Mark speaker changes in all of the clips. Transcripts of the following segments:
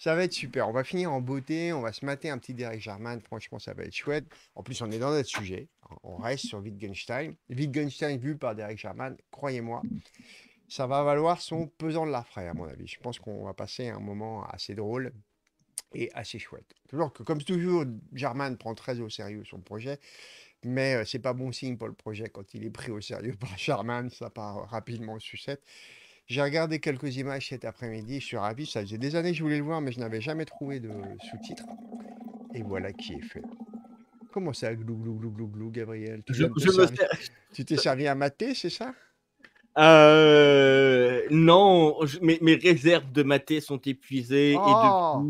Speaker 1: Ça va être super. On va finir en beauté. On va se mater un petit Derek Jarman. Franchement, ça va être chouette. En plus, on est dans notre sujet. On reste sur Wittgenstein. Wittgenstein vu par Derek Jarman, croyez-moi, ça va valoir son pesant de la fraye, à mon avis. Je pense qu'on va passer un moment assez drôle et assez chouette. Toujours que, comme toujours, Jarman prend très au sérieux son projet, mais euh, c'est pas bon signe pour le projet quand il est pris au sérieux par Jarman. Ça part rapidement au sucette. J'ai regardé quelques images cet après-midi, je suis ravi, ça faisait des années que je voulais le voir, mais je n'avais jamais trouvé de sous-titres. Et voilà qui est fait. Comment ça, glou, glou, glou, glou, glou Gabriel Tu t'es servi... à mater, c'est ça
Speaker 2: euh, Non, mes, mes, réserves de maté sont épuisées et oh!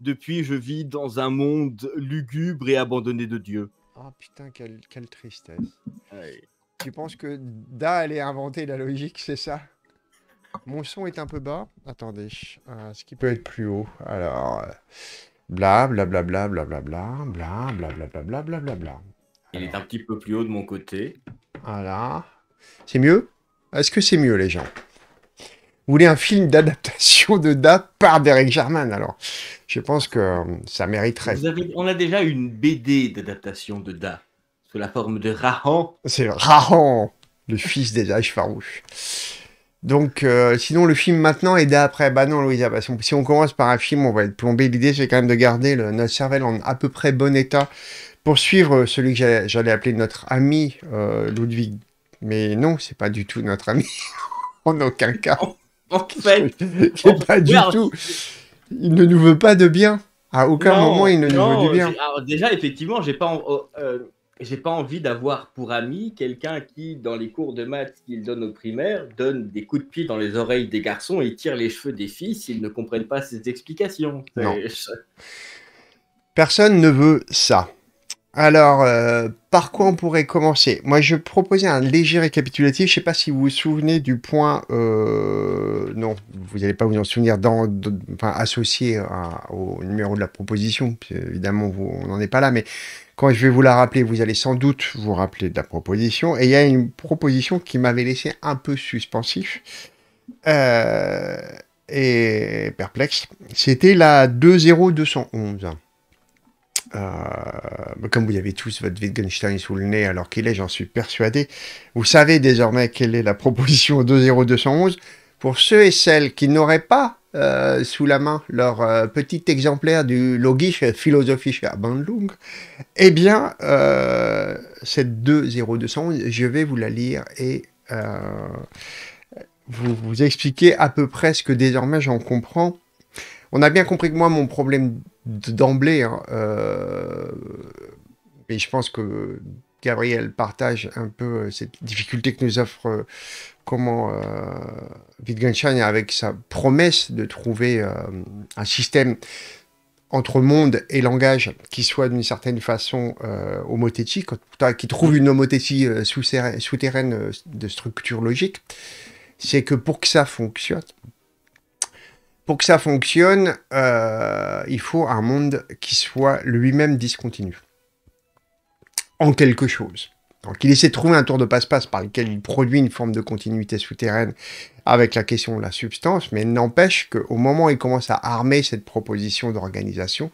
Speaker 2: depuis, je vis dans un monde lugubre et abandonné de
Speaker 1: Dieu. Oh putain, quelle, tristesse. Tu penses que Da allait inventer la logique, c'est ça mon son est un peu bas. Attendez, euh, ce qui peut être plus haut. Alors, bla bla bla bla bla bla bla bla bla bla bla bla bla bla. Il est un petit peu plus haut de mon côté. Voilà. C'est mieux Est-ce que c'est mieux, les gens Vous voulez un film d'adaptation de Da par Derek Jarman Alors, je pense que ça mériterait.
Speaker 2: On a déjà une BD d'adaptation de Da sous la forme de Rahan.
Speaker 1: C'est Rahan, le fils des âges farouches. Donc, euh, sinon, le film maintenant et d'après. Bah non, Louisa, si, on, commence par un film, on va être plombé. L'idée, c'est quand même de garder le, notre cervelle en à peu près bon état pour suivre euh, celui que j'allais appeler notre ami euh, Ludwig. Mais non, c'est pas du tout notre ami. en aucun cas.
Speaker 2: En fait, pas du tout.
Speaker 1: Il ne nous veut pas de bien. À aucun moment, il ne nous veut du bien.
Speaker 2: déjà, effectivement, j'ai pas j'ai pas envie d'avoir pour ami quelqu'un qui, dans les cours de maths qu'il donne aux primaires, donne des coups de pied dans les oreilles des garçons et tire les cheveux des filles s'ils ne comprennent pas ses explications.
Speaker 1: Personne ne veut ça. Alors, euh, par quoi on pourrait commencer Moi, je proposais un léger récapitulatif. Je ne sais pas si vous vous souvenez du point... Euh, non, vous n'allez pas vous en souvenir associé au numéro de la proposition. Évidemment, on n'en est pas là, mais quand je vais vous la rappeler, vous allez sans doute vous rappeler de la proposition. Et il y a une proposition qui m'avait laissé un peu suspensif. Euh, et perplexe, c'était la 20211. Euh, comme vous avez tous votre Wittgenstein sous le nez alors qu'il est, j'en suis persuadé, vous savez désormais quelle est la proposition 20211 pour ceux et celles qui n'auraient pas euh, sous la main leur euh, petit exemplaire du Logische Philosophische Bandlung, eh bien, cette 20211, je vais vous la lire et vous, vous expliquer à peu près ce que désormais j'en comprends on a bien compris que moi, mon problème d'emblée, hein, euh, et je pense que Gabriel partage un peu euh, cette difficulté que nous offre euh, comment Wittgenstein avec sa promesse de trouver un système entre monde et langage qui soit d'une certaine façon homothétique, qui trouve une homothétie souterraine de structure logique, c'est que pour que ça fonctionne, pour que ça fonctionne, euh, il faut un monde qui soit lui-même discontinu. En quelque chose. Donc il essaie de trouver un tour de passe-passe par lequel il produit une forme de continuité souterraine avec la question de la substance, mais n'empêche qu'au moment où il commence à armer cette proposition d'organisation,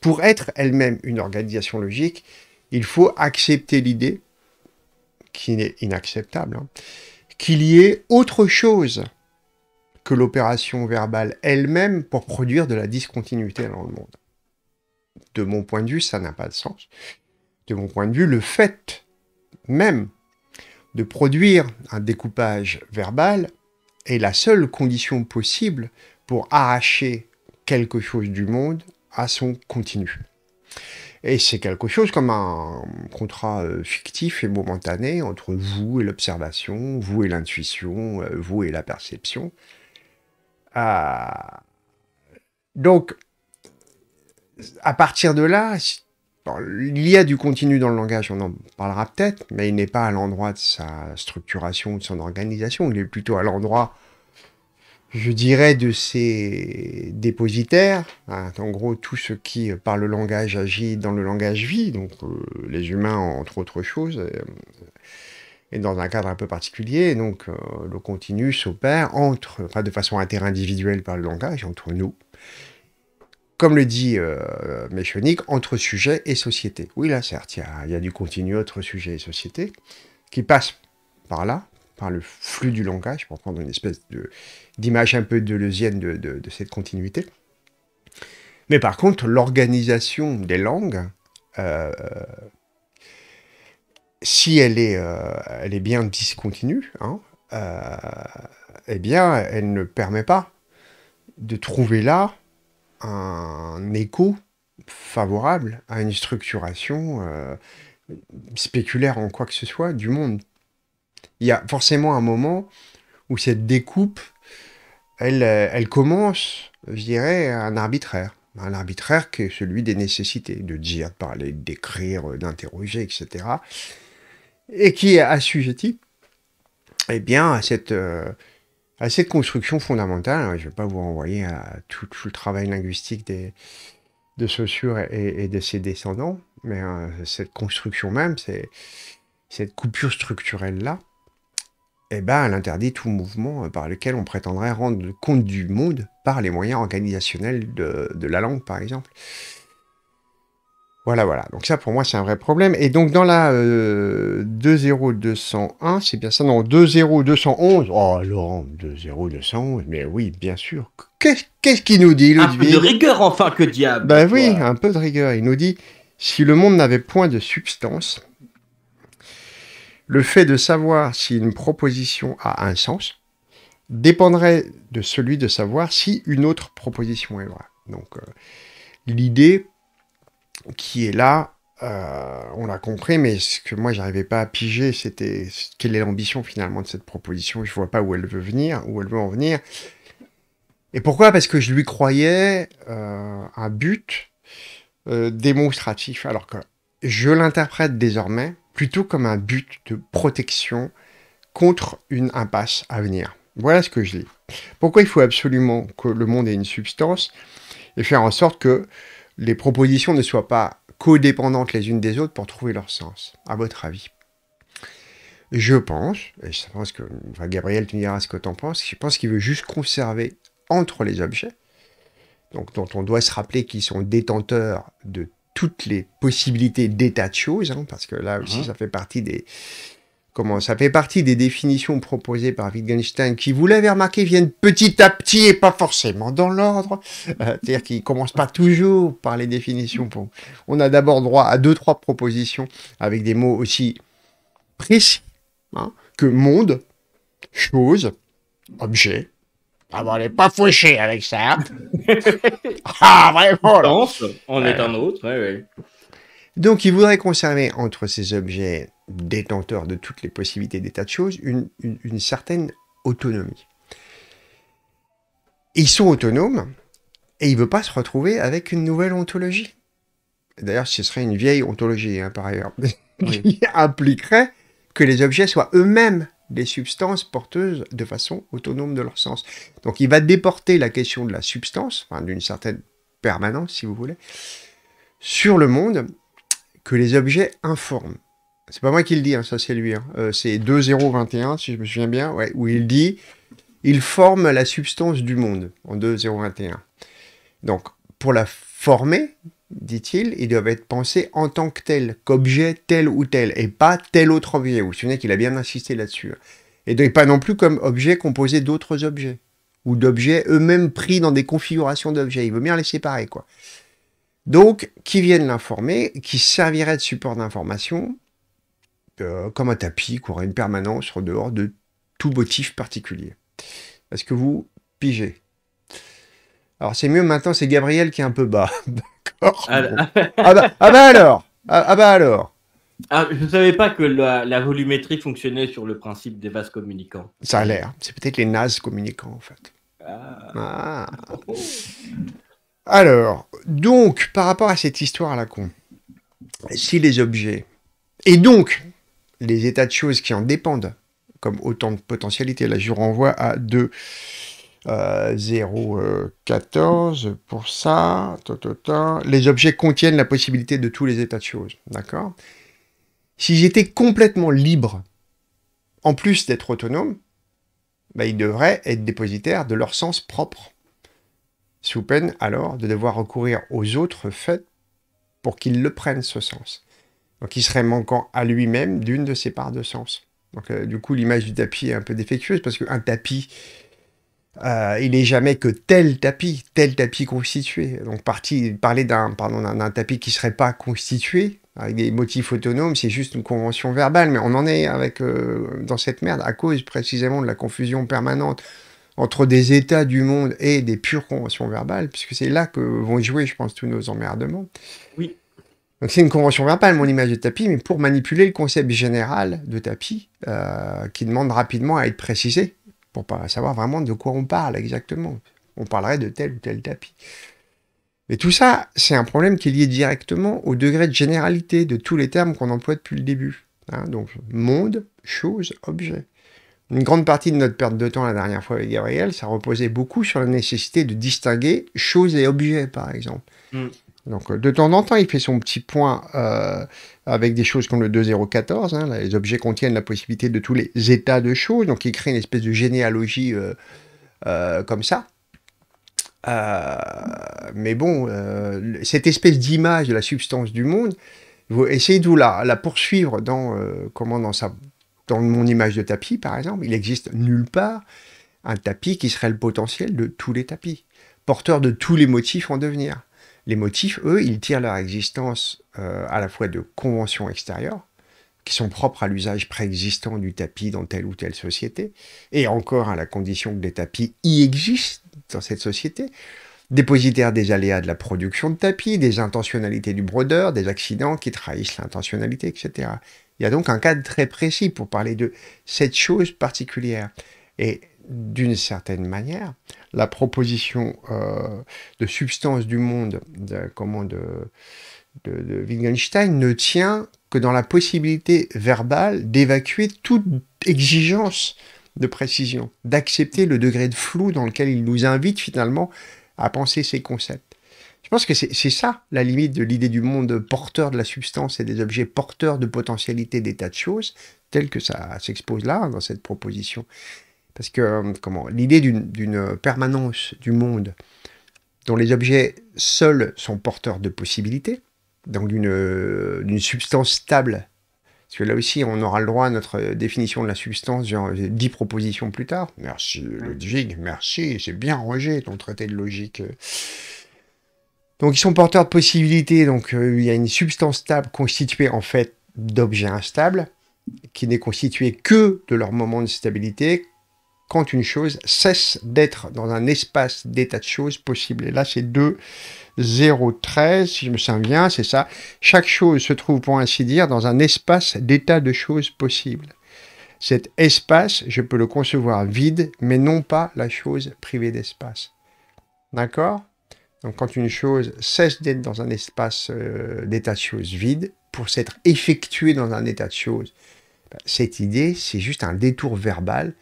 Speaker 1: pour être elle-même une organisation logique, il faut accepter l'idée, qui est inacceptable, hein, qu'il y ait autre chose que l'opération verbale elle-même pour produire de la discontinuité dans le monde. De mon point de vue, ça n'a pas de sens. De mon point de vue, le fait même de produire un découpage verbal est la seule condition possible pour arracher quelque chose du monde à son continu. Et c'est quelque chose comme un contrat euh, fictif et momentané entre vous et l'observation, vous et l'intuition, euh, vous et la perception. Ah. Donc, à partir de là, il y a du continu dans le langage, on en parlera peut-être, mais il n'est pas à l'endroit de sa structuration, de son organisation, il est plutôt à l'endroit, je dirais, de ses dépositaires, hein, en gros tout ce qui, euh, par le langage, agit dans le langage vit, donc euh, les humains, entre autres choses. Euh, et dans un cadre un peu particulier. Donc, euh, le continu s'opère entre, enfin, de façon interindividuelle par le langage, entre nous. Comme le dit euh, entre sujet et société. Oui, là, certes, il y, a du continu entre sujet et société qui passe par là, par le flux du langage, pour prendre une espèce d'image un peu de, de, de cette continuité. Mais par contre, l'organisation des langues euh, si euh, elle est, bien discontinue, hein, euh, eh bien, elle ne permet pas de trouver là un écho favorable à une structuration euh, spéculaire en quoi que ce soit du monde. Il y a forcément un moment où cette découpe, elle, elle commence, je dirais, un arbitraire. Un arbitraire qui est celui des nécessités, de dire, de parler, d'écrire, d'interroger, etc et qui est assujetti eh bien, à cette, euh, cette construction fondamentale. Hein, je ne vais pas vous renvoyer à tout, le travail linguistique de Saussure et, de ses descendants, mais hein, cette construction même, cette coupure structurelle-là, eh ben, elle interdit tout mouvement euh, par lequel on prétendrait rendre compte du monde par les moyens organisationnels de la langue, par exemple. Voilà, voilà. Donc ça, pour moi, c'est un vrai problème. Et donc, dans la 20201, euh, c'est bien ça Non, 20211. Oh, Laurent, 20211, mais oui, bien sûr. Qu'est-ce qu'il nous dit, Ludwig Un peu de rigueur, enfin, que diable Ben oui, un peu de rigueur. Il nous dit, si le monde n'avait point de substance, le fait de savoir si une proposition a un sens dépendrait de celui de savoir si une autre proposition est vraie. Donc, euh, l'idée qui est là, euh, on l'a compris, mais ce que moi j'arrivais pas à piger, c'était quelle est l'ambition finalement de cette proposition. Je vois pas où elle veut venir, où elle veut en venir. Et pourquoi Parce que je lui croyais un euh, but euh, démonstratif, alors que je l'interprète désormais plutôt comme un but de protection contre une impasse à venir. Voilà ce que je dis. Pourquoi il faut absolument que le monde ait une substance et faire en sorte que les propositions ne soient pas codépendantes les unes des autres pour trouver leur sens, à votre avis Je pense, et je pense que enfin Gabriel, tu me diras ce que tu en penses, je pense qu'il veut juste conserver entre les objets, donc dont on doit se rappeler qu'ils sont détenteurs de toutes les possibilités d'état de choses, hein, parce que là aussi, hein. ça fait partie des, ça fait partie des définitions proposées par Wittgenstein qui, vous l'avez remarqué, viennent petit à petit et pas forcément dans l'ordre. Euh, c'est-à-dire qu'il ne commencent pas toujours par les définitions. On a d'abord droit à deux, trois propositions avec des mots aussi précis hein, que monde, chose, objet. Ah on n'est pas fauché avec ça. Hein. ah, vraiment. On est un autre, Donc, il voudrait conserver entre ces objets détenteur de toutes les possibilités d'état de choses, une, certaine autonomie. Ils sont autonomes et il ne veut pas se retrouver avec une nouvelle ontologie. D'ailleurs, ce serait une vieille ontologie, hein, par ailleurs, oui. impliquerait que les objets soient eux-mêmes des substances porteuses de façon autonome de leur sens. Donc il va déporter la question de la substance, enfin, d'une certaine permanence si vous voulez, sur le monde que les objets informent c'est pas moi qui le dis, hein, ça c'est lui, hein. euh, c'est 2.0.21 si je me souviens bien, où il dit il forme la substance du monde en 2.0.21. Donc pour la former, dit-il, ils doivent être pensé en tant que tel, qu'objet tel ou tel, et pas tel autre objet. Vous vous souvenez qu'il a bien insisté là-dessus. Hein. Et donc, pas non plus comme objet composé d'autres objets, ou d'objets eux-mêmes pris dans des configurations d'objets. Il veut bien les séparer, quoi. Donc, qui viennent l'informer, qui servirait de support d'information, euh, comme un tapis qui aura une permanence en dehors de tout motif particulier. Est-ce que vous pigez Alors c'est mieux maintenant, c'est Gabriel qui est un peu bas. D'accord. Ah, ah, bah, ah, bah, alors ah, ah, bah alors
Speaker 2: je ne savais pas que la, volumétrie fonctionnait sur le principe des vases communicants.
Speaker 1: Ça a l'air. C'est peut-être les nazes communicants, en fait. Alors, donc, par rapport à cette histoire à la con, si les objets, et donc, les états de choses qui en dépendent, comme autant de potentialités. Là, je renvoie à 2.0.14 euh, euh, pour ça. Les objets contiennent la possibilité de tous les états de choses. D'accord Si j'étais complètement libre, en plus d'être autonome, bah, ils devraient être dépositaires de leur sens propre. Sous peine alors de devoir recourir aux autres faits pour qu'ils le prennent ce sens. Donc il serait manquant à lui-même d'une de ses parts de sens. Donc euh, du coup, l'image du tapis est un peu défectueuse parce qu'un tapis, euh, il n'est jamais que tel tapis, tel tapis constitué. Donc parler d'un tapis qui ne serait pas constitué, avec des motifs autonomes, c'est juste une convention verbale, mais on en est avec, euh, dans cette merde à cause précisément de la confusion permanente entre des états du monde et des pures conventions verbales, puisque c'est là que vont jouer, je pense, tous nos emmerdements. Oui. Donc c'est une convention verbale, mon image de tapis, mais pour manipuler le concept général de tapis, euh, qui demande rapidement à être précisé, pour savoir vraiment de quoi on parle exactement. On parlerait de tel ou tel tapis. Mais tout ça, c'est un problème qui est lié directement au degré de généralité de tous les termes qu'on emploie depuis le début. Hein. donc monde, chose, objet. Une grande partie de notre perte de temps la dernière fois avec Gabriel, ça reposait beaucoup sur la nécessité de distinguer chose et objet, par exemple. Mm. Donc euh, de temps en temps, il fait son petit point euh, avec des choses comme le 2014. Hein, les objets contiennent la possibilité de tous les états de choses, donc il crée une espèce de généalogie euh, comme ça. mais bon, cette espèce d'image de la substance du monde, vous essayez de la, la poursuivre dans, comment, dans, sa, dans mon image de tapis, par exemple. Il existe nulle part un tapis qui serait le potentiel de tous les tapis, porteur de tous les motifs en devenir. Les motifs, eux, ils tirent leur existence euh, à la fois de conventions extérieures, qui sont propres à l'usage préexistant du tapis dans telle ou telle société, et encore à la condition que des tapis y existent dans cette société, dépositaires des aléas de la production de tapis, des intentionnalités du brodeur, des accidents qui trahissent l'intentionnalité, etc. Il y a donc un cadre très précis pour parler de cette chose particulière. Et d'une certaine manière, la proposition euh, de substance du monde de, de, Wittgenstein ne tient que dans la possibilité verbale d'évacuer toute exigence de précision, d'accepter le degré de flou dans lequel il nous invite finalement à penser ces concepts. Je pense que c'est ça la limite de l'idée du monde porteur de la substance et des objets porteurs de potentialité des de choses, tel que ça s'expose là, hein, dans cette proposition. Parce que euh, comment l'idée d'une permanence du monde dont les objets seuls sont porteurs de possibilités, donc d'une euh, substance stable. Parce que là aussi, on aura le droit à notre euh, définition de la substance, genre 10 propositions plus tard. Merci, Ludwig, merci, c'est bien rangé ton traité de logique. Donc ils sont porteurs de possibilités, donc il y a une substance stable constituée en fait d'objets instables, qui n'est constituée que de leur moment de stabilité, quand une chose cesse d'être dans un espace d'état de choses possible. Et là, c'est 2, 0, 13, si je me souviens bien, c'est ça. Chaque chose se trouve, pour ainsi dire, dans un espace d'état de choses possible. Cet espace, je peux le concevoir vide, mais non pas la chose privée d'espace. D'accord Donc quand une chose cesse d'être dans un espace euh, d'état de choses vide, pour s'être effectuée dans un état de choses, bah, cette idée, c'est juste un détour verbal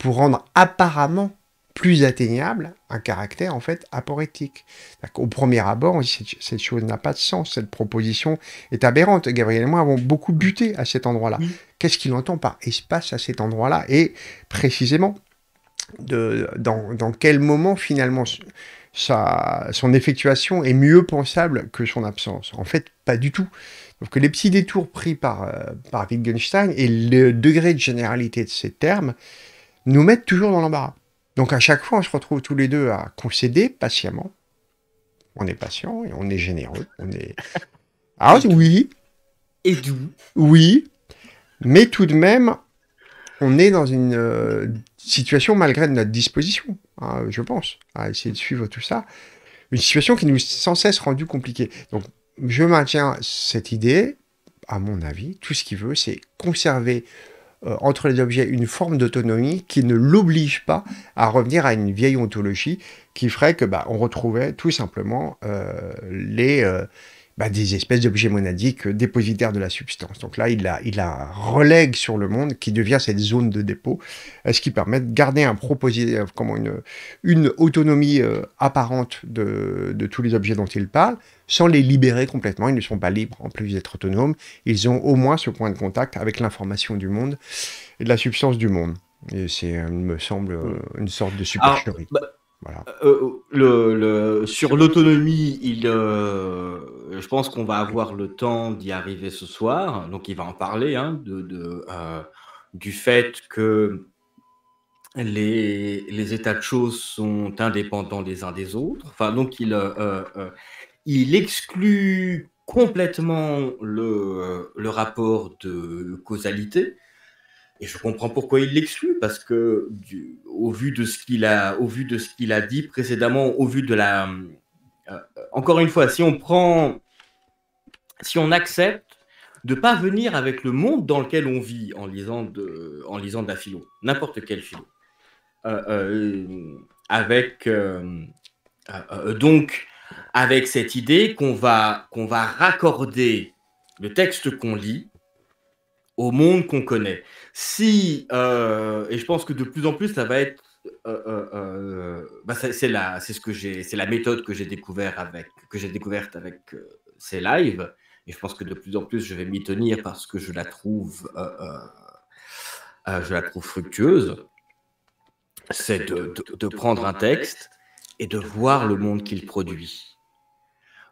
Speaker 1: pour rendre apparemment plus atteignable un caractère en fait aporétique. Au premier abord, on dit cette, chose n'a pas de sens, cette proposition est aberrante. Gabriel et moi avons beaucoup buté à cet endroit-là. Qu'est-ce qu'il entend par espace à cet endroit-là Et précisément, de, dans, quel moment finalement son effectuation est mieux pensable que son absence En fait, pas du tout. Donc les petits détours pris par, euh, par Wittgenstein et le degré de généralité de ces termes, nous mettent toujours dans l'embarras. Donc à chaque fois, on se retrouve tous les deux à concéder patiemment. On est patient et on est généreux. On est... Ah oui. Et doux. Oui. Mais tout de même, on est dans une euh, situation, malgré notre disposition, hein, je pense, à essayer de suivre tout ça, une situation qui nous est sans cesse rendue compliquée. Donc, je maintiens cette idée, à mon avis, tout ce qu'il veut, c'est conserver euh, entre les objets une forme d'autonomie qui ne l'oblige pas à revenir à une vieille ontologie qui ferait que bah, on retrouvait tout simplement euh, les euh, bah, des espèces d'objets monadiques euh, dépositaires de la substance. Donc là, il la, il relègue sur le monde qui devient cette zone de dépôt, euh, ce qui permet de garder un euh, comment une, autonomie apparente de, tous les objets dont il parle, sans les libérer complètement. Ils ne sont pas libres en plus d'être autonomes. Ils ont au moins ce point de contact avec l'information du monde et de la substance du monde. Et c'est, me semble, hmm. une sorte de supercherie.
Speaker 2: Bah, euh, euh, sur l'autonomie, euh, je pense qu'on va avoir le temps d'y arriver ce soir. Donc, il va en parler hein, de, du fait que les, états de choses sont indépendants les uns des autres. Enfin, donc, il, exclut complètement le rapport de causalité et je comprends pourquoi il l'exclut, parce que au vu de ce qu'il a, au vu de ce qu'il a dit précédemment, au vu de la, euh, encore une fois, si on prend, si on accepte de pas venir avec le monde dans lequel on vit en lisant de, en lisant la philo, n'importe quel philo, euh, euh, avec donc avec cette idée qu'on va qu'on va raccorder le texte qu'on lit au monde qu'on connaît. Si, euh, et je pense que de plus en plus, ça va être. Euh, euh, bah, c'est la, c'est ce que j'ai, c'est la méthode que j'ai découvert avec, que j'ai découverte avec ces lives. Et je pense que de plus en plus, je vais m'y tenir parce que je la trouve, je la trouve fructueuse. C'est de, de prendre un texte et de voir le monde qu'il produit.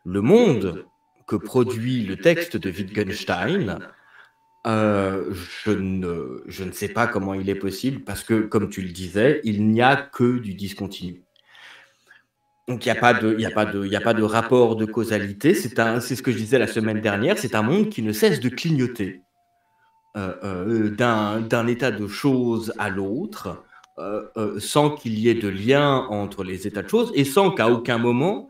Speaker 2: Le monde que produit le texte de Wittgenstein euh, je, ne, je ne sais pas comment il est possible parce que, comme tu le disais, il n'y a que du discontinu. Donc il n'y a, pas de, a, pas de, a pas de rapport de causalité. C'est ce que je disais la semaine dernière, c'est un monde qui ne cesse de clignoter euh, euh, d'un état de choses à l'autre, sans qu'il y ait de lien entre les états de choses et sans qu'à aucun moment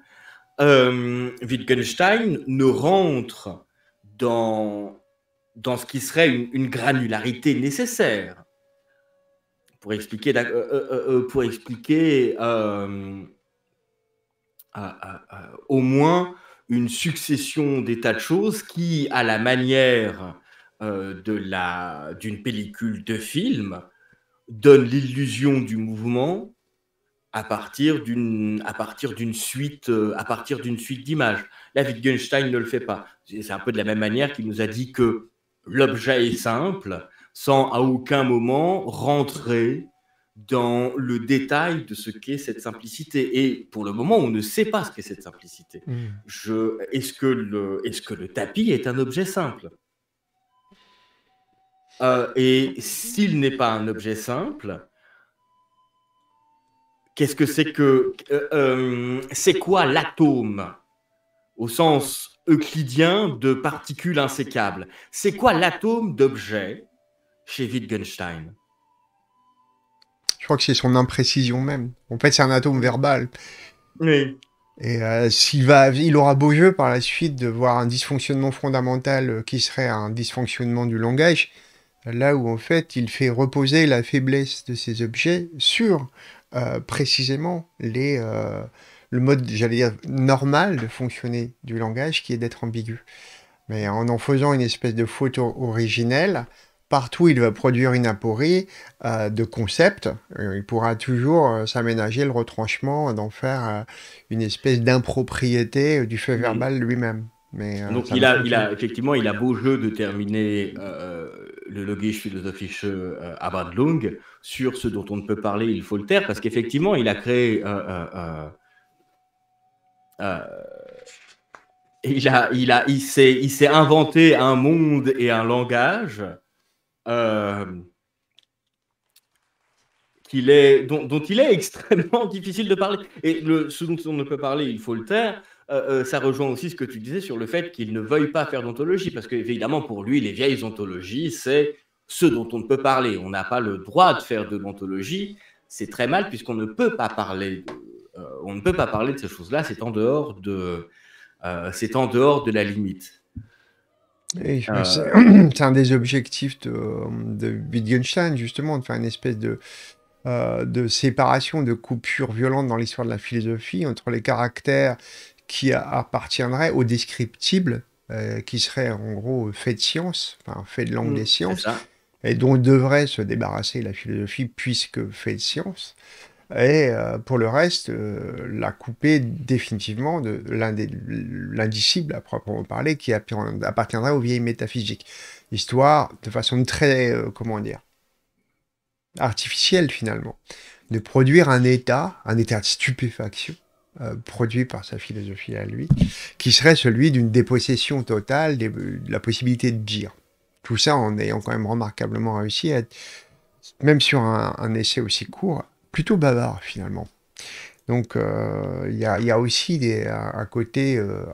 Speaker 2: Wittgenstein ne rentre dans dans ce qui serait une, granularité nécessaire pour expliquer, euh, euh, euh, pour expliquer au moins une succession d'états de choses qui, à la manière de d'une pellicule de film, donne l'illusion du mouvement à partir d'une suite à partir d'une suite d'images. Là, Wittgenstein ne le fait pas. C'est un peu de la même manière qu'il nous a dit que l'objet est simple, sans à aucun moment rentrer dans le détail de ce qu'est cette simplicité. Et pour le moment, on ne sait pas ce qu'est cette simplicité. Mm. Je, est-ce, que le, est-ce que le tapis est un objet simple euh, Et s'il n'est pas un objet simple, qu'est-ce que c'est que... Euh, euh, c'est quoi l'atome Au sens euclidien de particules insécables. C'est quoi l'atome d'objet chez Wittgenstein
Speaker 1: Je crois que c'est son imprécision même. En fait, c'est un atome verbal. Oui. Et euh, s'il va, il aura beau jeu par la suite de voir un dysfonctionnement fondamental euh, qui serait un dysfonctionnement du langage, là où en fait il fait reposer la faiblesse de ces objets sur euh, précisément les, le mode, j'allais dire, normal de fonctionner du langage qui est d'être ambigu. Mais en en faisant une espèce de faute originelle, partout il va produire une aporie euh, de concepts. Euh, il pourra toujours euh, s'aménager le retranchement d'en faire une espèce d'impropriété du fait mm. verbal lui-même. Mais, Donc il a, il a,
Speaker 2: effectivement, il a beau jeu de terminer le logisch philosophisch Abhandlung sur ce dont on ne peut parler, il faut le taire, parce qu'effectivement, il a créé euh, il a, il a, il s'est, il s'est inventé un monde et un langage euh, qu'il est, dont, il est extrêmement difficile de parler. Et le, ce dont on ne peut parler, il faut le taire. Euh, ça rejoint aussi ce que tu disais sur le fait qu'il ne veuille pas faire d'ontologie, parce qu'évidemment, pour lui, les vieilles ontologies, c'est ce dont on ne peut parler. On n'a pas le droit de faire de l'ontologie. C'est très mal puisqu'on ne peut pas parler euh, on ne peut pas parler de ces choses-là, c'est en dehors de, euh, c'est en dehors de la limite.
Speaker 1: Euh, c'est un des objectifs de, Wittgenstein, justement, de faire une espèce de, de séparation, de coupure violente dans l'histoire de la philosophie entre les caractères qui appartiendraient au descriptible, qui serait en gros fait de science, enfin fait de langue mm, des sciences, et dont devrait se débarrasser la philosophie puisque fait de science, et euh, pour le reste, euh, la couper définitivement de l'indicible à proprement parler qui appartiendra aux vieilles métaphysiques. Histoire de façon très, euh, comment dire, artificielle finalement, de produire un état, un état de stupéfaction, produit par sa philosophie à lui, qui serait celui d'une dépossession totale de la possibilité de dire. Tout ça en ayant quand même remarquablement réussi à être, même sur un essai aussi court, plutôt bavard finalement. Donc euh, il y, a, aussi des, un, côté, euh,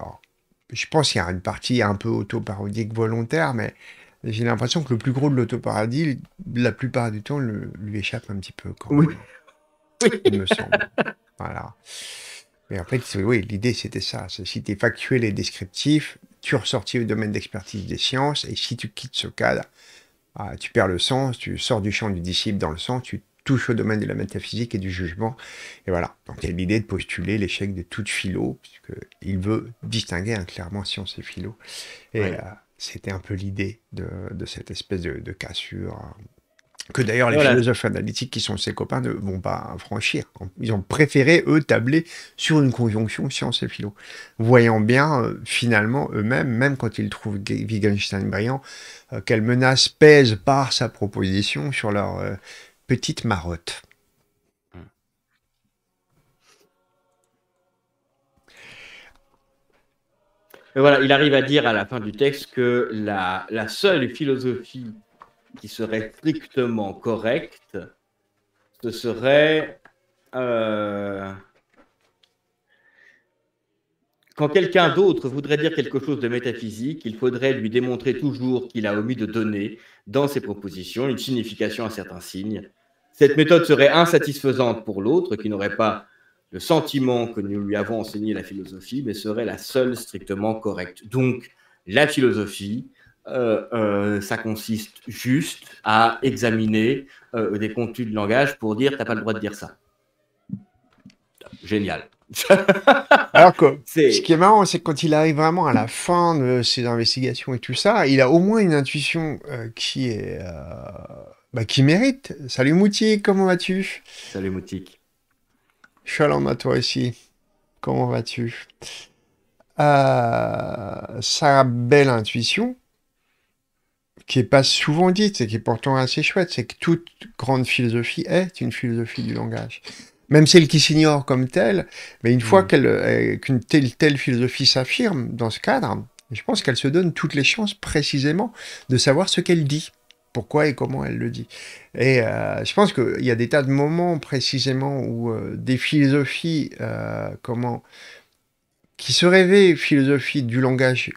Speaker 1: je pense qu'il y a une partie un peu autoparodique volontaire, mais j'ai l'impression que le plus gros de l'autoparadis, la plupart du temps, le, lui échappe un petit peu quand oui. Il me semble. Voilà. Mais après oui, l'idée c'était ça. Si tu es factuel et descriptif, tu ressortis au domaine d'expertise des sciences, et si tu quittes ce cadre, ah, tu perds le sens, tu sors du champ du disciple dans le sens, tu touche au domaine de la métaphysique et du jugement. Et voilà. Donc il y a l'idée de postuler l'échec de toute philo, puisqu'il veut distinguer hein, clairement science et philo. Et euh, c'était un peu l'idée de, cette espèce de, cassure. Hein, que d'ailleurs les philosophes analytiques qui sont ses copains ne vont pas franchir. Ils ont préféré, eux, tabler sur une conjonction science et philo, voyant bien euh, finalement eux-mêmes, même quand ils trouvent Wittgenstein brillant, euh, quelle menace pèse par sa proposition sur leur petite marotte.
Speaker 2: voilà, il arrive à dire à la fin du texte que la, seule philosophie qui serait strictement correcte, ce serait euh, quand quelqu'un d'autre voudrait dire quelque chose de métaphysique, il faudrait lui démontrer toujours qu'il a omis de donner dans ses propositions une signification à certains signes.
Speaker 1: Cette méthode serait insatisfaisante
Speaker 2: pour l'autre qui n'aurait pas le sentiment que nous lui avons enseigné la philosophie, mais serait la seule strictement correcte. Donc, la philosophie, euh, euh, ça consiste juste à examiner euh, des contenus de langage pour dire tu n'as pas le droit de dire ça. Génial.
Speaker 1: Alors quoi. ce qui est marrant, c'est quand il arrive vraiment à la fin de ses investigations et tout ça, il a au moins une intuition euh, qui est, euh, bah, qui mérite. Salut Moutique, comment vas-tu
Speaker 2: Salut Moutique.
Speaker 1: Shalom à toi aussi. Comment vas-tu euh, Sa belle intuition, qui est pas souvent dite et qui est pourtant assez chouette, c'est que toute grande philosophie est une philosophie du langage même celles qui s'ignore comme telle, mais une fois mm. euh, qu'une telle, philosophie s'affirme dans ce cadre, je pense qu'elle se donne toutes les chances précisément de savoir ce qu'elle dit, pourquoi et comment elle le dit. Et euh, je pense qu'il y a des tas de moments précisément où euh, des philosophies comment, qui se rêvaient philosophie du langage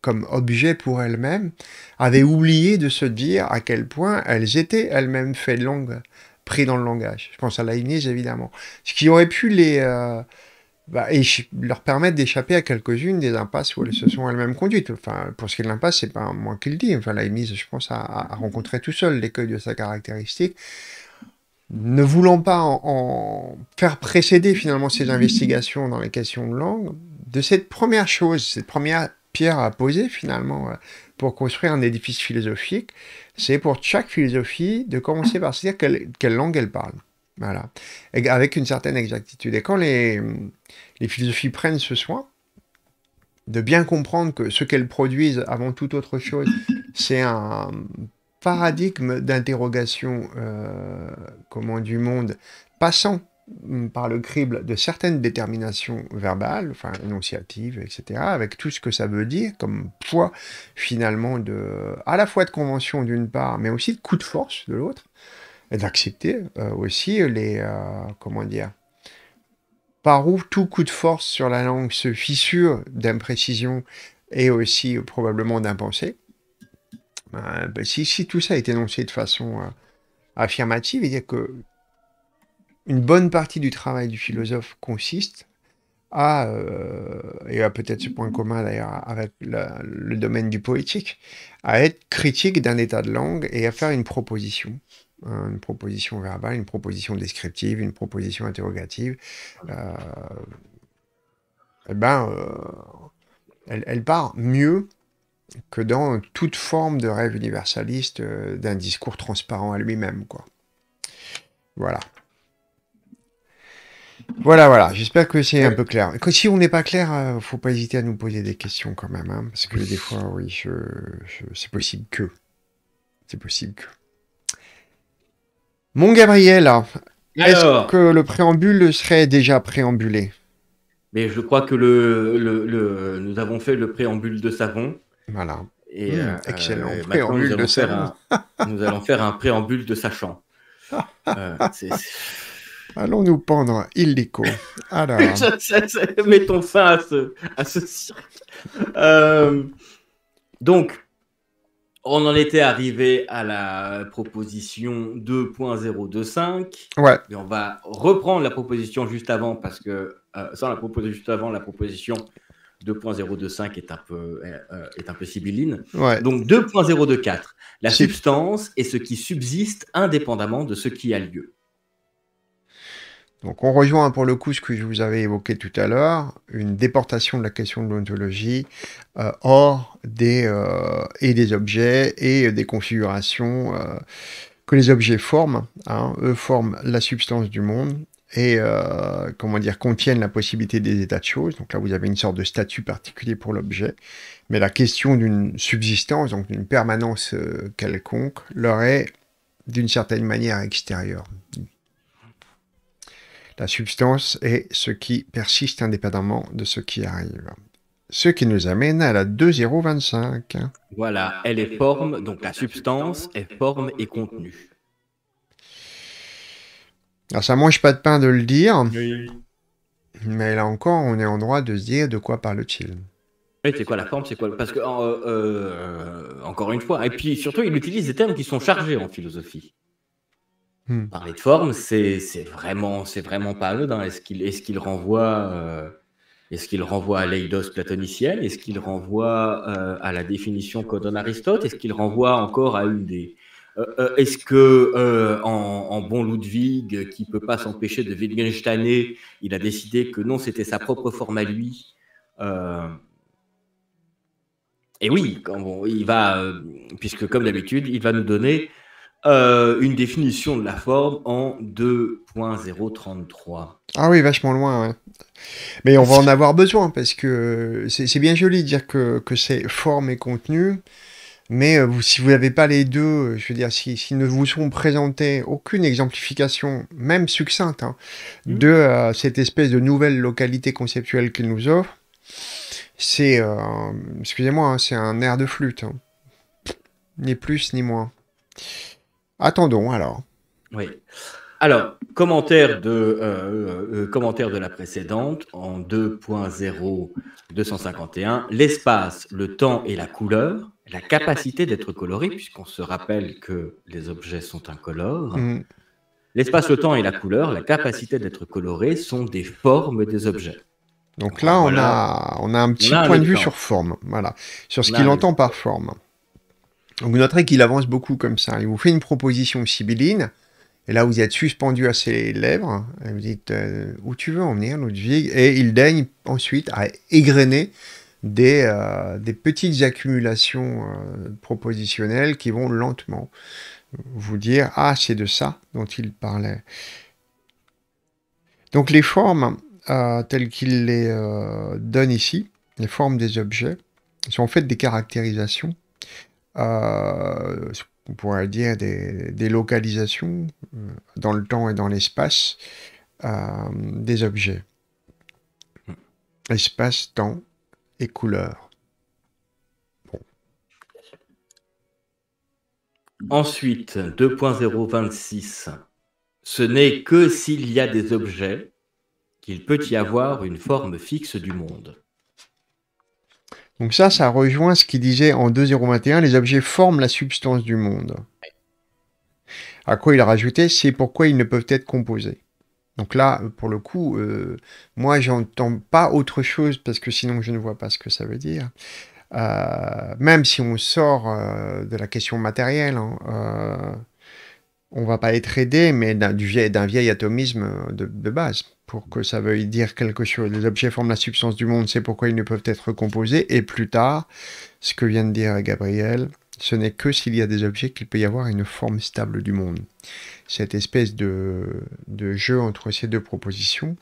Speaker 1: comme objet pour elles-mêmes, avaient oublié de se dire à quel point elles étaient elles-mêmes faites de pris dans le langage. Je pense à Leibniz, évidemment. Ce qui aurait pu les, euh, bah, leur permettre d'échapper à quelques-unes des impasses où elles se sont elles-mêmes conduites. Enfin, pour ce qui est de l'impasse, c'est pas moi qui le dis. Enfin, Leibniz, je pense, a, rencontré tout seul l'écueil de sa caractéristique. Ne voulant pas en faire précéder finalement ses investigations dans les questions de langue, de cette première chose, cette première pierre à poser finalement euh, pour construire un édifice philosophique, c'est pour chaque philosophie de commencer par se dire quelle, langue elle parle. Voilà. avec une certaine exactitude. Et quand les, philosophies prennent ce soin, de bien comprendre que ce qu'elles produisent avant toute autre chose, c'est un paradigme d'interrogation euh, du monde passant Mm, par le crible de certaines déterminations verbales, enfin énonciatives, etc., avec tout ce que ça veut dire comme poids finalement de, à la fois de convention d'une part, mais aussi de coup de force de l'autre, et d'accepter euh, aussi les, euh, comment dire, par où tout coup de force sur la langue se fissure d'imprécision et aussi euh, probablement d'impensé. Ben, ben, si, tout ça est énoncé de façon affirmative, à dire que une bonne partie du travail du philosophe consiste à, euh, et à peut-être ce point commun d'ailleurs avec le domaine du poétique, à être critique d'un état de langue et à faire une proposition. Hein, une proposition verbale, une proposition descriptive, une proposition interrogative. Euh, eh ben, euh, elle, elle, part mieux que dans toute forme de rêve universaliste d'un discours transparent à lui-même. quoi. Voilà. Voilà, voilà. J'espère que c'est un peu clair. Que si on n'est pas clair, ne euh, faut pas hésiter à nous poser des questions quand même, hein, parce que des fois, oui, c'est possible que, c'est possible que. Mon Gabriel, est-ce que le préambule serait déjà préambulé
Speaker 2: Mais je crois que le, nous avons fait le préambule de savon. Voilà. excellent. nous de nous allons faire un préambule de sachant. Euh,
Speaker 1: Allons nous pendre illico. Alors.
Speaker 2: Mettons fin à ce, cirque. Euh, donc, on en était arrivé à la proposition 2.025. Ouais. Et on va reprendre la proposition juste avant parce que ça, euh, sans la proposition juste avant, la proposition 2.025 est un peu euh, est un peu sibylline. Donc 2.024, la substance est ce qui subsiste indépendamment de ce qui a lieu.
Speaker 1: Donc on rejoint pour le coup ce que je vous avais évoqué tout à l'heure, une déportation de la question de l'ontologie euh, hors des, euh, et des objets et des configurations euh, que les objets forment. Hein. eux forment la substance du monde et comment dire contiennent la possibilité des états de choses. Donc là vous avez une sorte de statut particulier pour l'objet, mais la question d'une subsistance, donc d'une permanence quelconque, leur est d'une certaine manière extérieure. La substance est ce qui persiste indépendamment de ce qui arrive. Ce qui nous amène à la 2025.
Speaker 2: Voilà, elle est forme, donc la substance est forme et contenu.
Speaker 1: Alors ah, ça mange pas de pain de le dire, mais là encore, on est en droit de se dire de quoi parle-t-il.
Speaker 2: Oui, c'est quoi la forme, c'est quoi Parce que euh, euh, encore une fois, et puis surtout, il utilise des termes qui sont chargés en philosophie. Hmm. Parler de forme, c'est vraiment, c'est vraiment pas le... Est-ce qu'il est renvoie, euh, ce qu'il renvoie à l'eidos platonicienne Est-ce qu'il renvoie euh, à la définition qu'a donne Aristote Est-ce qu'il renvoie encore à une des euh, Est-ce que en, bon Ludwig, qui peut pas s'empêcher de Wittgensteiner, il a décidé que non, c'était sa propre forme à lui Et oui, il va, puisque comme d'habitude, il va nous donner euh, une définition de la forme en 2.033.
Speaker 1: Ah oui, vachement loin, Mais on va en avoir besoin parce que c'est bien joli de dire que, que c'est forme et contenu. Mais euh, si vous n'avez pas les deux, euh, je veux dire, s'ils ne vous sont présentés aucune exemplification, même succincte, hein, mmh. de cette espèce de nouvelle localité conceptuelle qu'ils nous offrent, c'est, excusez-moi, hein, c'est un air de flûte. Hein. Ni plus ni moins. Attendons alors. Oui.
Speaker 2: Alors, commentaire de, euh, euh, euh, commentaire de la précédente en 2.0.251, l'espace, le temps et la couleur, la capacité d'être coloré, puisqu'on se rappelle que les objets sont incolores. Mm. L'espace, le temps et la couleur, la capacité d'être coloré sont des formes des objets.
Speaker 1: Donc là, on, a, on a un petit point de vue sur forme, voilà, sur ce qu'il entend par forme vous noterez qu'il avance beaucoup comme ça. Il vous fait une proposition sibylline, et là vous êtes suspendu à ses lèvres, et vous dites euh, où tu veux en venir, Ludwig, et il daigne ensuite à égrener des, euh, petites accumulations euh, propositionnelles qui vont lentement vous dire Ah, c'est de ça dont il parlait. Donc les formes telles qu'il les donne ici, les formes des objets, sont en fait des caractérisations euh, on pourrait dire des, localisations euh, dans le temps et dans l'espace euh, des objets. Espace, temps et couleur. Bon.
Speaker 2: Ensuite, 2.026. Ce n'est que s'il y a des objets qu'il peut y avoir une forme fixe du monde.
Speaker 1: Donc ça, ça rejoint ce qu'il disait en 2.0.21, les objets forment la substance du monde. À quoi il a rajouté, c'est pourquoi ils ne peuvent être composés. Donc là, pour le coup, euh, moi, j'entends pas autre chose parce que sinon, je ne vois pas ce que ça veut dire. Euh, même si on sort euh, de la question matérielle, hein, on va pas être aidé, mais d'un vieil, atomisme euh, de, base. Pour que ça veuille dire quelque chose. Les objets forment la substance du monde, c'est pourquoi ils ne peuvent être composés. Et plus tard, ce que vient de dire Gabriel, ce n'est que s'il y a des objets qu'il peut y avoir une forme stable du monde. Cette espèce de, jeu entre ces deux propositions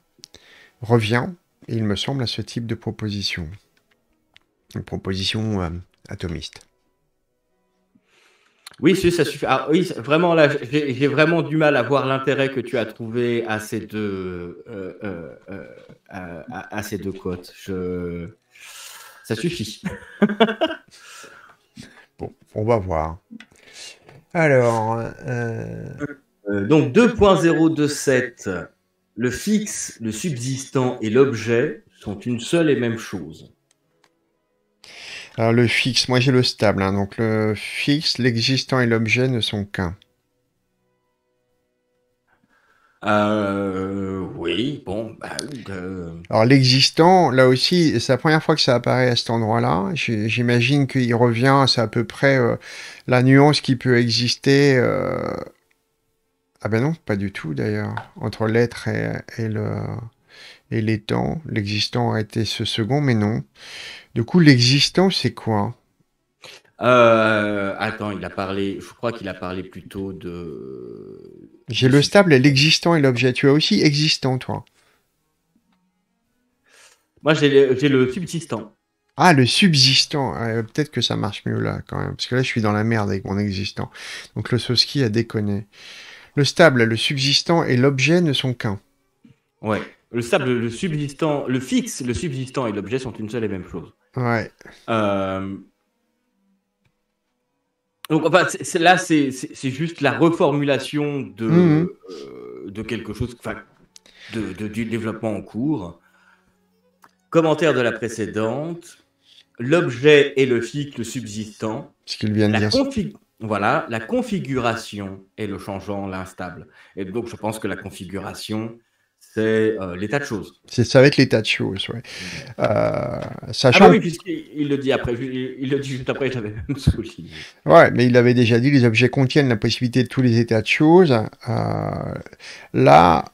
Speaker 1: revient, il me semble, à ce type de proposition. Une proposition euh, atomiste.
Speaker 2: Oui, ça suffit. Ah, oui, vraiment, là, j'ai vraiment du mal à voir l'intérêt que tu as trouvé à ces deux, euh, euh, euh, à, ces deux quotes.
Speaker 1: Ça suffit. bon, on va voir. Alors. donc, 2.027,
Speaker 2: le fixe, le subsistant et l'objet sont une seule et même
Speaker 1: chose. Alors le fixe, moi j'ai le stable, hein, donc le fixe, l'existant et l'objet ne sont qu'un.
Speaker 2: Euh, oui, bon. Bah, euh,
Speaker 1: Alors l'existant, là aussi, c'est la première fois que ça apparaît à cet endroit-là. J'imagine qu'il revient, c'est à peu près euh, la nuance qui peut exister. Ah ben non, pas du tout d'ailleurs. Entre l'être et, le et les l'existant a été ce second, mais non. Du coup, l'existant, c'est quoi
Speaker 2: euh, Attends, il a parlé, je crois qu'il a parlé plutôt de.
Speaker 1: J'ai le stable, l'existant et l'objet. Tu as aussi existant, toi
Speaker 2: Moi, j'ai le, subsistant.
Speaker 1: Ah, le subsistant. Ah, peut-être que ça marche mieux là, quand même. Parce que là, je suis dans la merde avec mon existant. Donc, le Soski a déconné. Le stable, le subsistant et l'objet ne sont qu'un.
Speaker 2: Ouais. Le stable, le subsistant, le fixe, le subsistant et l'objet sont une seule et même chose. Ouais. Euh, donc, enfin, là, c'est juste la reformulation de, mhm. euh, de quelque chose, de, du développement en cours. Commentaire de la précédente. L'objet et le cycle subsistant. Ce
Speaker 1: qu'il vient de dire.
Speaker 2: Voilà, la configuration et le changeant, l'instable. Et donc, je pense que la configuration, c'est euh, l'état de choses.
Speaker 1: C'est ça va être l'état de choses, ouais. Mm. Euh, ah sachant... Ah oui,
Speaker 2: puisqu'il le dit après, il, le dit juste après, il avait même souligné.
Speaker 1: Ouais, mais il avait déjà dit, les objets contiennent la possibilité de tous les états de choses. Euh, là,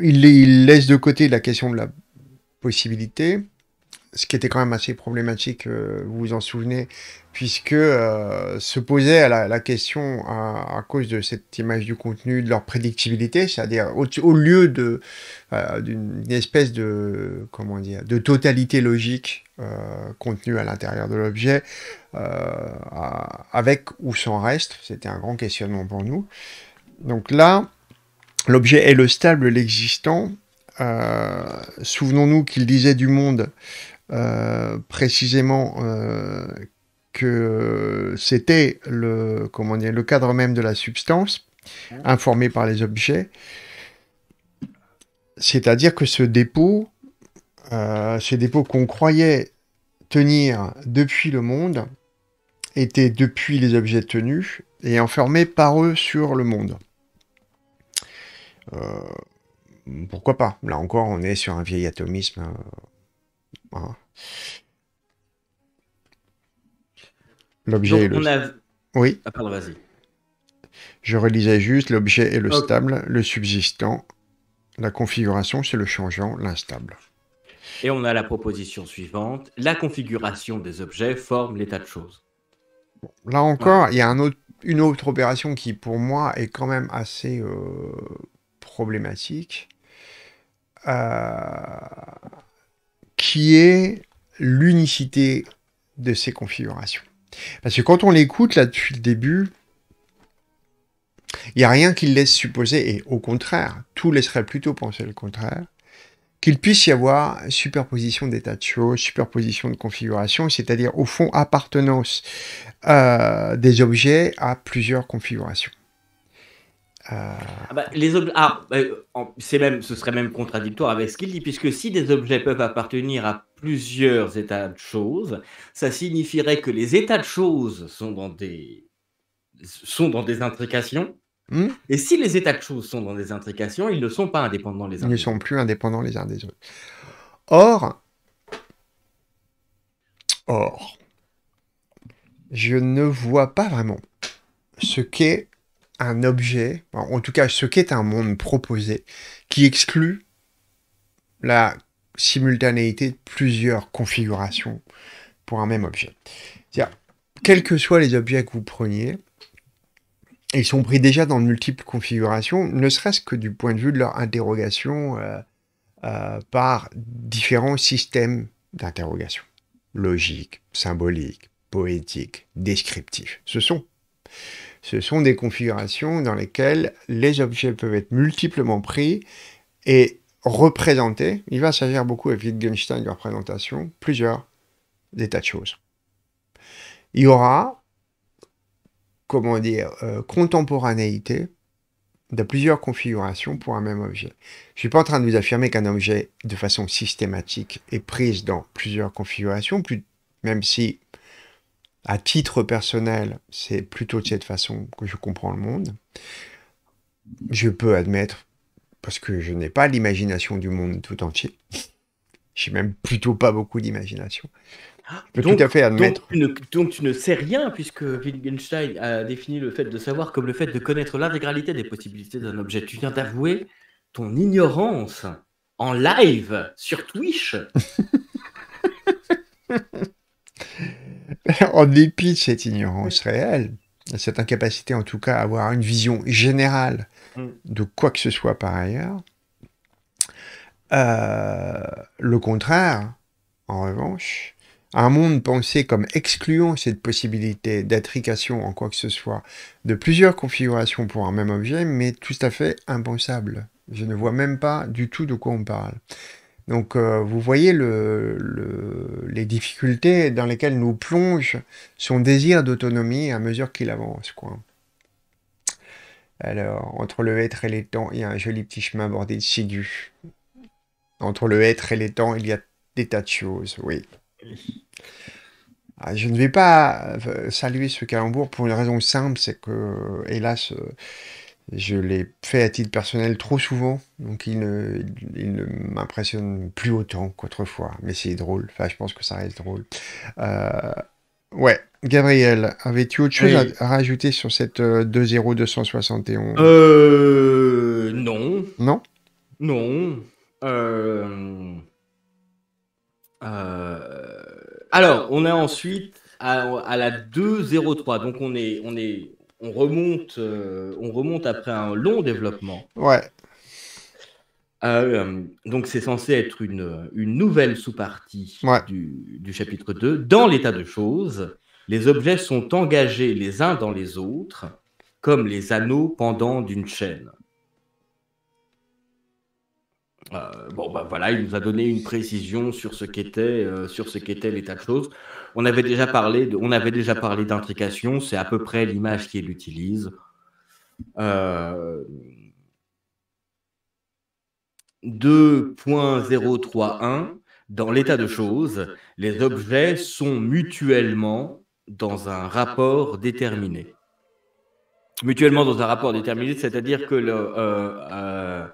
Speaker 1: il, il, laisse de côté la question de la possibilité ce qui était quand même assez problématique, euh, vous vous en souvenez, puisque euh, se posait la, question à, cause de cette image du contenu, de leur prédictibilité, c'est-à-dire au, lieu de euh, d'une espèce de comment dire de totalité logique contenue à l'intérieur de l'objet, avec ou sans reste, c'était un grand questionnement pour nous. Donc là, l'objet est le stable, l'existant. Souvenons-nous qu'il disait du monde euh, précisément euh, que c'était le, le cadre même de la substance, informé par les objets. C'est-à-dire que ce dépôt, euh, ce dépôt qu'on croyait tenir depuis le monde, était depuis les objets tenus et informé par eux sur le monde. pourquoi pas Là encore, on est sur un vieil atomisme. L'objet est le... Oui. Ah, y Je relisais juste, l'objet est le stable, le subsistant. La configuration, c'est le changeant, l'instable.
Speaker 2: Et on a la proposition suivante. La configuration des objets forme l'état de choses.
Speaker 1: Là encore, il y a une autre opération qui, pour moi, est quand même assez euh, problématique. Euh, qui est l'unicité de ces configurations. Parce que quand on l'écoute là depuis le début, il n'y a rien qui laisse supposer, et au contraire, tout laisserait plutôt penser le contraire, qu'il puisse y avoir superposition d'états de choses, superposition de configurations, c'est-à-dire au fond appartenance euh, des objets à plusieurs configurations. Ah
Speaker 2: bah, les ah, bah, c'est même, ce serait même contradictoire avec ce qu'il dit, puisque si des objets peuvent appartenir à plusieurs états de choses, ça signifierait que les états de choses sont dans des, sont dans des intrications. Hmm. Et si les états de choses sont dans des intrications,
Speaker 1: ils ne sont pas indépendants les uns. Ils ne sont plus indépendants les uns des autres. Or, or, je ne vois pas vraiment ce qu'est un objet, en tout cas ce qu'est un monde proposé, qui exclut la simultanéité de plusieurs configurations pour un même objet. cest à quels que soient les objets que vous preniez, ils sont pris déjà dans de multiples configurations, ne serait-ce que du point de vue de leur interrogation euh, euh, par différents systèmes d'interrogation. Logique, symbolique, poétique, descriptif. Ce sont ce sont des configurations dans lesquelles les objets peuvent être multiplement pris et représentés. Il va s'agir beaucoup avec Wittgenstein de représentation, plusieurs des tas de choses. Il y aura, comment dire, euh, contemporanéité de plusieurs configurations pour un même objet. Je ne suis pas en train de vous affirmer qu'un objet, de façon systématique, est prise dans plusieurs configurations, même si à titre personnel, c'est plutôt de cette façon que je comprends le monde. Je peux admettre, parce que je n'ai pas l'imagination du monde tout entier. J'ai même plutôt pas beaucoup d'imagination. Ah, je peux tout à fait admettre.
Speaker 2: donc tu, ne, sais rien, puisque Wittgenstein a défini le fait de savoir comme le fait de connaître l'intégralité des possibilités d'un objet. Tu viens d'avouer ton ignorance en live sur Twitch.
Speaker 1: en dépit de cette ignorance réelle, cette incapacité en tout cas à avoir une vision générale mm. de quoi que ce soit par ailleurs, euh, le contraire, en revanche, un monde pensé comme excluant cette possibilité d'attrication en quoi que ce soit de plusieurs configurations pour un même objet, mais tout à fait impensable. Je ne vois même pas du tout de quoi on parle. Donc euh, vous voyez les difficultés dans lesquelles nous plonge son désir d'autonomie à mesure qu'il avance. Quoi. Alors, entre le être et les temps, il y a un joli petit chemin bordé de ciguës. Entre le être et les temps, il y a des tas de choses, oui. Ah, je ne vais pas euh, saluer ce calembour pour une raison simple, c'est que, hélas, euh, je l'ai fait à titre personnel trop souvent, donc il ne, m'impressionne plus autant qu'autrefois. Mais c'est drôle, enfin je pense que ça reste drôle. Euh, ouais, Gabriel, avais-tu autre chose à, rajouter sur cette 20271 euh,
Speaker 2: euh... Non. Non Non. Euh... Euh... Alors, on a ensuite à, à la 203. Donc, on est, on est, on remonte, euh, on remonte après un long développement. Ouais. Euh, euh, donc c'est censé être une, une nouvelle sous-partie du, du, chapitre 2. Dans l'état de choses, les objets sont engagés les uns dans les autres, comme les anneaux pendant d'une chaîne. bon, ben voilà, il nous a donné une précision sur ce qu'était ce qu'était l'état de choses on avait déjà parlé de, on avait déjà parlé d'intrication, c'est à peu près l'image qu'il utilise. 2.031, dans l'état de choses, les objets sont mutuellement dans un rapport déterminé. Mutuellement dans un rapport déterminé, c'est-à-dire que, euh, euh,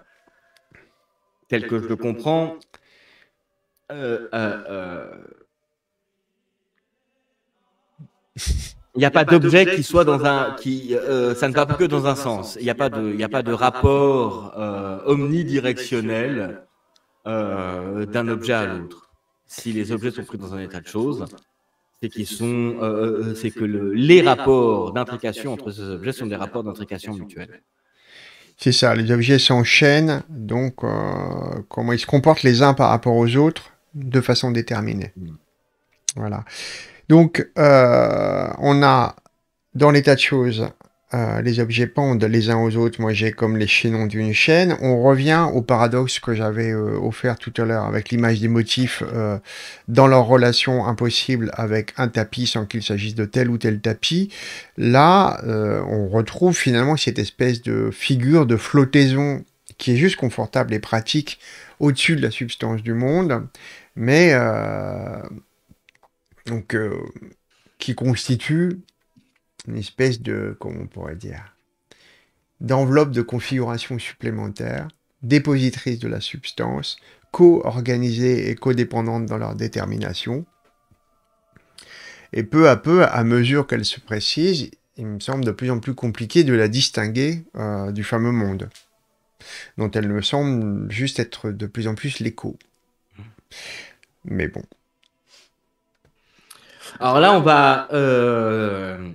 Speaker 2: tel que je le comprends, euh, il n'y a, pas, d'objet qui soit dans un, qui, euh, euh, ça ne va que dans un sens. Il n'y a pas de, il a pas de rapport euh, omnidirectionnel d'un objet à l'autre. Si les objets sont pris dans un état de choses, c'est qu'ils sont, c'est que les rapports d'intrication entre ces objets sont des rapports d'intrication mutuelle.
Speaker 1: C'est ça, les objets s'enchaînent, donc comment ils se comportent les uns par rapport aux autres de façon déterminée. Hmm. Voilà. Donc, euh, on a dans l'état de choses, euh, les objets pendent les uns aux autres. Moi, j'ai comme les chaînons d'une chaîne. On revient au paradoxe que j'avais euh, offert tout à l'heure avec l'image des motifs dans leur relation impossible avec un tapis sans qu'il s'agisse de tel ou tel tapis. Là, on retrouve finalement cette espèce de figure de flottaison qui est juste confortable et pratique au-dessus de la substance du monde, mais donc, euh, qui constitue une espèce de, comment on pourrait dire, d'enveloppe de configuration supplémentaire, dépositrice de la substance, co-organisée et codépendante dans leur détermination. Et peu à peu, à mesure qu'elle se précise, il me semble de plus en plus compliqué de la distinguer euh, du fameux monde, dont elle me semble juste être de plus en plus l'écho. Mmh. Mais bon,
Speaker 2: alors là, on va. Euh,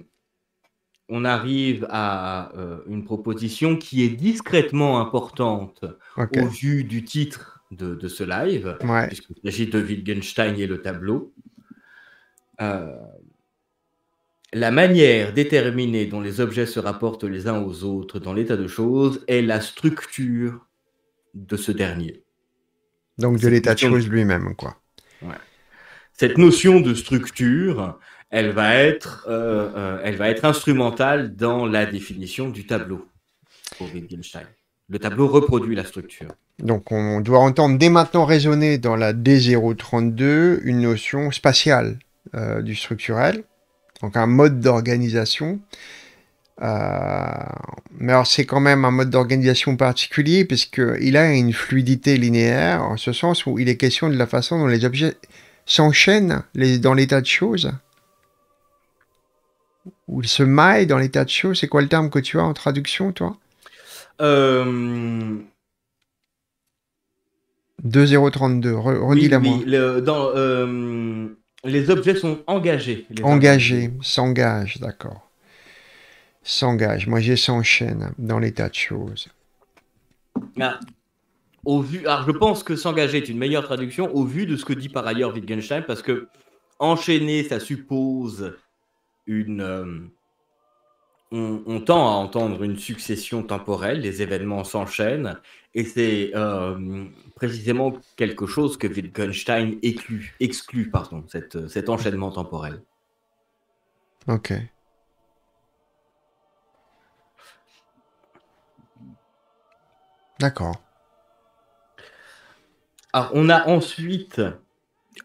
Speaker 2: on arrive à euh, une proposition qui est discrètement importante au vu du titre de, ce live, puisqu'il s'agit de Wittgenstein et le tableau. Euh, la manière déterminée dont les objets se rapportent les uns aux autres dans l'état de choses est la structure de ce dernier.
Speaker 1: Donc de l'état de choses lui-même, quoi.
Speaker 2: Ouais cette notion de structure, elle va être, euh, euh, elle va être instrumentale dans la définition du tableau pour Wittgenstein. Le tableau reproduit la structure.
Speaker 1: Donc on doit entendre dès maintenant raisonner dans la D032 une notion spatiale euh, du structurel, donc un mode d'organisation. mais alors c'est quand même un mode d'organisation particulier puisqu'il a une fluidité linéaire en ce sens où il est question de la façon dont les objets s'enchaînent dans l'état de choses, ou se maillent dans l'état de choses. C'est quoi le terme que tu as en traduction, toi
Speaker 2: 2032,
Speaker 1: euh, redis la moi.
Speaker 2: Euh, les objets sont engagés. engagés,
Speaker 1: s'engagent, d'accord. S'engagent. Moi, j'ai s'enchaîne dans l'état de choses.
Speaker 2: Ah, au vu, alors je pense que s'engager est une meilleure traduction au vu de ce que dit par ailleurs Wittgenstein, parce que enchaîner, ça suppose une. Euh, on, tend à entendre une succession temporelle, les événements s'enchaînent, et c'est euh, précisément quelque chose que Wittgenstein exclut, exclut pardon, cet enchaînement temporel.
Speaker 1: Ok. D'accord.
Speaker 2: Alors, ah. on a ensuite,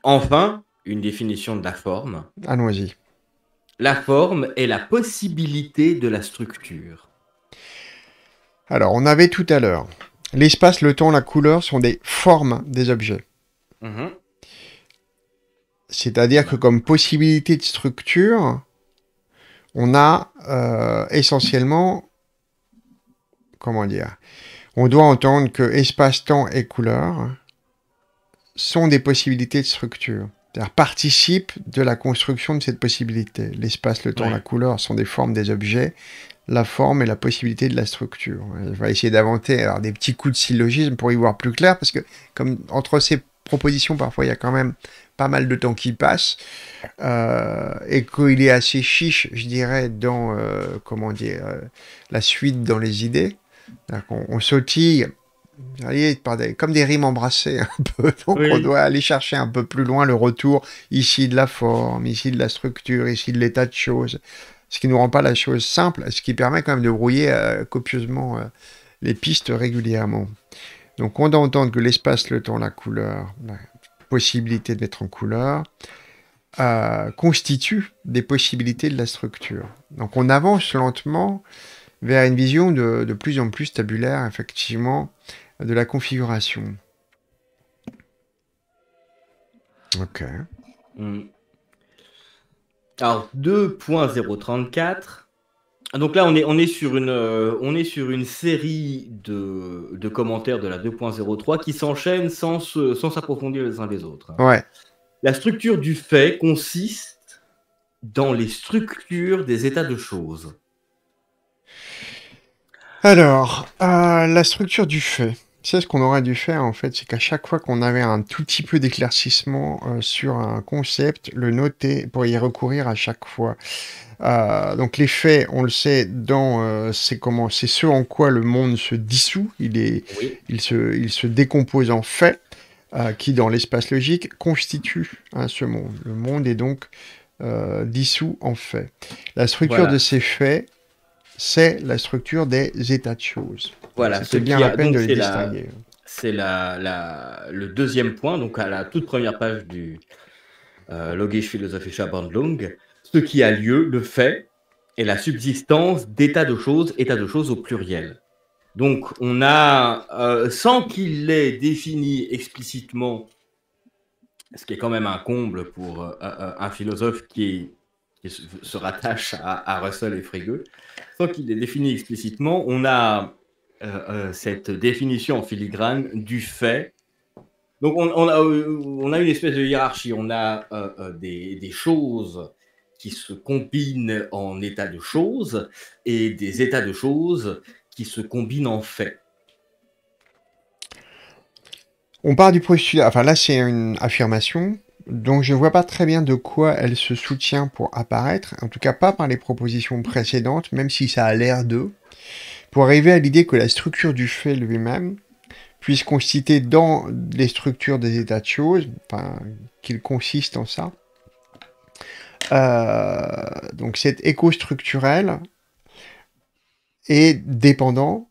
Speaker 2: enfin, une définition de la forme. Allons-y. La forme est la possibilité de la structure.
Speaker 1: Alors, on avait tout à l'heure. L'espace, le temps, la couleur sont des formes des objets. Mhm. C'est-à-dire que comme possibilité de structure, on a euh, essentiellement, comment dire, on doit entendre que espace, temps et couleur sont des possibilités de structure. cest à participent de la construction de cette possibilité. L'espace, le temps, la couleur sont des formes des objets, la forme est la possibilité de la structure. Je vais essayer d'inventer alors, des petits coups de syllogisme pour y voir plus clair, parce que comme entre ces propositions, parfois, il y a quand même pas mal de temps qui passe, euh, et qu'il est assez chiche, je dirais, dans, euh, comment dire, euh, la suite dans les idées. On, on, sautille comme des rimes embrassées un peu. Donc on doit aller chercher un peu plus loin le retour ici de la forme, ici de la structure, ici de l'état de choses. Ce qui ne nous rend pas la chose simple, ce qui permet quand même de brouiller euh, copieusement euh, les pistes régulièrement. Donc on doit entendre que l'espace, le temps, la couleur, possibilité de mettre en couleur, constitue euh, constituent des possibilités de la structure. Donc on avance lentement vers une vision de, de plus en plus tabulaire, effectivement, de la configuration. Ok.
Speaker 2: Mm. Alors 2.034. Donc là, on est, on est, sur, une, euh, on est sur une série de, commentaires de la 2.03 qui s'enchaînent sans s'approfondir les uns les autres. Hein. Ouais. La structure du fait consiste dans les structures des états de choses.
Speaker 1: Alors, euh, la structure du fait. C'est ce qu'on aurait dû faire, en fait, c'est qu'à chaque fois qu'on avait un tout petit peu d'éclaircissement euh, sur un concept, le noter pour y recourir à chaque fois. Euh, donc les faits, on le sait, euh, c'est ce en quoi le monde se dissout, il se, décompose en faits qui, dans l'espace logique, constituent hein, ce monde. Le monde est donc dissous en faits. La structure de ces faits, c'est la structure des états de choses. Voilà, c'est bien la de distinguer.
Speaker 2: C'est la, le deuxième point, donc à la toute première page du euh, Logisch Philosophische Abhandlung, ce qui a lieu, le fait, et la subsistance d'état de choses, état de choses au pluriel. Donc on a, euh, sans qu'il l'ait défini explicitement, ce qui est quand même un comble pour euh, euh, un philosophe qui se rattache à, Russell et Frege, sans qu'il les défini explicitement, on a euh, euh, cette définition en filigrane du fait. Donc euh, on, a, une espèce de hiérarchie, on a des, choses qui se combinent en états de choses et des états de choses qui se combinent en faits.
Speaker 1: On part du postulat, enfin là c'est une affirmation, donc je ne vois pas très bien de quoi elle se soutient pour apparaître, en tout cas pas par les propositions précédentes, même si ça a l'air d'eux pour arriver à l'idée que la structure du fait lui-même puisse constituer dans les structures des états de choses, qu'il consiste en ça. Euh, donc cette éco-structurel est dépendant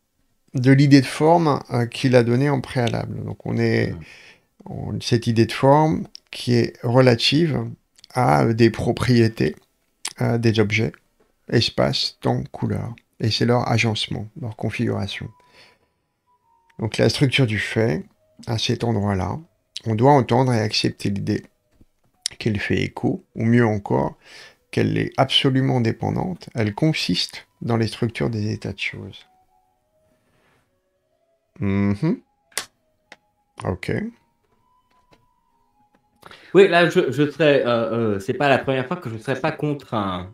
Speaker 1: de l'idée de forme euh, qu'il a donnée en préalable. Donc on est cette idée de forme qui est relative à des propriétés euh, des objets, espace, temps, couleur et c'est leur agencement, leur configuration. Donc la structure du fait, à cet endroit-là, on doit entendre et accepter l'idée qu'elle fait écho, ou mieux encore, qu'elle est absolument dépendante, elle consiste dans les structures des états de choses. Mm-hmm. Ok.
Speaker 2: Oui, là, je, je serais. Euh, euh, c'est pas la première fois que je serais pas contre un,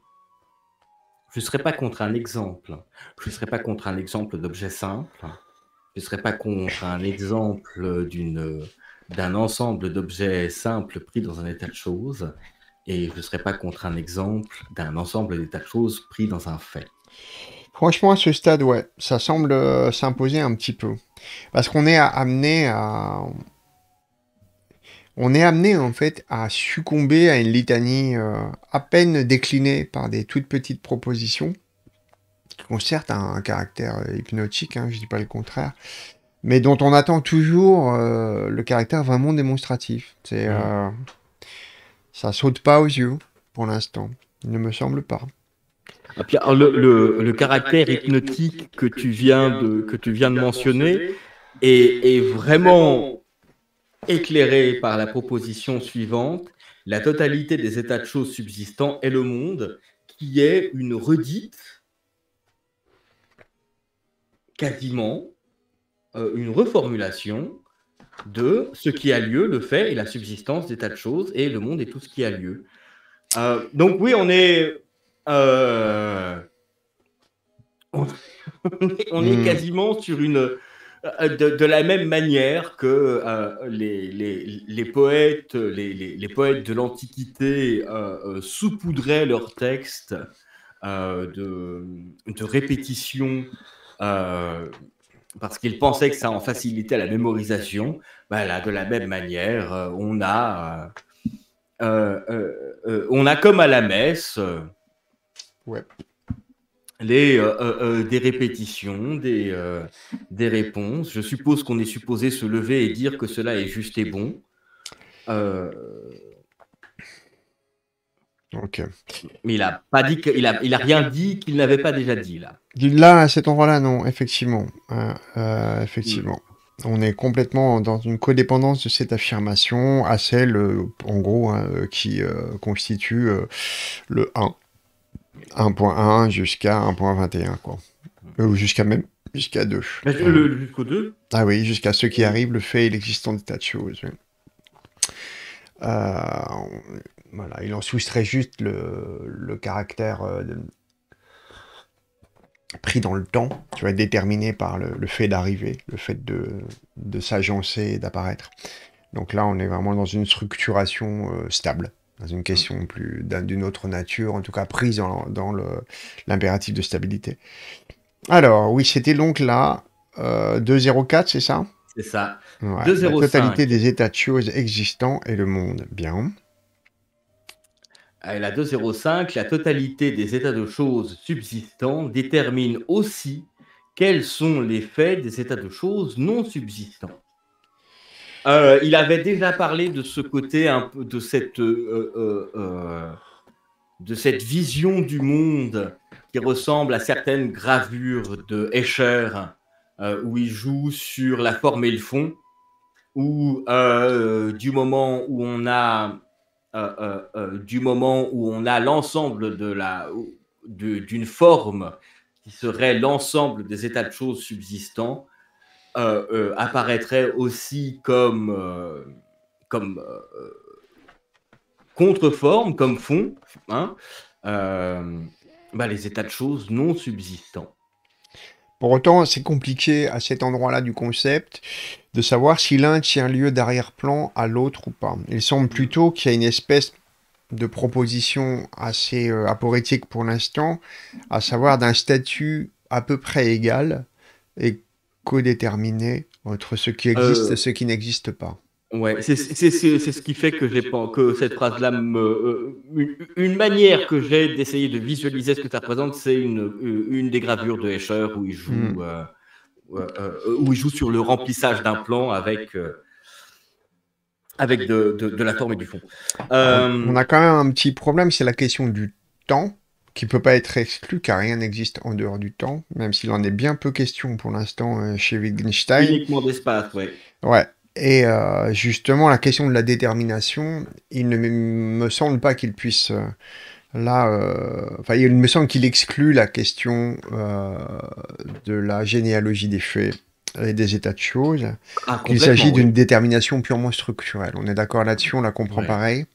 Speaker 2: je ne serais pas contre un exemple. Je ne serais pas contre un exemple d'objet simple. Je ne serais pas contre un exemple d'une d'un ensemble d'objets simples pris dans un état de choses. Et je ne serais pas contre un exemple d'un ensemble d'états de choses pris dans un fait.
Speaker 1: Franchement, à ce stade, ouais, ça semble euh, s'imposer un petit peu. Parce qu'on est amené à, on est amené en fait à succomber à une litanie euh, à peine déclinée par des toutes petites propositions qui ont certes un, caractère euh, hypnotique, hein, je ne dis pas le contraire, mais dont on attend toujours euh, le caractère vraiment démonstratif. C'est, mmh. ça saute pas aux yeux pour l'instant, il ne me semble pas.
Speaker 2: Ah, le, caractère hypnotique que tu viens de, que tu viens de mentionner est vraiment éclairé par la proposition suivante, la totalité des états de choses subsistants est le monde, qui est une redite, quasiment, euh, une reformulation de ce qui a lieu, le fait et la subsistance des tas de choses, et le monde et tout ce qui a lieu. Euh, donc oui, on, est, euh, on est hmm. quasiment sur une euh, de, la même manière que euh, les, poètes, les, poètes de l'Antiquité euh, saupoudraient leurs textes de, répétition parce qu'ils pensaient que ça en facilitait la mémorisation, bah, de la même manière, on a, on a comme à la messe les, euh, euh, euh, des répétitions, des, des réponses. Je suppose qu'on est supposé se lever et dire que cela est juste et bon. Ok. Mais il a pas dit qu'il a, il a rien dit qu'il n'avait pas déjà dit là.
Speaker 1: Là, à cet endroit-là, non, effectivement, effectivement. Hmm. On est complètement dans une codépendance de cette affirmation à celle, en gros, hein, qui constitue le 1. 1.1 jusqu'à 1.21, quoi. Euh, ou jusqu'à même jusqu'à 2. 2 Ah oui, jusqu'à ce qui arrive, le fait et l'existence des tas de choses. Euh, voilà, il en soustrait juste le, caractère euh, pris dans le temps, tu vois, déterminé par le, fait d'arriver, le fait de, s'agencer et d'apparaître. Donc là, on est vraiment dans une structuration stable dans une question plus d'une autre nature, en tout cas prise dans, l'impératif de stabilité. Alors, oui, c'était donc là 2.04, euh, c'est ça
Speaker 2: C'est ça. La totalité
Speaker 1: des états de choses existants et le monde. Bien.
Speaker 2: la 2.05, la totalité des états de choses subsistants détermine aussi quels sont les faits des états de choses non subsistants. Euh, il avait déjà parlé de ce côté, euh, euh, de cette, vision du monde qui ressemble à certaines gravures de Escher, où il joue sur la forme et le fond, où du moment où on a du moment a l'ensemble d'une forme qui serait l'ensemble des états de choses subsistants, euh, euh, apparaîtrait aussi comme, euh, comme contre-forme, comme fond, hein, bah, les états de choses non subsistants.
Speaker 1: Pour autant, c'est compliqué à cet endroit-là du concept de savoir si l'un tient lieu d'arrière-plan à l'autre ou pas. Il semble plutôt qu'il y a une espèce de proposition assez aporétique pour l'instant, à savoir d'un statut à peu près égal et co Co-déterminé entre ce qui existe euh. et ce qui n'existe pas.
Speaker 2: Ouais, c'est ce qui fait que, que cette phrase-là, me... Euh, une, manière que j'ai d'essayer de visualiser ce que ça représente, c'est une, euh, une des gravures de Escher où il joue, hmm. où il joue sur le remplissage d'un plan avec, avec de, de, de, la forme et du fond. On a
Speaker 1: quand même un petit problème, c'est la question du temps qui peut pas être exclu car rien n'existe en dehors du temps, même s'il en est bien peu question pour l'instant euh, chez Wittgenstein. Uniquement
Speaker 2: d'espace, ouais.
Speaker 1: Ouais. Et euh, justement, la question de la détermination, il ne me semble pas qu'il puisse euh, là. Enfin, il me semble qu'il exclut la question de la généalogie des faits et des états de choses. Ah, il s'agit d'une détermination purement structurelle. On est d'accord là-dessus, on la comprend pareil.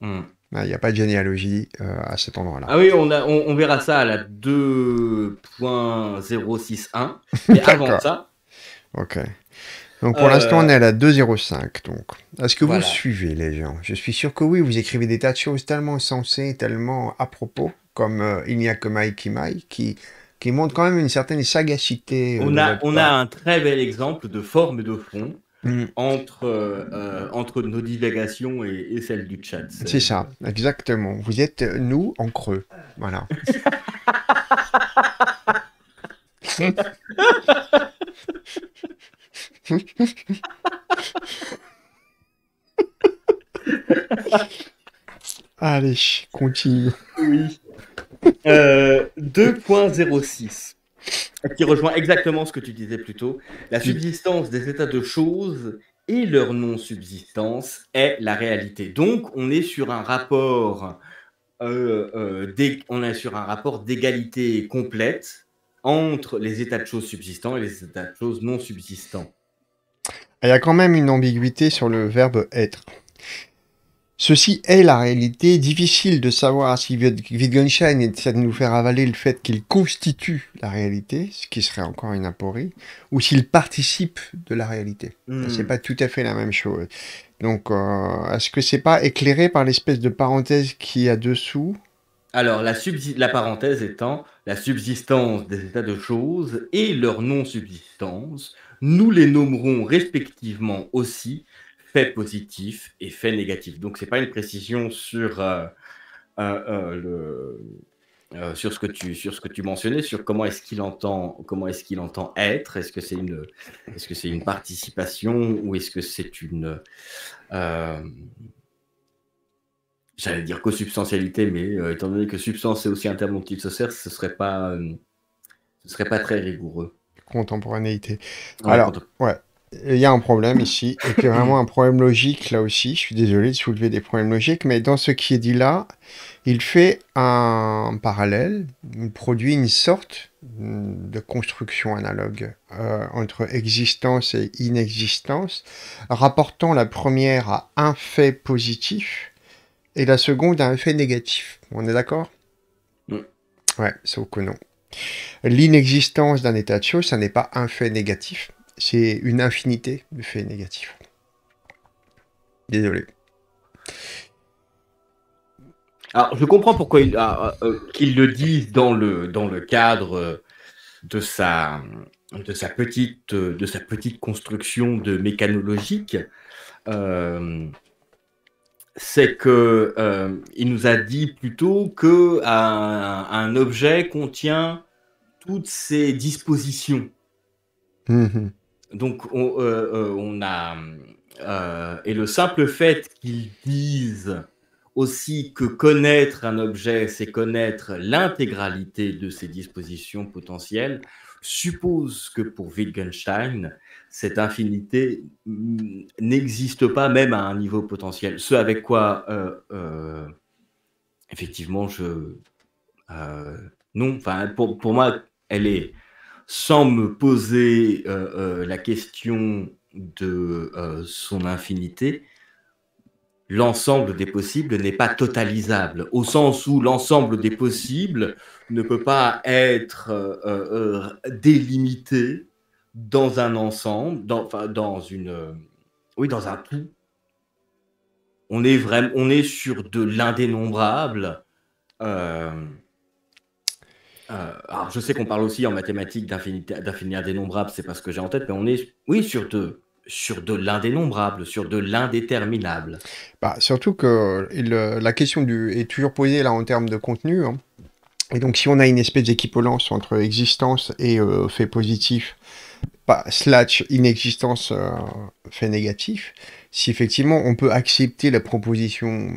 Speaker 1: Mmh. Il ah, n'y a pas de généalogie euh, à cet endroit-là.
Speaker 2: Ah oui, on, a, on, verra ça à la 2.061. Mais avant ça.
Speaker 1: Ok. Donc pour l'instant, on euh. est à la 2.05. Donc, est-ce que vous suivez les gens Je suis sûr que oui, vous écrivez des tas de choses tellement sensées, tellement à propos, comme euh, Il n'y a que Mai Mike, qui, qui montre quand même une certaine sagacité. On, a, a un
Speaker 2: très bel exemple de forme et de fond. Mm. Entre, euh, entre nos divagations et, celle celles du chat. C'est ça,
Speaker 1: exactement. Vous êtes nous en creux. Voilà. Allez, continue.
Speaker 2: Oui. 2.06. Euh, qui rejoint exactement ce que tu disais plus tôt. La subsistance des états de choses et leur non-subsistance est la réalité. Donc, on est sur un rapport, euh, euh, on est sur un rapport d'égalité complète entre les états de choses subsistants et les états de choses non subsistants.
Speaker 1: Il y a quand même une ambiguïté sur le verbe être. Ceci est la réalité, difficile de savoir si Wittgenstein essaie de nous faire avaler le fait qu'il constitue la réalité, ce qui serait encore une aporie, ou s'il participe de la réalité. Ce hmm. C'est pas tout à fait la même chose. Donc, euh, est-ce que c'est pas éclairé par l'espèce de parenthèse qui a dessous
Speaker 2: Alors, la parenthèse étant la subsistance des états de choses et leur non-subsistance, nous les nommerons respectivement aussi positif et fait négatif. Donc, ce n'est pas une précision sur, euh, euh, euh, le, sur, ce que tu, sur ce que tu mentionnais, sur comment est-ce qu'il entend, comment est-ce qu'il entend être. Est-ce que c'est une, est -ce que c'est une participation ou est-ce que c'est une j'allais dire co-substantialité, mais étant donné que substance est aussi un terme dont il se sert, ce serait pas, ce serait pas très rigoureux.
Speaker 1: Contemporanéité. Alors, ouais. Euh, il y a un problème ici, et puis vraiment un problème logique là aussi. Je suis désolé de soulever des problèmes logiques, mais dans ce qui est dit là, il fait un parallèle, il produit une sorte de construction analogue euh, entre existence et inexistence, rapportant la première à un fait positif et la seconde à un fait négatif. On est d'accord oui. Ouais, sauf que non. L'inexistence d'un état de choses, ça n'est pas un fait négatif, c'est une infinité de faits négatifs. Désolé.
Speaker 2: Alors, je comprends pourquoi il, ah, euh, euh, le dit dans le, dans le cadre euh, de sa, de, sa petite, de sa petite construction de mécanologique. c'est que il nous a dit plutôt que un, objet contient toutes ses dispositions. Mm-hmm donc, on, euh, euh, a. Euh, et le simple fait qu'ils disent aussi que connaître un objet, c'est connaître l'intégralité de ses dispositions potentielles, suppose que pour Wittgenstein, cette infinité n'existe pas même à un niveau potentiel. Ce avec quoi, effectivement, je... non, pour, moi, elle est sans me poser euh, euh, la question de euh, son infinité, l'ensemble des possibles n'est pas totalisable, au sens où l'ensemble des possibles ne peut pas être délimité dans un ensemble, dans, dans une, oui, dans un tout. On est on est sur de l'indénombrable. Euh, je sais qu'on parle aussi en mathématiques d'infini indénombrable, c'est pas ce que j'ai en tête, mais on est, oui, sur de, sur de l'indénombrable, sur de l'indéterminable.
Speaker 1: Bah, surtout que euh, la question du, est toujours posée là en termes de contenu. Hein. Et donc, si on a une espèce d'équipolence entre existence et euh, fait positif, bah, slash inexistence, fait négatif, si effectivement on peut accepter la proposition,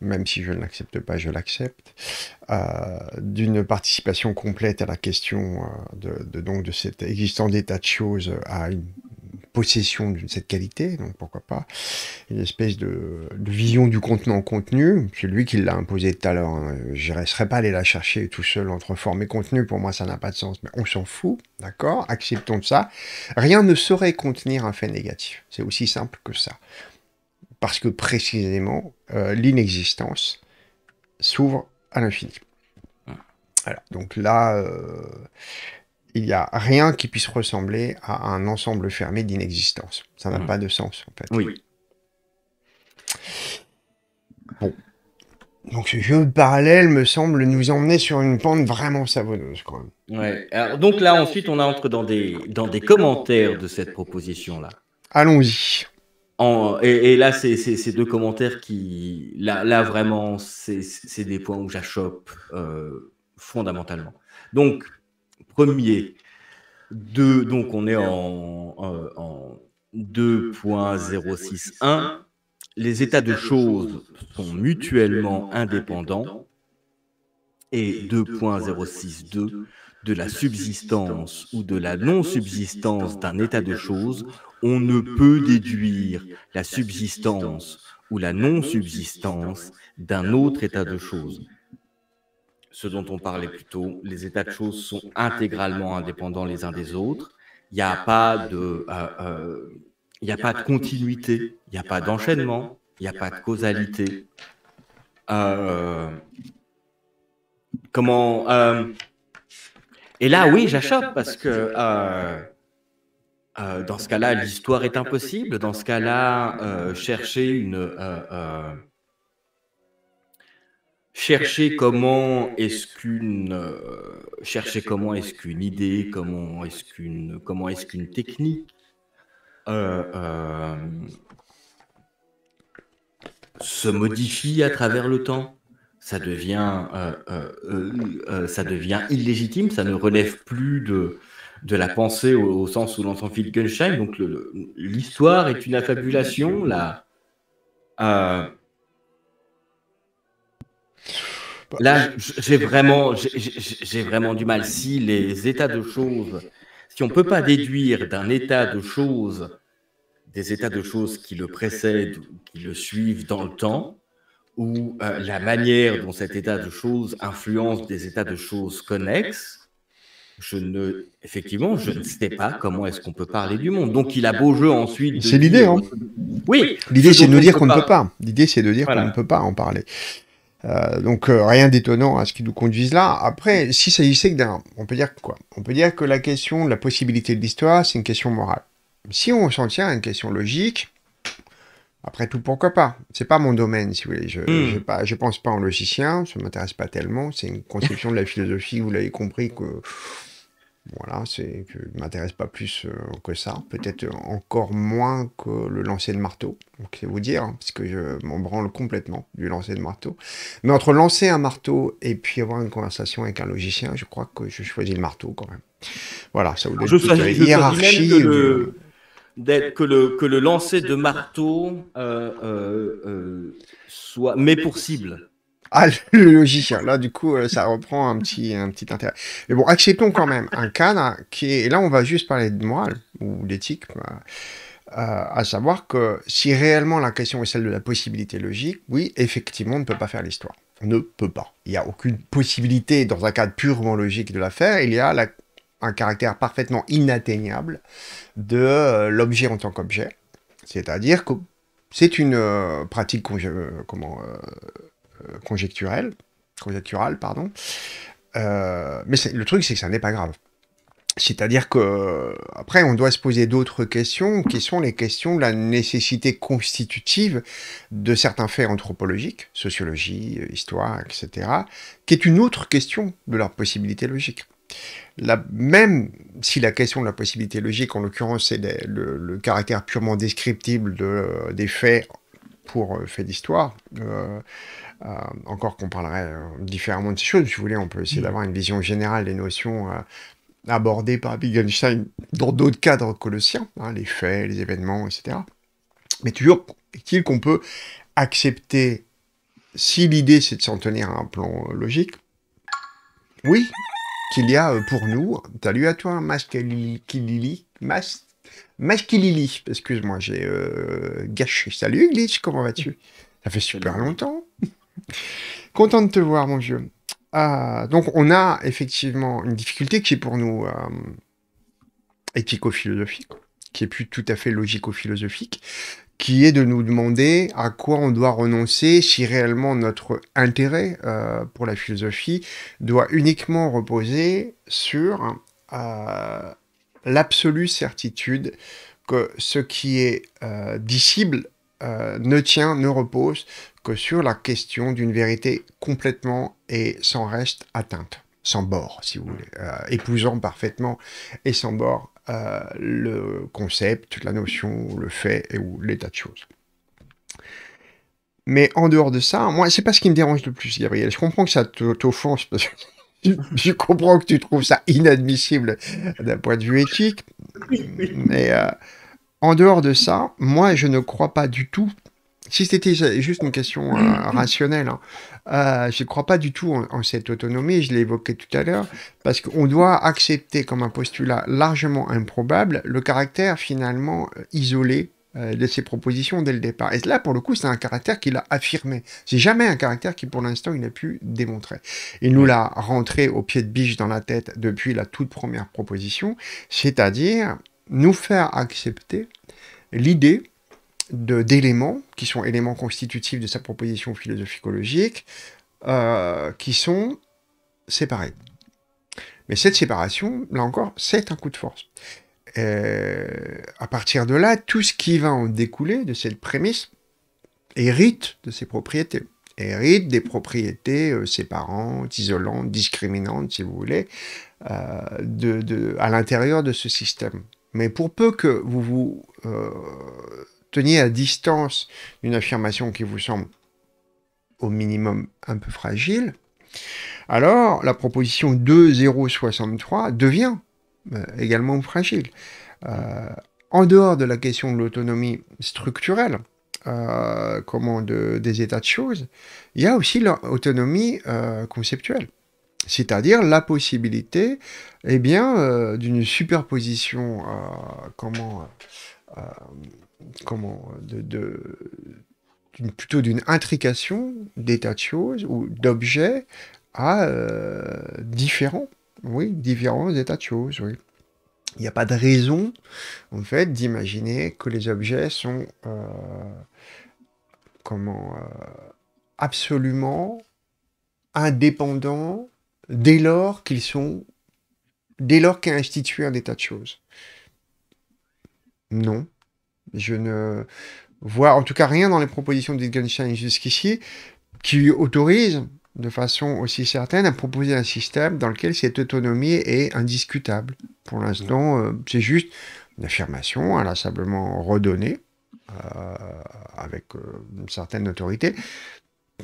Speaker 1: même si je ne l'accepte pas, je l'accepte, euh, d'une participation complète à la question euh, de, donc de cet existant d'état de choses à une possession de cette qualité, donc pourquoi pas, une espèce de, vision du contenant contenu, c'est lui qui l'a imposé tout à l'heure, hein. je ne pas allé la chercher tout seul entre forme et contenu, pour moi ça n'a pas de sens, mais on s'en fout, d'accord, acceptons ça, rien ne saurait contenir un fait négatif, c'est aussi simple que ça, parce que précisément, euh, l'inexistence s'ouvre à l'infini. Ah. Voilà, donc là... Euh, il n'y a rien qui puisse ressembler à un ensemble fermé d'inexistence. Ça n'a mmh. pas de sens, en fait. Oui. Bon. Donc ce jeu de parallèle me semble nous emmener sur une pente vraiment savonneuse, quand
Speaker 2: même. donc là, ensuite, on entre dans des, dans des commentaires de cette proposition-là. Allons-y. et, là, c'est ces deux commentaires qui, là, vraiment, c'est des points où j'achoppe euh, fondamentalement. Donc, premier. De, donc on est en, en 2.061. Les états de choses sont mutuellement indépendants et 2.062 de la subsistance ou de la non-subsistance d'un état de choses, on ne peut déduire la subsistance ou la non-subsistance d'un autre état de choses ce dont on parlait plus tôt, les états de choses sont intégralement indépendants les uns des autres. Il n'y a pas de, euh, euh, a pas de continuité, il n'y a pas d'enchaînement, il n'y a pas de causalité. Euh, comment Et là, oui, j'achope parce que dans ce cas-là, l'histoire est impossible. Dans ce cas-là, chercher une chercher comment est-ce qu'une euh, euh, chercher comment est-ce qu'une idée, comment est-ce qu'une comment est-ce qu'une technique euh, se modifie à travers le temps. Ça devient ça devient illégitime, ça ne relève plus de de la pensée au, sens où l'entend Wittgenstein. Donc l'histoire est une affabulation, la Là, j'ai vraiment, j'ai vraiment du mal. Si les états de choses, si on ne peut pas déduire d'un état de choses des états de choses qui le précèdent, qui le suivent dans le temps, ou euh, euh, la manière dont cet état de choses influence des états de choses connexes, je ne, effectivement, je ne sais pas comment est-ce qu'on peut parler du monde. Donc, il a beau jeu ensuite. C'est l'idée,
Speaker 1: Oui. L'idée, c'est de nous dire qu'on ne peut pas. L'idée, c'est de dire qu'on ne peut pas en parler. Euh, donc euh, rien d'étonnant à ce qui nous conduise là. Après, s'il s'agissait que d'un, on peut dire quoi On peut dire que la question de la possibilité de l'histoire, c'est une question morale. Si on s'en tient à une question logique, après tout, pourquoi pas C'est pas mon domaine, si vous voulez. Je, hmm. je, je pense pas en logicien, ça m'intéresse pas tellement. C'est une conception de la philosophie, vous l'avez compris, que voilà, c'est que ne m'intéresse pas plus euh, que ça, peut-être euh, encore moins que le lancer de marteau. Donc c'est vous dire, hein, parce que je m'en complètement du lancer de marteau. Mais entre lancer un marteau et puis avoir une conversation avec un logicien, je crois que je choisis le marteau quand même. Voilà, ça vous donne une hiérarchie.
Speaker 2: Que le, que, le, lancer de marteau euh, soit mais pour cible.
Speaker 1: Ah, le logicien. Là, du coup, euh, ça reprend un petit, un petit intérêt. Mais bon, acceptons quand même un cadre qui est. Et là, on va juste parler de morale ou d'éthique. Euh, euh, à savoir que si réellement la question est celle de la possibilité logique, oui, effectivement, on ne peut pas faire l'histoire. On ne peut pas. Il n'y a aucune possibilité dans un cadre purement logique de la faire. Il y a un caractère parfaitement inatteignable de l'objet en tant qu'objet. C'est-à-dire que c'est une pratique comment, euh, conjectural, conjecturale, pardon. Euh, mais le truc, c'est que ça n'est pas grave. C'est-à-dire que après, on doit se poser d'autres questions, qui sont les questions de la nécessité constitutive de certains faits anthropologiques, sociologie, euh, histoire, etc., qui est une autre question de leur possibilité logique. La, même si la question de la possibilité logique, en l'occurrence, c'est le, caractère purement descriptible des faits pour faits d'histoire, euh, encore qu'on parlerait euh, différemment de ces choses, si vous voulez, on peut essayer mm. d'avoir une vision générale des notions euh, abordées par Wittgenstein dans d'autres cadres que le sien, les faits, les événements, etc. Mais toujours est-il qu'on peut accepter, si l'idée c'est de s'en tenir à un plan logique, oui, qu'il y a pour nous, salut à toi, Maskilili, excuse-moi, j'ai gâché. Salut Glitch, comment vas-tu Ça fait super longtemps. Content de te voir, mon vieux. Ah, donc, on a effectivement une difficulté qui est pour nous euh, éthico-philosophique, qui est plus tout à fait logico-philosophique, qui est de nous demander à quoi on doit renoncer si réellement notre intérêt euh, pour la philosophie doit uniquement reposer sur euh, l'absolue certitude que ce qui est disciple ne tient, ne repose que sur la question d'une vérité complètement et sans reste atteinte, sans bord, si vous voulez, euh, épousant parfaitement et sans bord euh, le concept, la notion, le fait ou l'état de choses. Mais en dehors de ça, moi, c'est pas ce qui me dérange le plus, Gabriel. Je comprends que ça t'offense parce que je comprends que tu trouves ça inadmissible d'un point de vue éthique, mais euh, en dehors de ça, moi, je ne crois pas du tout si c'était juste une question euh, mm. rationnelle, hein, euh, je ne crois pas du tout en, cette autonomie, je l'ai évoqué tout à l'heure, parce qu'on doit accepter comme un postulat largement improbable le caractère finalement euh, isolé de ses propositions dès le départ. Et là, pour le coup, c'est un caractère qu'il a affirmé. C'est jamais un caractère qui, pour l'instant, il n'a pu démontrer. Il nous l'a rentré au pied de biche dans la tête depuis la toute première proposition, c'est-à-dire nous faire accepter l'idée d'éléments qui sont éléments constitutifs de sa proposition philosophicologique, euh, qui sont séparés. Mais cette séparation, là encore, c'est un coup de force. Euh, à partir de là, tout ce qui va en découler de cette prémisse hérite de ses propriétés, hérite des propriétés euh, séparantes, isolantes, discriminantes, si vous voulez, de, à l'intérieur de ce système. Mais pour peu que vous vous Tenez à distance une affirmation qui vous semble au minimum un peu fragile, alors la proposition 2.063 devient euh, également fragile. Euh, en dehors de la question de l'autonomie structurelle, euh, comment des états de choses, il y a aussi l'autonomie conceptuelle, c'est-à-dire la possibilité eh bien, d'une superposition comment, comment de, plutôt d'une intrication d'états de choses ou d'objets à euh, différents, oui, différents états de choses, oui. Il n'y a pas de raison, en fait, d'imaginer que les objets sont, euh, comment, euh, absolument indépendants dès lors qu'ils sont, dès lors qu'est institué un état de choses. Non, je ne vois en tout cas rien dans les propositions de jusqu'ici qui autorise de façon aussi certaine à proposer un système dans lequel cette autonomie est indiscutable. Pour l'instant, euh, c'est juste une affirmation inlassablement redonnée euh, avec euh, une certaine autorité.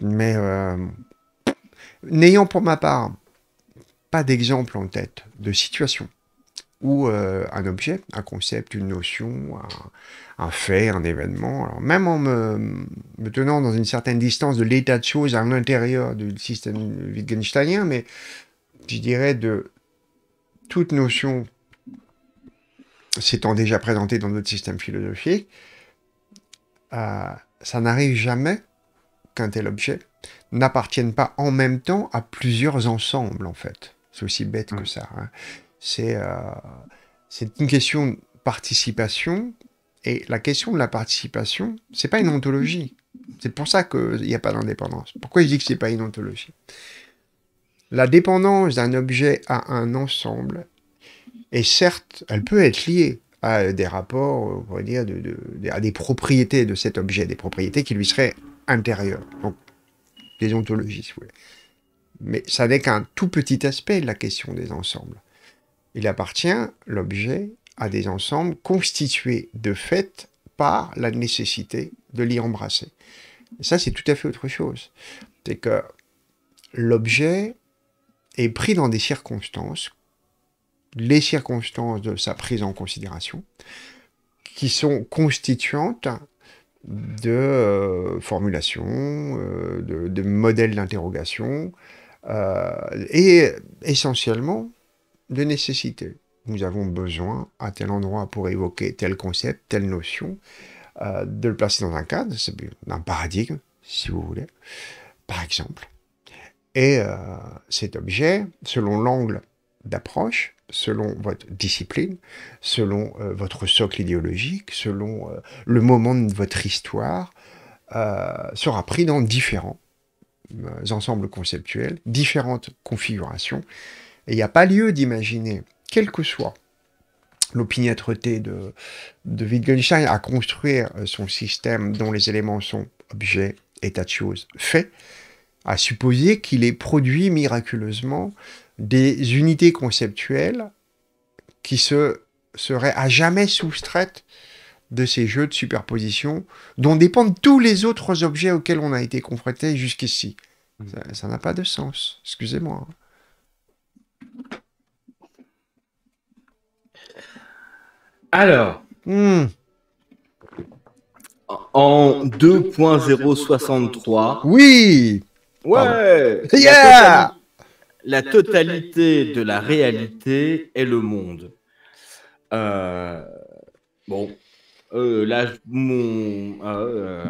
Speaker 1: Mais n'ayant pour ma part pas d'exemple en tête de situation ou euh, un objet, un concept, une notion, un, fait, un événement. Alors, même en me, tenant dans une certaine distance de l'état de choses à l'intérieur du système wittgensteinien, mais je dirais de toute notion s'étant déjà présentée dans notre système philosophique, euh, ça n'arrive jamais qu'un tel objet n'appartienne pas en même temps à plusieurs ensembles, en fait. C'est aussi bête que ça. Hein. Euh, c'est une question de participation. Et la question de la participation, c'est pas une ontologie. C'est pour ça qu'il n'y a pas d'indépendance. Pourquoi je dis que c'est pas une ontologie La dépendance d'un objet à un ensemble, et certes, elle peut être liée à des rapports, on dire, à des propriétés de cet objet, des propriétés qui lui seraient intérieures. Donc, des ontologies, vous voulez. Mais ça n'est qu'un tout petit aspect de la question des ensembles. Il appartient, l'objet, à des ensembles constitués de fait par la nécessité de l'y embrasser. ça, c'est tout à fait autre chose. C'est que l'objet est pris dans des circonstances, les circonstances de sa prise en considération, qui sont constituantes de euh, formulations, euh, de, modèles d'interrogation, euh, et essentiellement de nécessité. Nous avons besoin à tel endroit pour évoquer tel concept, telle notion, euh, de le placer dans un cadre, un paradigme, si vous voulez, par exemple. Et euh, cet objet, selon l'angle d'approche, selon votre discipline, selon euh, votre socle idéologique, selon le moment de votre histoire, sera pris dans différents ensembles conceptuels, différentes configurations, et il n'y a pas lieu d'imaginer, quelle que soit l'opiniâtreté de, de Wittgenstein à construire euh, son système dont les éléments sont objets, états de choses, faits, à supposer qu'il ait produit miraculeusement des unités conceptuelles qui se seraient à jamais soustraites de ces jeux de superposition dont dépendent tous les autres objets auxquels on a été confronté jusqu'ici. Mmh. Ça n'a pas de sens, excusez-moi. Hein. Alors. Hmm.
Speaker 2: En 2.063. Oui Ouais Yeah la totalité de la réalité est le monde. Euh, bon, euh, là, mon, euh,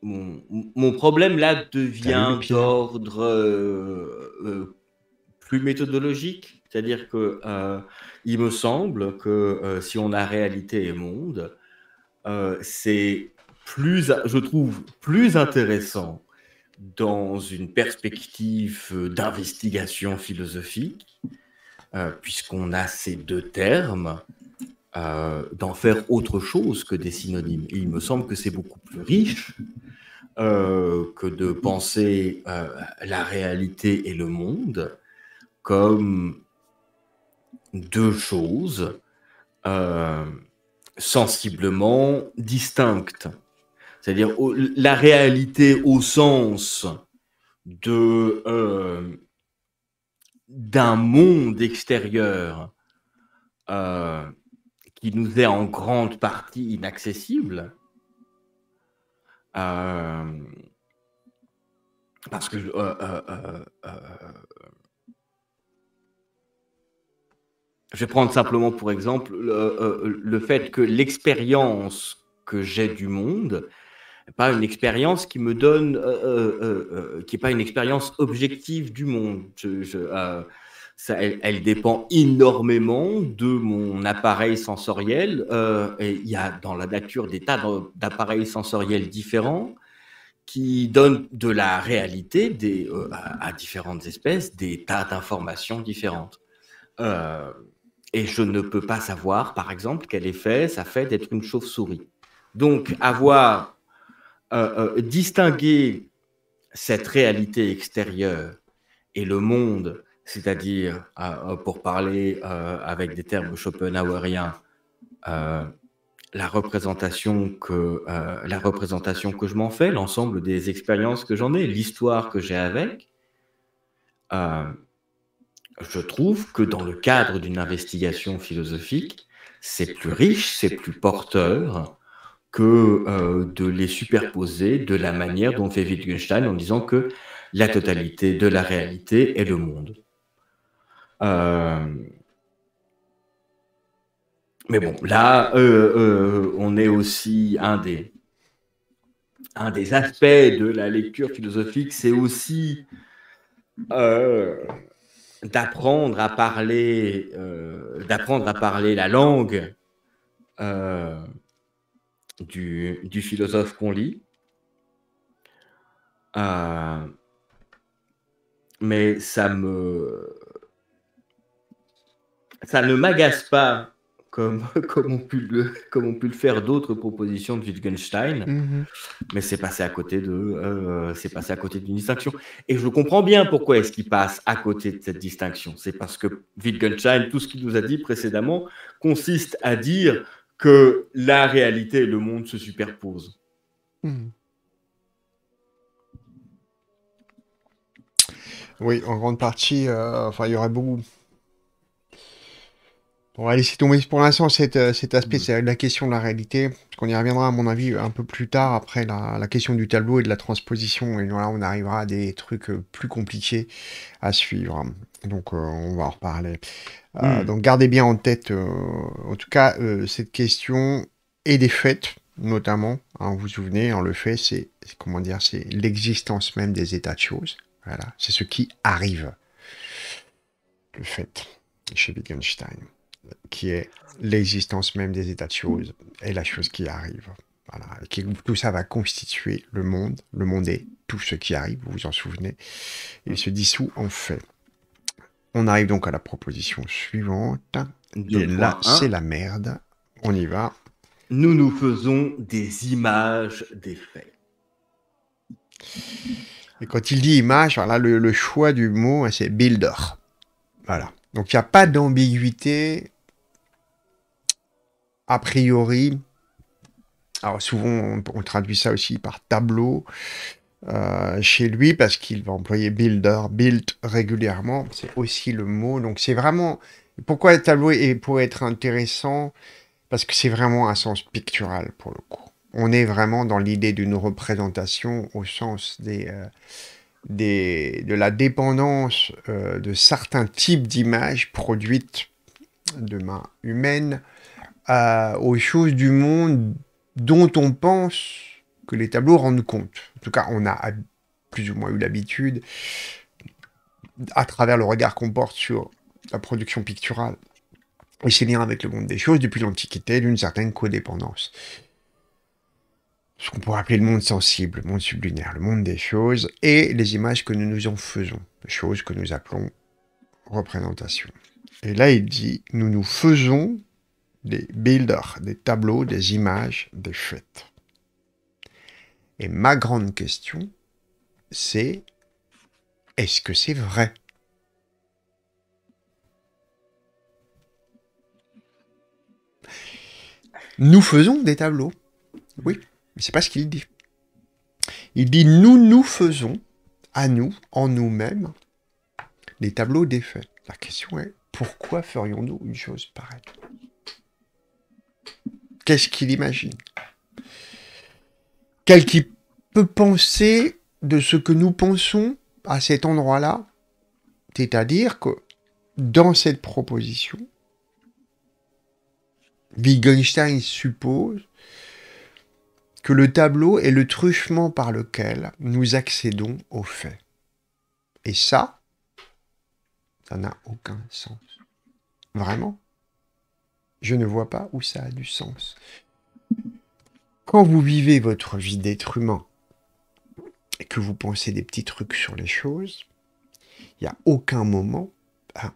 Speaker 2: mon, mon, problème là devient d'ordre méthodologique. C'est-à-dire que euh, il me semble que euh, si on a réalité et monde, euh, c'est plus, je trouve, plus intéressant dans une perspective d'investigation philosophique, puisqu'on a ces deux termes, d'en faire autre chose que des synonymes. il me semble que c'est beaucoup plus riche que de penser la réalité et le monde comme deux choses euh, sensiblement distinctes. C'est-à-dire la réalité au sens de euh, d'un monde extérieur euh, qui nous est en grande partie inaccessible. parce que je vais prendre simplement pour exemple euh, le, fait que l'expérience que j'ai du monde, pas une expérience qui me donne, euh, euh, qui n'est pas une expérience objective du monde. elle, dépend énormément de mon appareil sensoriel. et il y a dans la nature des tas d'appareils sensoriels différents qui donnent de la réalité des, à, différentes espèces des tas d'informations différentes. Et je ne peux pas savoir, par exemple, quel effet ça fait d'être une chauve-souris. Donc, avoir euh, euh, distingué cette réalité extérieure et le monde, c'est-à-dire, euh, pour parler avec des termes schopenhaueriens, la représentation que la représentation que je m'en fais, l'ensemble des expériences que j'en ai, l'histoire que j'ai avec, je trouve que dans le cadre d'une investigation philosophique, c'est plus riche, c'est plus porteur que euh, de les superposer de la manière dont fait Wittgenstein en disant que la totalité de la réalité est le monde. Euh, mais bon, là, euh, on est aussi un des, un des aspects de la lecture philosophique, c'est aussi d'apprendre à parler, euh, d'apprendre à parler la langue euh, du, philosophe qu'on lit. Euh, mais ça me, ça ne m'agace pas comme, comme, ont pu le, comme pu le faire d'autres propositions de Wittgenstein, mhm. mais c'est passé à côté de, euh, c'est passé à côté d'une distinction. Et je comprends bien pourquoi est-ce qu'il passe à côté de cette distinction. C'est parce que Wittgenstein, tout ce qu'il nous a dit précédemment, consiste à dire que la réalité et le monde se superposent.
Speaker 1: Mhm. Oui, en grande partie, euh, enfin, il y aurait beaucoup, on va laisser tomber pour l'instant cet, euh, aspect, mm. c'est la question de la réalité, On qu'on y reviendra à mon avis un peu plus tard après la, question du tableau et de la transposition, et là on arrivera à des trucs euh, plus compliqués à suivre. Donc euh, on va en reparler. Mm. donc gardez bien en tête, en tout cas, cette question et des faits notamment. Hein, vous vous souvenez, en hein, le fait, c'est comment dire, c'est l'existence même des états de choses. Voilà, c'est ce qui arrive. Le fait chez Wittgenstein qui est l'existence même des états de choses et la chose qui arrive. tout ça va constituer le monde. Le monde est tout ce qui arrive, vous vous en souvenez. Il se dissout en fait. On arrive donc à la proposition suivante. là, c'est la merde. On y va. Nous nous
Speaker 2: faisons des images des faits.
Speaker 1: Et quand il dit image, voilà, le, le choix du mot, hein, c'est builder. Voilà. Donc il n'y a pas d'ambiguïté a priori, alors souvent on, traduit ça aussi par tableau euh, chez lui parce qu'il va employer builder, built régulièrement, c'est aussi le mot. Donc c'est vraiment pourquoi tableau est pour être intéressant parce que c'est vraiment un sens pictural pour le coup. On est vraiment dans l'idée d'une représentation au sens des euh, de la dépendance euh, de certains types d'images produites de main humaine aux choses du monde dont on pense que les tableaux rendent compte. En tout cas, on a plus ou moins eu l'habitude, à travers le regard qu'on porte sur la production picturale et ses liens avec le monde des choses, depuis l'Antiquité, d'une certaine codépendance. Ce qu'on pourrait appeler le monde sensible, le monde sublunaire, le monde des choses, et les images que nous nous en faisons, les choses que nous appelons représentations. Et là, il dit, nous nous faisons des builders, des tableaux, des images, des fêtes. Et ma grande question, c'est est-ce que c'est vrai Nous faisons des tableaux. Oui, mais c'est pas ce qu'il dit. Il dit nous nous faisons à nous, en nous-mêmes, des tableaux des faits. La question est pourquoi ferions-nous une chose pareille qu'est-ce qu'il imagine Quel qui peut penser de ce que nous pensons à cet endroit-là C'est-à-dire que dans cette proposition, Wittgenstein suppose que le tableau est le truchement par lequel nous accédons aux faits. Et ça, ça n'a aucun sens. Vraiment. Je ne vois pas où ça a du sens. Quand vous vivez votre vie d'être humain et que vous pensez des petits trucs sur les choses, il n'y a aucun moment ah,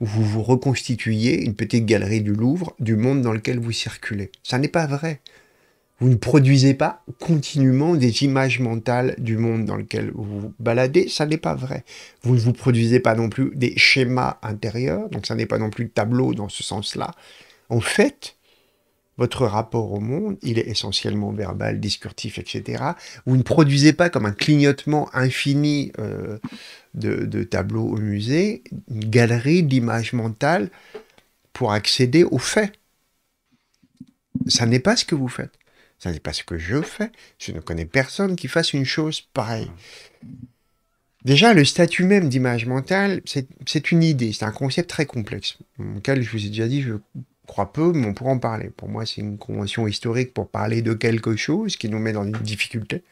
Speaker 1: où vous vous reconstituez une petite galerie du Louvre du monde dans lequel vous circulez. Ça n'est pas vrai. Vous ne produisez pas continuellement des images mentales du monde dans lequel vous vous baladez, ça n'est pas vrai. Vous ne vous produisez pas non plus des schémas intérieurs, donc ça n'est pas non plus de tableau dans ce sens-là. En fait, votre rapport au monde, il est essentiellement verbal, discursif, etc. Vous ne produisez pas comme un clignotement infini euh, de, tableaux au musée, une galerie d'images mentales pour accéder aux faits. Ça n'est pas ce que vous faites. Ça n'est pas ce que je fais. Je ne connais personne qui fasse une chose pareille. Déjà, le statut même d'image mentale, c'est une idée, c'est un concept très complexe, auquel je vous ai déjà dit, je crois peu, mais on pourra en parler. Pour moi, c'est une convention historique pour parler de quelque chose qui nous met dans une difficulté,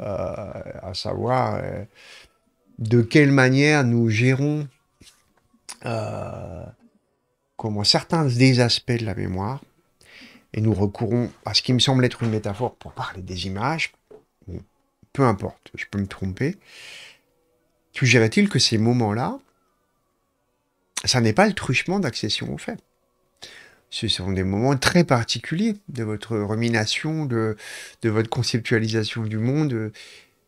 Speaker 1: euh, à savoir euh, de quelle manière nous gérons euh, certains des aspects de la mémoire, et nous recourons à ce qui me semble être une métaphore pour parler des images. peu importe, je peux me tromper. t il que ces moments-là, ça n'est pas le truchement d'accession aux fait. Ce sont des moments très particuliers de votre rumination, de, de votre conceptualisation du monde,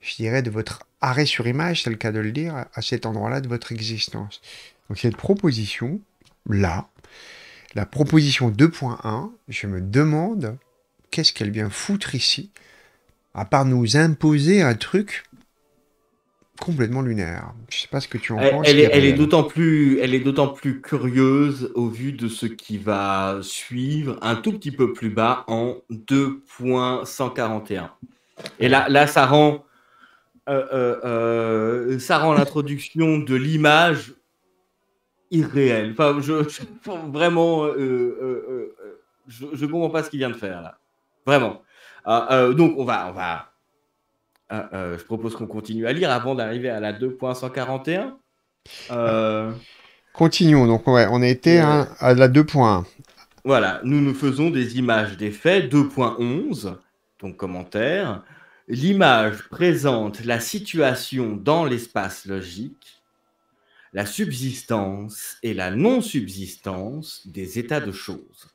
Speaker 1: je dirais de votre arrêt sur image, c'est le cas de le dire, à cet endroit-là de votre existence. Donc cette proposition, là, la proposition 2.1, je me demande qu'est-ce qu'elle vient foutre ici, à part nous imposer un truc complètement lunaire. Je sais pas ce que tu en penses. Elle, est,
Speaker 2: d'autant plus, elle est d'autant plus curieuse au vu de ce qui va suivre un tout petit peu plus bas en 2.141. Et là, là, ça rend, euh, euh, euh, ça rend l'introduction de l'image irréelle. Enfin, je, vraiment, je, je comprends pas ce qu'il vient de faire là. Vraiment. Ah, donc, on va, on va ah, euh, je propose qu'on continue à lire avant d'arriver à la 2.141. Euh,
Speaker 1: Continuons, donc ouais, on a été hein, à la 2.1.
Speaker 2: Voilà, nous nous faisons des images des faits, 2.11, donc commentaire. L'image présente la situation dans l'espace logique, la subsistance et la non-subsistance des états de choses.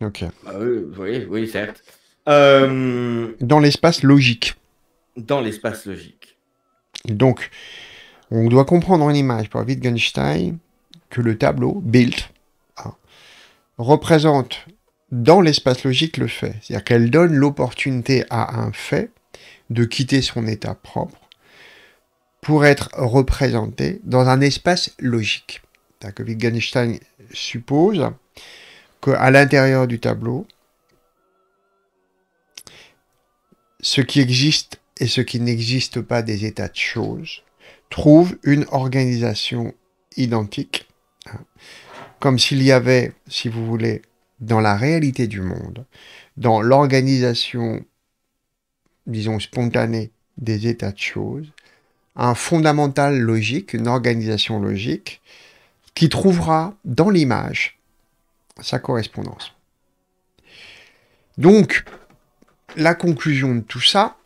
Speaker 2: Ok. Bah oui, certes.
Speaker 1: Euh, dans l'espace logique.
Speaker 2: Dans l'espace logique.
Speaker 1: Donc, on doit comprendre en image pour Wittgenstein que le tableau built hein, représente dans l'espace logique le fait. C'est-à-dire qu'elle donne l'opportunité à un fait de quitter son état propre pour être représenté dans un espace logique. C'est Que Wittgenstein suppose à l'intérieur du tableau, ce qui existe et ce qui n'existe pas des états de choses trouve une organisation identique, hein, comme s'il y avait, si vous voulez, dans la réalité du monde, dans l'organisation, disons, spontanée des états de choses, un fondamental logique, une organisation logique, qui trouvera dans l'image sa correspondance. Donc, la conclusion de tout ça,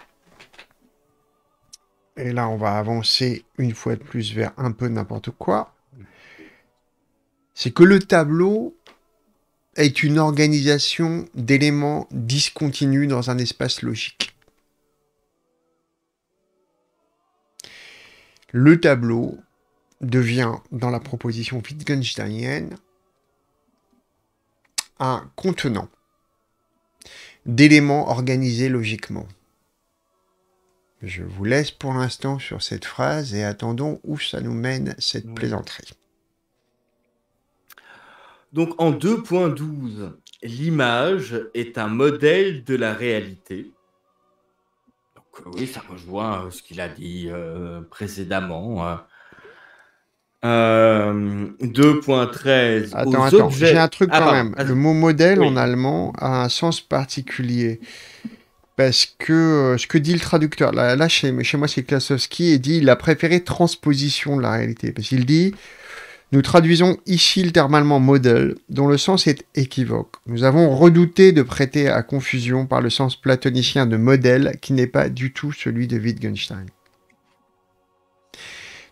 Speaker 1: et là on va avancer une fois de plus vers un peu n'importe quoi, c'est que le tableau est une organisation d'éléments discontinus dans un espace logique. Le tableau devient, dans la proposition Wittgensteinienne, un contenant d'éléments organisés logiquement. Je vous laisse pour l'instant sur cette phrase et attendons où ça nous mène cette plaisanterie.
Speaker 2: Donc en 2.12, l'image est un modèle de la réalité. oui, ça rejoint euh, ce qu'il a dit euh, précédemment. Euh, 2.13. Euh, attends, attends. J'ai un truc ah, quand même.
Speaker 1: Le mot modèle en allemand a un sens particulier. Parce que euh, ce que dit le traducteur, là, chez, moi c'est Klasowski, dit il a préféré transposition de la réalité. Parce qu'il dit nous traduisons ici le terme allemand modèle, dont le sens est équivoque. Nous avons redouté de prêter à confusion par le sens platonicien de modèle, qui n'est pas du tout celui de Wittgenstein.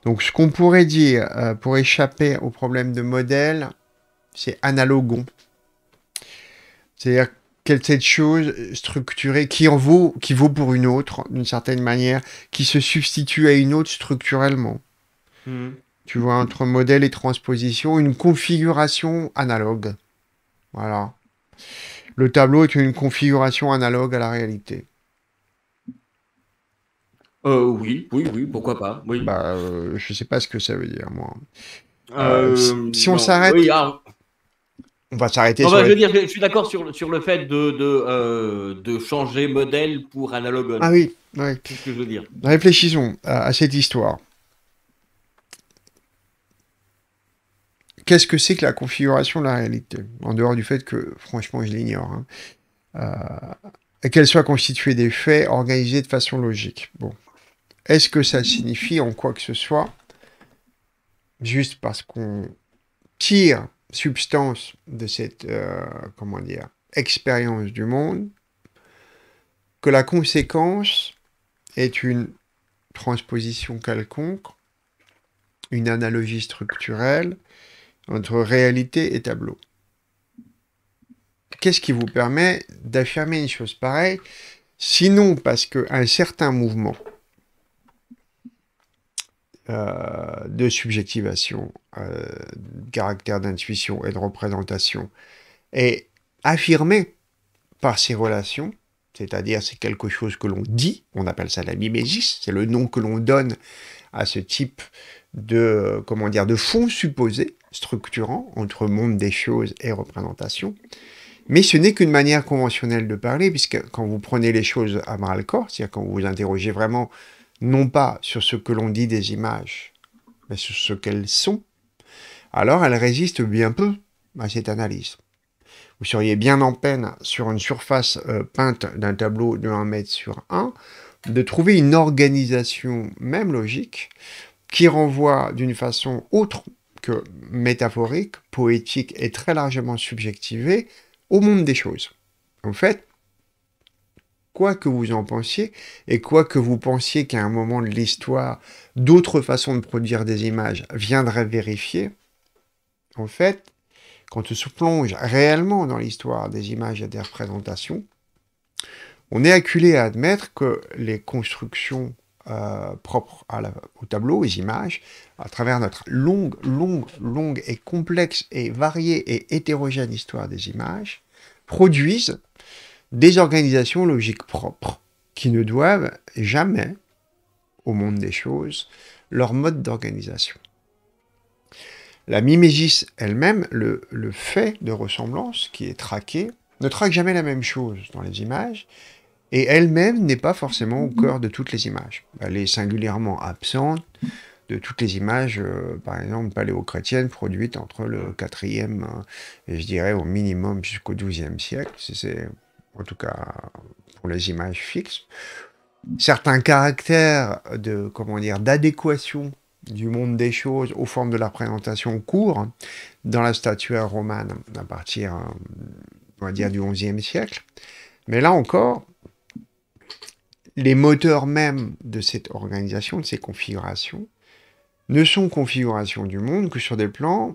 Speaker 1: Donc ce qu'on pourrait dire euh, pour échapper au problème de modèle, c'est analogon. C'est-à-dire cette chose structurée qui en vaut, qui vaut pour une autre, d'une certaine manière, qui se substitue à une autre structurellement. Hmm. Tu vois, entre modèle et transposition, une configuration analogue. Voilà. Le tableau est une configuration analogue à la réalité. Euh, oui, oui, oui, pourquoi bah, pas. Oui. Bah, euh, je sais pas ce que ça veut dire, moi. Euh, si, on s'arrête. Ah. On va s'arrêter bah, Je
Speaker 2: je suis d'accord sur, sur le fait de, de, changer modèle pour Analogon. Ah oui, oui. ce que je veux dire.
Speaker 1: Réfléchissons à, cette histoire. Qu'est-ce que c'est que la configuration de la réalité En dehors du fait que, franchement, je l'ignore. Hein. qu'elle soit constituée des faits organisés de façon logique. Bon, est-ce que ça signifie en quoi que ce soit, juste parce qu'on tire substance de cette, euh, comment dire, expérience du monde, que la conséquence est une transposition quelconque, une analogie structurelle entre réalité et tableau. Qu'est-ce qui vous permet d'affirmer une chose pareille Sinon parce qu'un certain mouvement, euh, de subjectivation, de euh, caractère d'intuition et de représentation, est affirmé par ces relations, c'est-à-dire c'est quelque chose que l'on dit, on appelle ça la mimésis, c'est le nom que l'on donne à ce type de comment dire de fond supposé structurant entre monde des choses et représentation. Mais ce n'est qu'une manière conventionnelle de parler, puisque quand vous prenez les choses à bras le corps, c'est-à-dire quand vous vous interrogez vraiment non pas sur ce que l'on dit des images, mais sur ce qu'elles sont, alors elles résistent bien peu à cette analyse. Vous seriez bien en peine, sur une surface euh, peinte d'un tableau de 1 mètre sur 1, de trouver une organisation, même logique, qui renvoie d'une façon autre que métaphorique, poétique et très largement subjectivée au monde des choses. En fait, quoi que vous en pensiez, et quoi que vous pensiez qu'à un moment de l'histoire, d'autres façons de produire des images viendraient vérifier, en fait, quand on se plonge réellement dans l'histoire des images et des représentations, on est acculé à admettre que les constructions euh, propres au tableau, aux images, à travers notre longue, longue, longue et complexe et variée et hétérogène histoire des images,
Speaker 2: produisent
Speaker 1: des organisations logiques propres qui ne doivent jamais, au monde des choses, leur mode d'organisation. La mimésis elle-même, le, fait de ressemblance qui est traqué, ne traque jamais la même chose dans les images, et elle-même n'est pas forcément au cœur de toutes les images. Elle est singulièrement absente de toutes les images, euh, par exemple, paléochrétiennes produites entre le 4e euh, et je dirais au minimum jusqu'au 12e siècle. C'est en tout cas pour les images fixes, certains caractères de comment dire d'adéquation du monde des choses aux formes de la présentation court dans la statuaire romane à partir, euh, on va dire, du XIe siècle. Mais là encore, les moteurs même de cette organisation, de ces configurations, ne sont configurations du monde que sur des plans,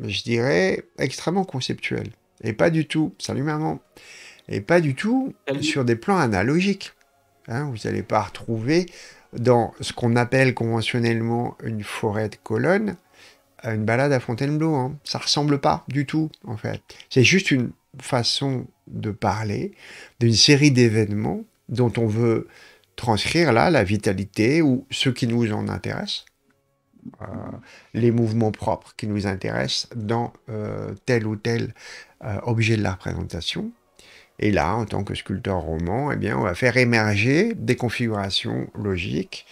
Speaker 1: je dirais, extrêmement conceptuels. Et pas du tout, Maman et pas du tout sur des plans analogiques. Hein. vous n'allez pas retrouver dans ce qu'on appelle conventionnellement une forêt de colonnes euh, une balade à Fontainebleau. Hein. Ça ressemble pas du tout, en fait. C'est juste une façon de parler d'une série d'événements dont on veut transcrire là la vitalité ou ce qui nous en intéresse, euh, les mouvements propres qui nous intéressent dans euh, tel ou tel objet de la représentation. Et là, en tant que sculpteur roman, eh bien, on va faire émerger des configurations logiques,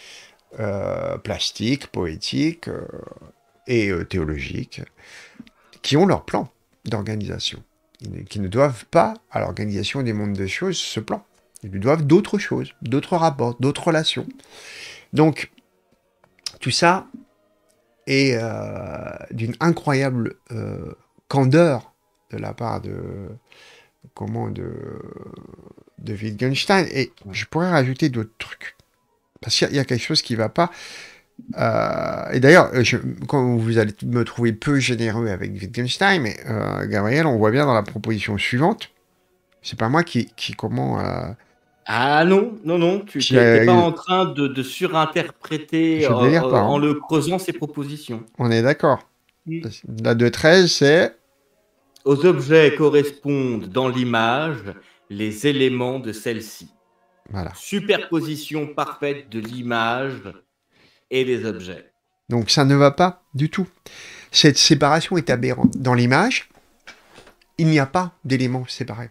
Speaker 1: euh, plastiques, poétiques euh, et euh, théologiques, qui ont leur plan d'organisation, qui ne doivent pas à l'organisation des mondes des choses ce plan. Ils lui doivent d'autres choses, d'autres rapports, d'autres relations. Donc, tout ça est d'une incroyable candeur de la part de, comment de, euh, de Wittgenstein. Et je pourrais rajouter d'autres trucs. Parce qu'il y, a quelque chose qui ne va pas. Euh, et d'ailleurs, euh, quand vous allez me trouver peu généreux avec Wittgenstein, mais Gabriel, on voit bien dans la proposition suivante, c'est pas moi qui, qui comment.
Speaker 2: ah non, non, non, tu n'étais pas en train de, surinterpréter hein. en, le
Speaker 1: creusant ses propositions. On est d'accord. La 2.13, c'est aux objets
Speaker 2: correspondent dans l'image les éléments de celle-ci. Voilà. Superposition parfaite de l'image et des objets.
Speaker 1: Donc ça ne va pas du tout. Cette séparation est aberrante. Dans l'image, il n'y a pas d'éléments séparés.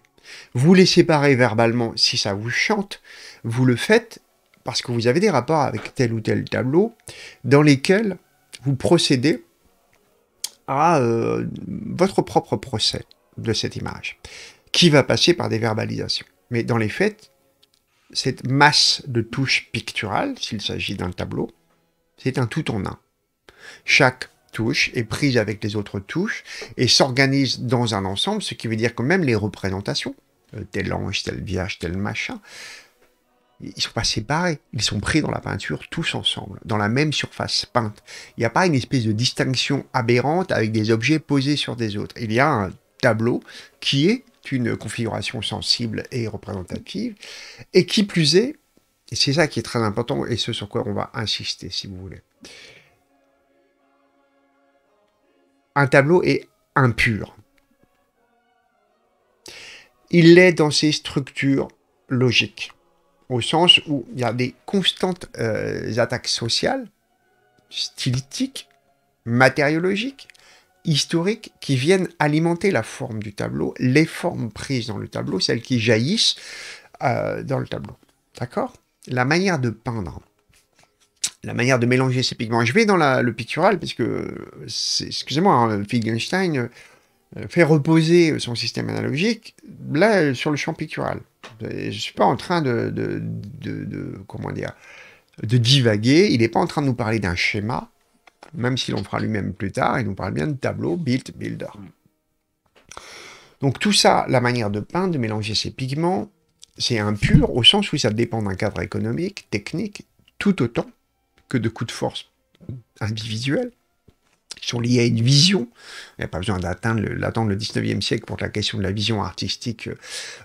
Speaker 1: Vous les séparez verbalement si ça vous chante, vous le faites parce que vous avez des rapports avec tel ou tel tableau dans lesquels vous procédez à euh, votre propre procès de cette image, qui va passer par des verbalisations. Mais dans les faits, cette masse de touches picturales, s'il s'agit d'un tableau, c'est un tout en un. Chaque touche est prise avec les autres touches et s'organise dans un ensemble, ce qui veut dire que même les représentations, euh, tel ange, tel vierge, tel machin, ils sont pas séparés, ils sont pris dans la peinture tous ensemble, dans la même surface peinte. Il n'y a pas une espèce de distinction aberrante avec des objets posés sur des autres. Il y a un tableau qui est une configuration sensible et représentative, et qui plus est, et c'est ça qui est très important et ce sur quoi on va insister si vous voulez. Un tableau est impur. Il l'est dans ses structures logiques au sens où il y a des constantes euh, attaques sociales, stylistiques, matériologiques, historiques, qui viennent alimenter la forme du tableau, les formes prises dans le tableau, celles qui jaillissent euh, dans le tableau. D'accord La manière de peindre la manière de mélanger ces pigments. Je vais dans le pictural, parce que, excusez-moi, hein, Wittgenstein, euh, fait reposer son système analogique là sur le champ pictural. Je ne suis pas en train de, de, comment dire de divaguer. Il n'est pas en train de nous parler d'un schéma, même si l'on fera lui-même plus tard. Il nous parle bien de tableau, build, builder. Donc tout ça, la manière de peindre, de mélanger ses pigments, c'est impur au sens où ça dépend d'un cadre économique, technique, tout autant que de coups de force individuels qui sont liés à une vision. Il n'y a pas besoin d'atteindre le, d'attendre le 19e siècle pour que la question de la vision artistique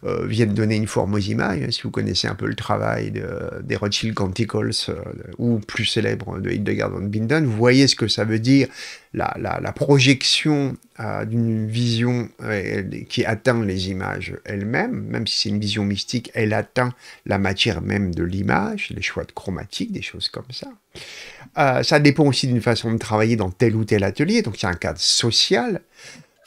Speaker 1: euh, vienne donner une forme aux images. Si vous connaissez un peu le travail de, des Rothschild Canticles euh, ou plus célèbre de Hildegard von Binden, vous voyez ce que ça veut dire la, projection euh, d'une vision qui atteint les images elles-mêmes, même si c'est une vision mystique, elle atteint la matière même de l'image, les choix de chromatique, des choses comme ça. Euh, ça dépend aussi d'une façon de travailler dans tel ou tel atelier, donc il y a un cadre social.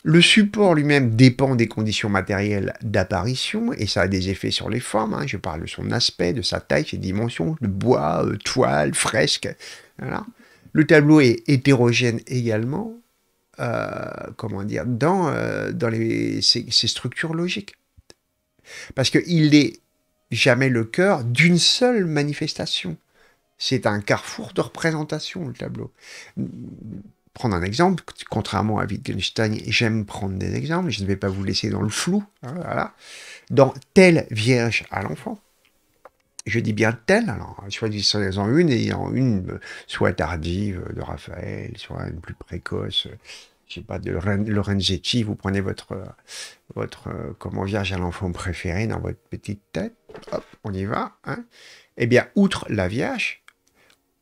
Speaker 1: Le support lui-même dépend des conditions matérielles d'apparition et ça a des effets sur les formes. Hein. Je parle de son aspect, de sa taille, ses dimensions, de bois, euh, toile, fresque. Le tableau est hétérogène également, euh, comment dire, dans, ses structures logiques. Parce qu'il n'est jamais le cœur d'une seule manifestation. C'est un carrefour de représentation, le tableau. Prendre un exemple, contrairement à Wittgenstein, j'aime prendre des exemples, je ne vais pas vous laisser dans le flou. Hein, dans Telle Vierge à l'enfant, je dis bien telle, alors soit disant en une, et en une, soit tardive de Raphaël, soit une plus précoce, je sais pas, de Lorenzetti, vous prenez votre, votre comment vierge à l'enfant préféré dans votre petite tête, hop, on y va. Hein. Eh bien, outre la vierge,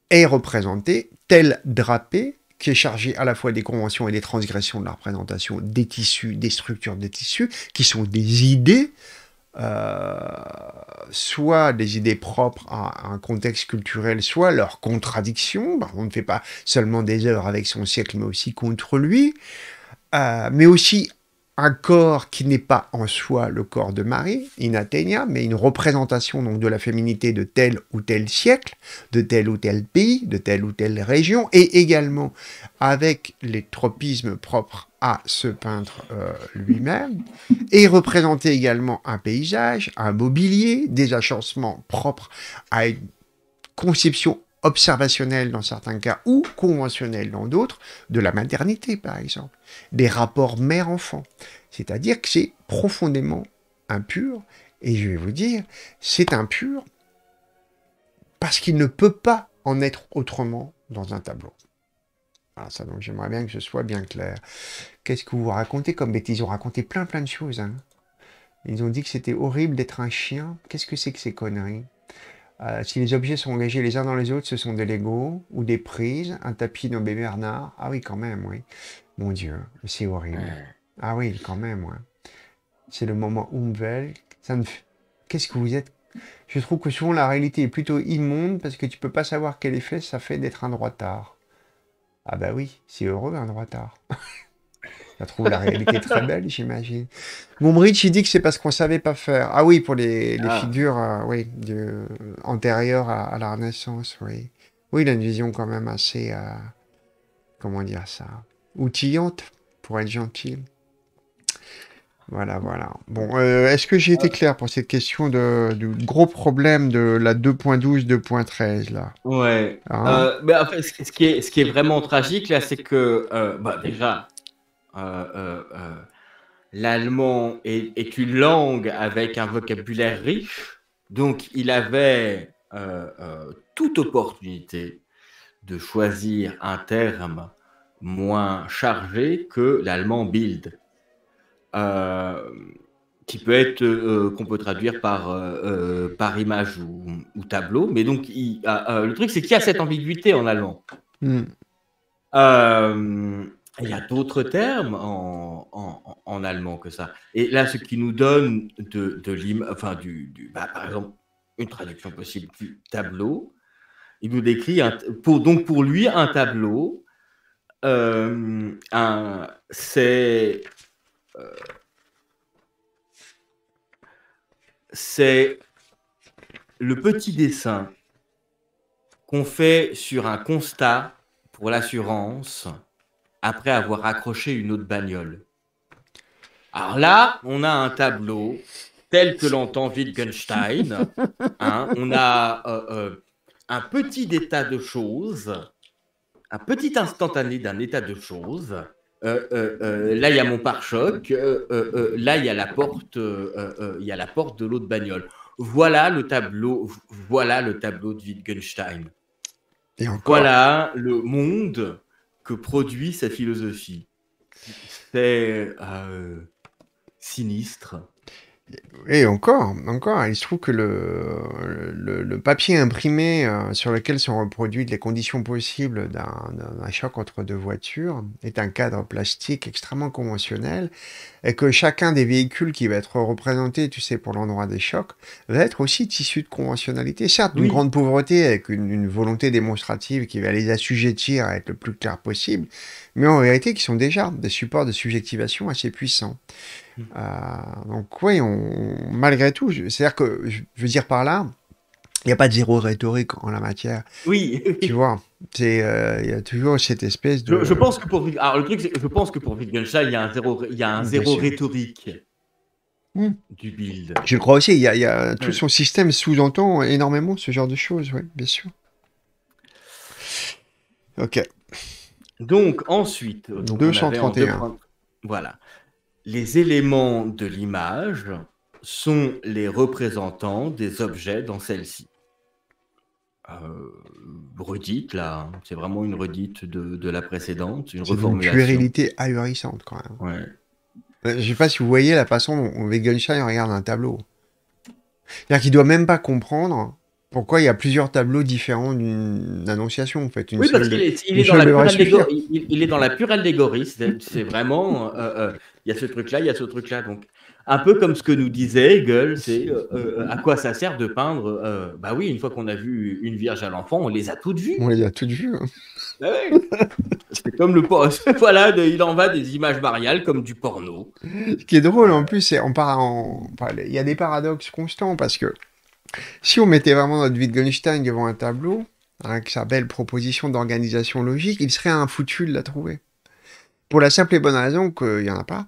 Speaker 1: est représenté tel drapé qui est chargé à la fois des conventions et des transgressions de la représentation des tissus, des structures des tissus, qui sont des idées, euh, soit des idées propres à, un contexte culturel, soit leurs contradictions. on ne fait pas seulement des œuvres avec son siècle, mais aussi contre lui. Euh, mais aussi un corps qui n'est pas en soi le corps de Marie, inatteignable, mais une représentation donc de la féminité de tel ou tel siècle, de tel ou tel pays, de telle ou telle région, et également avec les tropismes propres à ce peintre euh, lui-même, et représenter également un paysage, un mobilier, des achancements propres à une conception observationnel dans certains cas ou conventionnel dans d'autres, de la maternité par exemple, des rapports mère-enfant. C'est-à-dire que c'est profondément impur, et je vais vous dire, c'est impur parce qu'il ne peut pas en être autrement dans un tableau. Voilà ça, donc j'aimerais bien que ce soit bien clair. Qu'est-ce que vous racontez comme bêtises Ils ont raconté plein plein de choses. Hein. Ils ont dit que c'était horrible d'être un chien. Qu'est-ce que c'est que ces conneries euh, si les objets sont engagés les uns dans les autres, ce sont des Legos ou des prises, un tapis nommé Bernard. Ah oui, quand même, oui. Mon Dieu, c'est horrible. Ah oui, quand même, oui. C'est le moment Umvel. ne... Qu'est-ce que vous êtes Je trouve que souvent la réalité est plutôt immonde parce que tu peux pas savoir quel effet ça fait d'être un tard. Ah bah oui, c'est heureux un droitard. Ça trouve la réalité très belle, j'imagine. Mombridge, il dit que c'est parce qu'on savait pas faire. Ah oui, pour les, ah. figures euh, oui, antérieures à, la Renaissance, oui. Oui, il a une vision quand même assez, euh, comment dire ça, outillante, pour être gentil. Voilà, voilà. Bon, euh, est-ce que j'ai été clair pour cette question de, du gros problème de la 2.12, 2.13 là Ouais. Hein?
Speaker 2: mais ce qui est, ce qui est vraiment tragique là, c'est que bah, déjà, euh, euh, euh, l'allemand est, une langue avec un vocabulaire riche, donc il avait toute opportunité de choisir un terme moins chargé que l'allemand Bild, qui peut être qu'on peut traduire par, par image ou, tableau. Mais donc, le truc, c'est qu'il y a cette ambiguïté en allemand. Hmm. Il y a d'autres termes en, allemand que ça. Et là, ce qui nous donne de, enfin, du, bah, par exemple, une traduction possible du tableau, il nous décrit pour, donc pour lui un tableau, euh, un, c'est euh, c'est le petit dessin qu'on fait sur un constat pour l'assurance après avoir accroché une autre bagnole. Alors ah, là, on a un tableau tel que l'entend Wittgenstein. Hein. on a euh, euh, un petit état de choses, un petit instantané d'un état de choses. Euh, là, il y a mon pare-choc. là, il y a la porte. Il y a la porte de l'autre bagnole. Voilà le tableau. Voilà le tableau de Wittgenstein. Et Voilà le monde produit sa philosophie. C'est euh, sinistre.
Speaker 1: Et encore, encore, il se trouve que le, le, papier imprimé euh, sur lequel sont reproduites les conditions possibles d'un choc entre deux voitures est un cadre plastique extrêmement conventionnel et que chacun des véhicules qui va être représenté, tu sais, pour l'endroit des chocs, va être aussi tissu de conventionnalité, certes d'une grande pauvreté, avec une, volonté démonstrative qui va les assujettir à être le plus clair possible, mais en réalité qui sont déjà des supports de subjectivation assez puissants. Hmm. Euh, donc oui, malgré tout, c'est-à-dire que je veux dire par là, il n'y a pas de zéro rhétorique en la matière. Oui. tu vois, euh, il y a toujours cette espèce de. Je, pense
Speaker 2: que pour alors le truc, je pense que pour Wittgenstein, il y a un zéro, il y a un zéro
Speaker 1: rhétorique hmm. du build. Je le crois aussi. Il y a, y a tout son système sous-entend énormément ce genre de choses, oui, bien sûr. Ok.
Speaker 2: Donc ensuite. 231. voilà. Les éléments de l'image sont les représentants des objets dans celle-ci. Ah, euh, redite là. Hein. C'est vraiment une redite de, de la précédente, une reformulation. Une puérilité
Speaker 1: ahurissante quand même. Ouais. Euh, je sais pas si vous voyez la façon dont Wegenstein regarde un tableau. C'est-à-dire qu'il doit même pas comprendre pourquoi il y a plusieurs tableaux différents d'une annonciation en fait. Une oui, parce qu'il est, il, est dans
Speaker 2: la pure allégorie. C'est vraiment, il euh, y a ce truc là, il y a ce truc là, donc un peu comme ce que nous disait Hegel, c'est euh, euh, euh, à quoi ça sert de peindre Bah oui, une fois qu'on a vu une vierge à l'enfant, on les a toutes vues. On les a toutes vues. Hein. Bah c'est comme le voilà, il en va des images mariales comme du porno.
Speaker 1: Ce qui est drôle en plus, c'est il y a des paradoxes constants parce que si on mettait vraiment notre Wittgenstein devant un tableau avec hein, sa belle proposition d'organisation logique, il serait un foutu de la trouver. Pour la simple et bonne raison qu'il n'y en a pas.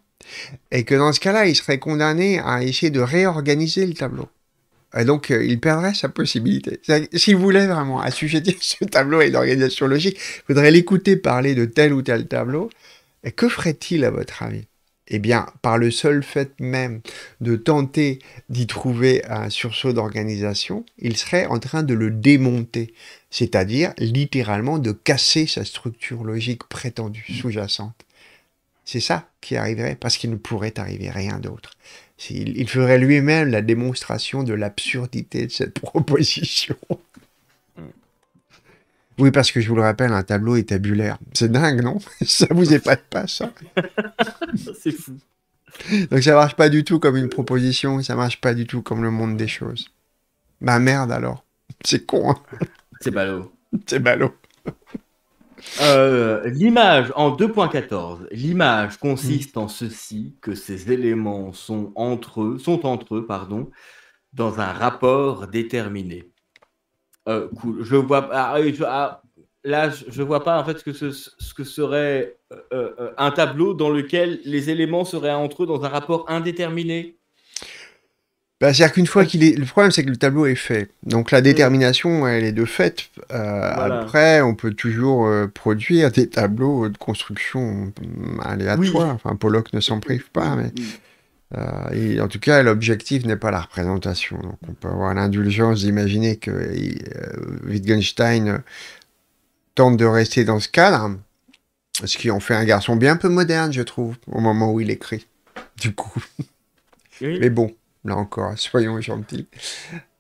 Speaker 1: Et que dans ce cas-là, il serait condamné à essayer de réorganiser le tableau. Et donc, euh, il perdrait sa possibilité. S'il voulait vraiment assujettir ce tableau à une organisation logique, il faudrait l'écouter parler de tel ou tel tableau. Et que ferait-il, à votre avis Eh bien, par le seul fait même de tenter d'y trouver un sursaut d'organisation, il serait en train de le démonter, c'est-à-dire littéralement de casser sa structure logique prétendue mmh. sous-jacente. C'est ça qui arriverait parce qu'il ne pourrait arriver rien d'autre. Il, il ferait lui-même la démonstration de l'absurdité de cette proposition. Mm. Oui, parce que je vous le rappelle, un tableau est tabulaire. C'est dingue, non Ça vous épate pas, ça
Speaker 2: C'est fou.
Speaker 1: Donc ça marche pas du tout comme une proposition, ça marche pas du tout comme le monde des choses. Bah merde alors. C'est con. Hein?
Speaker 2: C'est ballot. C'est ballot. Euh, l'image en 2.14, l'image consiste mm. en ceci que ces éléments sont entre eux, sont entre eux, pardon, dans un rapport déterminé. Euh, je vois ah ah, là, je vois pas en fait ce que ce, serait euh, un tableau dans lequel les éléments seraient entre eux dans un rapport indéterminé.
Speaker 1: Bah, qu'une fois qu'il est. Le problème, c'est que le tableau est fait. Donc la mm. détermination, elle est de fait. Euh, après, on peut toujours euh, produire des tableaux de construction mm, aléatoire. Enfin, Pollock ne s'en prive pas. Mm. Euh, et en tout cas, l'objectif n'est pas la représentation. Donc on peut avoir l'indulgence d'imaginer que Wittgenstein tente de rester dans ce cadre, ce qui en fait un garçon bien peu moderne, je trouve, au moment où il écrit. Du coup. Mais bon là encore, soyons gentils.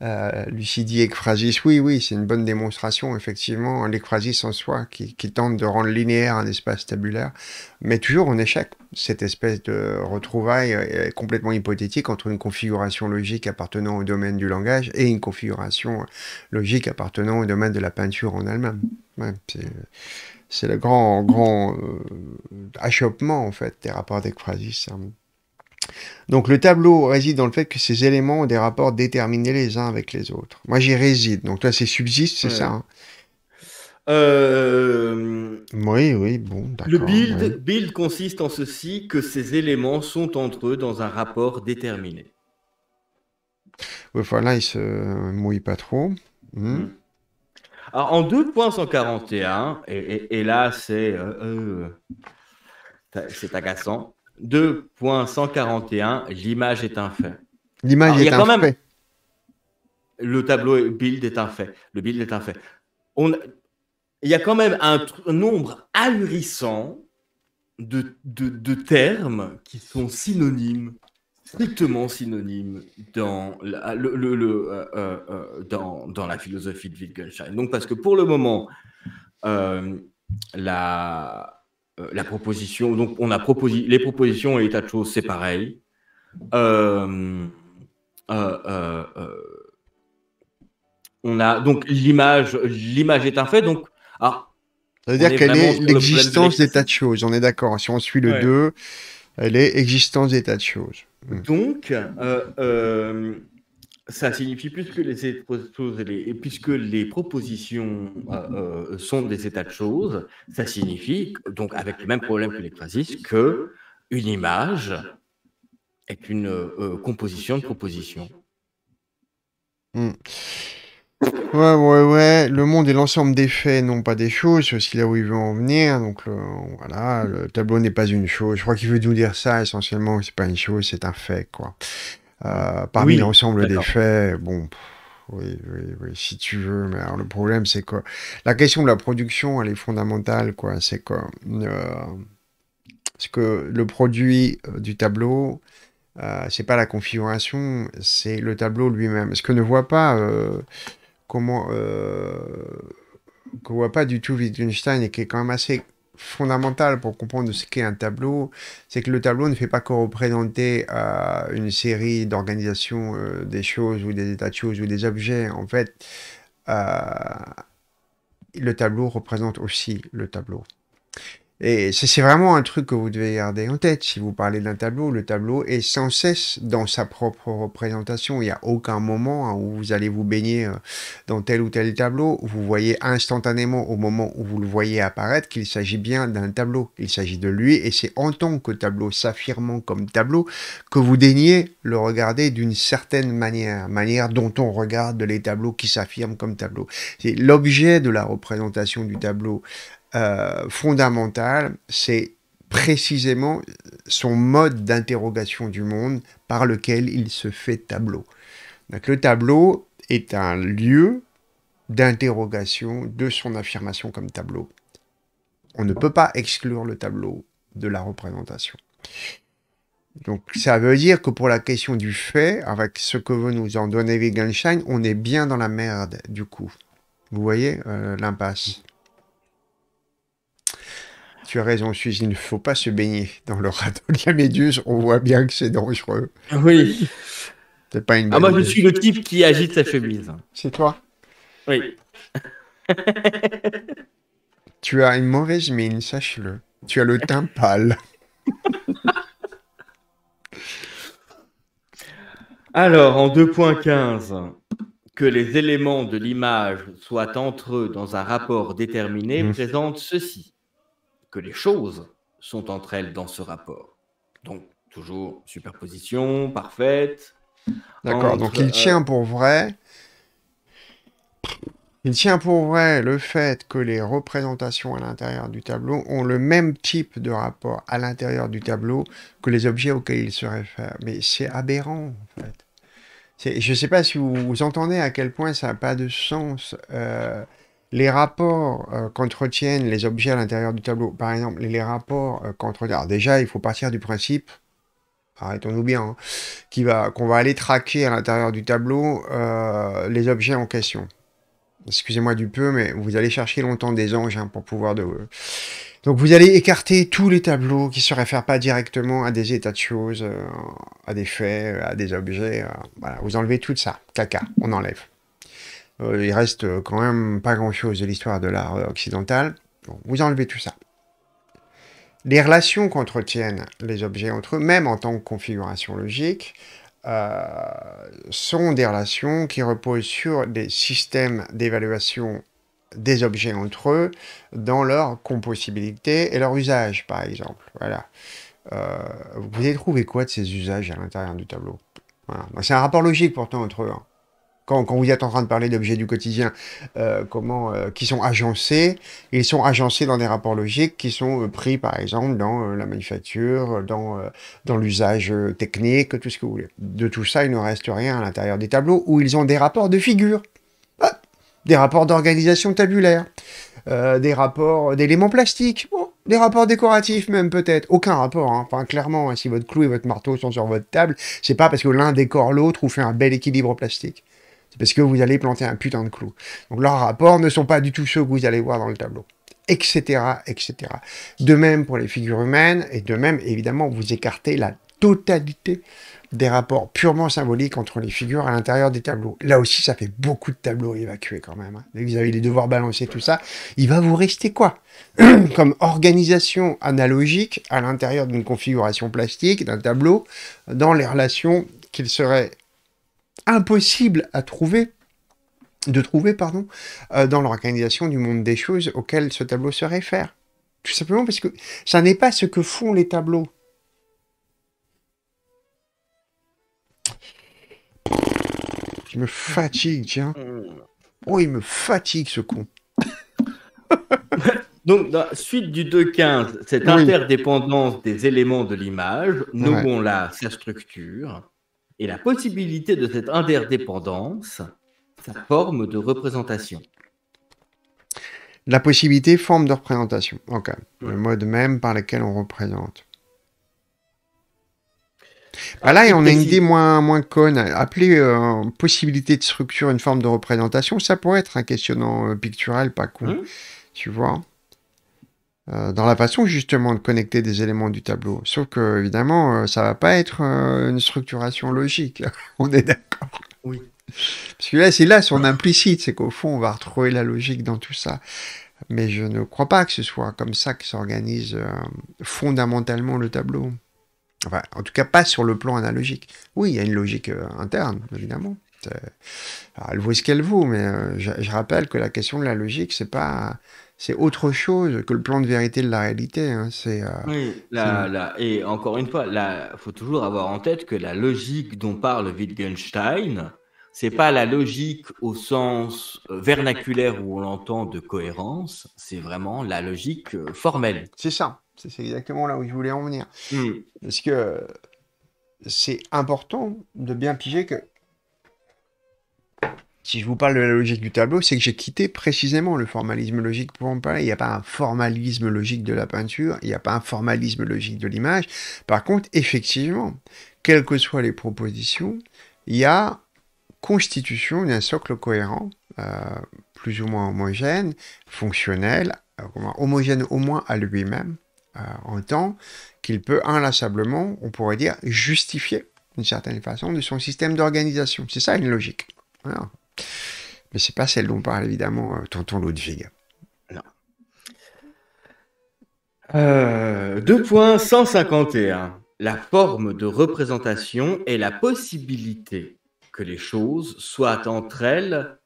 Speaker 1: Euh, Lucidie Ekphrasis, oui, oui, c'est une bonne démonstration, effectivement, l'ekphrasis en soi, qui, tente de rendre linéaire un espace tabulaire, mais toujours en échec, cette espèce de retrouvaille complètement hypothétique entre une configuration logique appartenant au domaine du langage et une configuration logique appartenant au domaine de la peinture en elle-même. c'est le grand, grand euh, achoppement, en fait, des rapports d'ekphrasis. Hein. Donc le tableau réside dans le fait que ces éléments ont des rapports déterminés les uns avec les autres. Moi j'y réside, donc là' c'est subsiste, c'est ça hein
Speaker 2: euh,
Speaker 1: Oui, oui, bon, Le build,
Speaker 2: build consiste en ceci que ces éléments sont entre eux dans un rapport déterminé.
Speaker 1: Ouais, voilà, il se mouille pas trop. Hmm. Hmm.
Speaker 2: Alors, en 2.141, et, et, là c'est... Euh, euh, c'est agaçant. 2.141, l'image est un fait. L'image est un fait. Le tableau build est un fait. Le build est un fait. Il y a quand même un, nombre ahurissant de, termes qui sont synonymes, strictement synonymes euh, euh, euh, dans la, philosophie de Wittgenstein. Donc, parce que pour le moment, la, euh, la proposition, donc on a proposé les propositions et l'état de choses, c'est pareil. Euh, euh, on a donc l'image, l'image est un fait. Donc, ah, ça veut dire qu'elle est l'existence
Speaker 1: d'état de choses. On est d'accord. Si on suit le 2, elle est existence d'état de choses.
Speaker 2: Donc, ça signifie plus que les choses, puisque les propositions euh, euh, sont des états de choses, ça signifie, donc avec le même problème que les qu'une que une image est une euh, composition de propositions.
Speaker 1: Oui, hmm. Ouais, ouais, ouais. Le monde est l'ensemble des faits, non pas des choses. C'est aussi là où il veut en venir. Donc le, voilà, le tableau n'est pas une chose. Je crois qu'il veut nous dire ça essentiellement. C'est pas une chose, c'est un fait, quoi. Euh, parmi l'ensemble des faits, bon, oui, oui, oui, si tu veux, mais alors le problème, c'est que la question de la production, elle est fondamentale, quoi. C'est que, euh, que le produit euh, du tableau, euh, c'est pas la configuration, c'est le tableau lui-même. Ce que ne voit pas, comment, que voit pas du tout Wittgenstein et qui est quand même assez fondamentale pour comprendre ce qu'est un tableau, c'est que le tableau ne fait pas que représenter euh, une série d'organisations euh, des choses ou des états de choses ou des objets. En fait, euh, le tableau représente aussi le tableau. Et c'est vraiment un truc que vous devez garder en tête. Si vous parlez d'un tableau, le tableau est sans cesse dans sa propre représentation. Il n'y a aucun moment hein, où vous allez vous baigner euh, dans tel ou tel tableau. Vous voyez instantanément au moment où vous le voyez apparaître qu'il s'agit bien d'un tableau. Il s'agit de lui et c'est en tant que tableau, s'affirmant comme tableau, que vous daignez le regarder d'une certaine manière, manière dont on regarde les tableaux qui s'affirment comme tableau. C'est l'objet de la représentation du tableau euh, fondamental, c'est précisément son mode d'interrogation du monde par lequel il se fait tableau. Donc le tableau est un lieu d'interrogation de son affirmation comme tableau. On ne peut pas exclure le tableau de la représentation. Donc ça veut dire que pour la question du fait, avec ce que veut nous en donner Wittgenstein, on est bien dans la merde du coup. Vous voyez euh, l'impasse tu as raison, Suzy, il ne faut pas se baigner dans le radeau de la méduse. On voit bien que c'est dangereux. Oui. C'est pas une. Ah, moi, je suis le type qui agite sa chemise. C'est toi Oui. tu as une mauvaise mine, sache-le. Tu as le teint pâle. Alors, en 2.15, que les
Speaker 2: éléments de l'image soient entre eux dans un rapport déterminé mmh. présente ceci que les choses sont entre elles dans ce rapport. Donc, toujours superposition, parfaite. D'accord, donc il
Speaker 1: tient euh, pour vrai. Il tient pour vrai le fait que les représentations à l'intérieur du tableau ont le même type de rapport à l'intérieur du tableau que les objets auxquels ils se réfèrent. Mais c'est aberrant, en fait. Je ne sais pas si vous, entendez à quel point ça n'a pas de sens. Euh, les rapports euh, qu'entretiennent les objets à l'intérieur du tableau, par exemple, les rapports euh, qu'entretiennent... Alors déjà, il faut partir du principe, arrêtons-nous bien, hein, qu'on va, va aller traquer à l'intérieur du tableau euh, les objets en question. Excusez-moi du peu, mais vous allez chercher longtemps des anges hein, pour pouvoir... Donc vous allez écarter tous les tableaux qui ne se réfèrent pas directement à des états de choses, à des faits, à des objets. voilà, vous enlevez tout ça. Caca, on enlève. Euh, il reste euh, quand même pas grand-chose de l'histoire de l'art euh, occidental. vous enlevez tout ça. Les relations qu'entretiennent les objets entre eux, même en tant que configuration logique, sont des relations qui reposent sur des systèmes d'évaluation des objets entre eux dans leur compossibilité et leur usage, par exemple. Voilà. vous avez trouvé quoi de ces usages à l'intérieur du tableau voilà. C'est un rapport logique pourtant entre eux. Hein quand, vous êtes en train de parler d'objets du quotidien, euh, comment, euh, qui sont agencés, ils sont agencés dans des rapports logiques qui sont euh, pris, par exemple, dans la manufacture, dans, dans l'usage technique, tout ce que vous voulez. De tout ça, il ne reste rien à l'intérieur des tableaux où ils ont des rapports de figure, des rapports d'organisation tabulaire, des rapports d'éléments plastiques. des rapports décoratifs même peut-être, aucun rapport, hein. enfin clairement, hein, si votre clou et votre marteau sont sur votre table, c'est pas parce que l'un décore l'autre ou fait un bel équilibre plastique. C'est parce que vous allez planter un putain de clou. Donc leurs rapports ne sont pas du tout ceux que vous allez voir dans le tableau. Etc. etc. De même pour les figures humaines, et de même, évidemment, vous écartez la totalité des rapports purement symboliques entre les figures à l'intérieur des tableaux. Là aussi, ça fait beaucoup de tableaux évacués quand même. Hein. Vous avez les devoirs balancés, tout ça. Il va vous rester quoi Comme organisation analogique à l'intérieur d'une configuration plastique, d'un tableau, dans les relations qu'il serait impossible à trouver de trouver pardon, euh, dans l'organisation du monde des choses auquel ce tableau se réfère. Tout simplement parce que ça n'est pas ce que font les tableaux. je me fatigue, tiens. Oh, il me fatigue ce con. Donc, suite
Speaker 2: du 2.15, cette interdépendance des éléments de l'image, nous avons là sa structure et la possibilité de cette interdépendance, sa forme de représentation.
Speaker 1: La possibilité, forme de représentation. Ok. Le mode même par lequel on représente.
Speaker 2: Ah, bah là, on a une idée
Speaker 1: moins, moins conne. Appeler euh, possibilité de structure une forme de représentation, ça pourrait être un questionnement euh, pictural, pas con. Hum. Tu vois euh, dans la façon justement de connecter des éléments du tableau. Sauf que évidemment, euh, ça va pas être euh, une structuration logique. on est d'accord. Oui. Parce que là, c'est là son implicite, c'est qu'au fond, on va retrouver la logique dans tout ça. Mais je ne crois pas que ce soit comme ça que s'organise fondamentalement le tableau. Enfin, en tout cas, pas sur le plan analogique. Oui, il y a une logique interne, évidemment. elle vaut ce qu'elle vaut, mais je, je, rappelle que la question de la logique, c'est pas c'est autre chose que le plan de vérité de la réalité. Hein. C'est, euh, oui,
Speaker 2: et encore une fois, il faut toujours avoir en tête que la logique dont parle Wittgenstein, c'est pas la logique au sens euh, vernaculaire où on l'entend de cohérence, c'est vraiment la logique euh, formelle.
Speaker 1: C'est ça, c'est, exactement là où je voulais en venir. Hmm. Parce que c'est important de bien piger que si je vous parle de la logique du tableau, c'est que j'ai quitté précisément le formalisme logique pour en parler. Il n'y a pas un formalisme logique de la peinture, il n'y a pas un formalisme logique de l'image. Par contre, effectivement, quelles que soient les propositions, il y a constitution d'un socle cohérent, euh, plus ou moins homogène, fonctionnel, euh, homogène au moins à lui-même, euh, en temps, qu'il peut inlassablement, on pourrait dire, justifier d'une certaine façon de son système d'organisation. C'est ça une logique. Voilà. Mais c'est pas celle dont parle évidemment euh, tonton Ludwig.
Speaker 2: Non. Euh, 2.151. La forme de représentation est la possibilité que les choses soient entre elles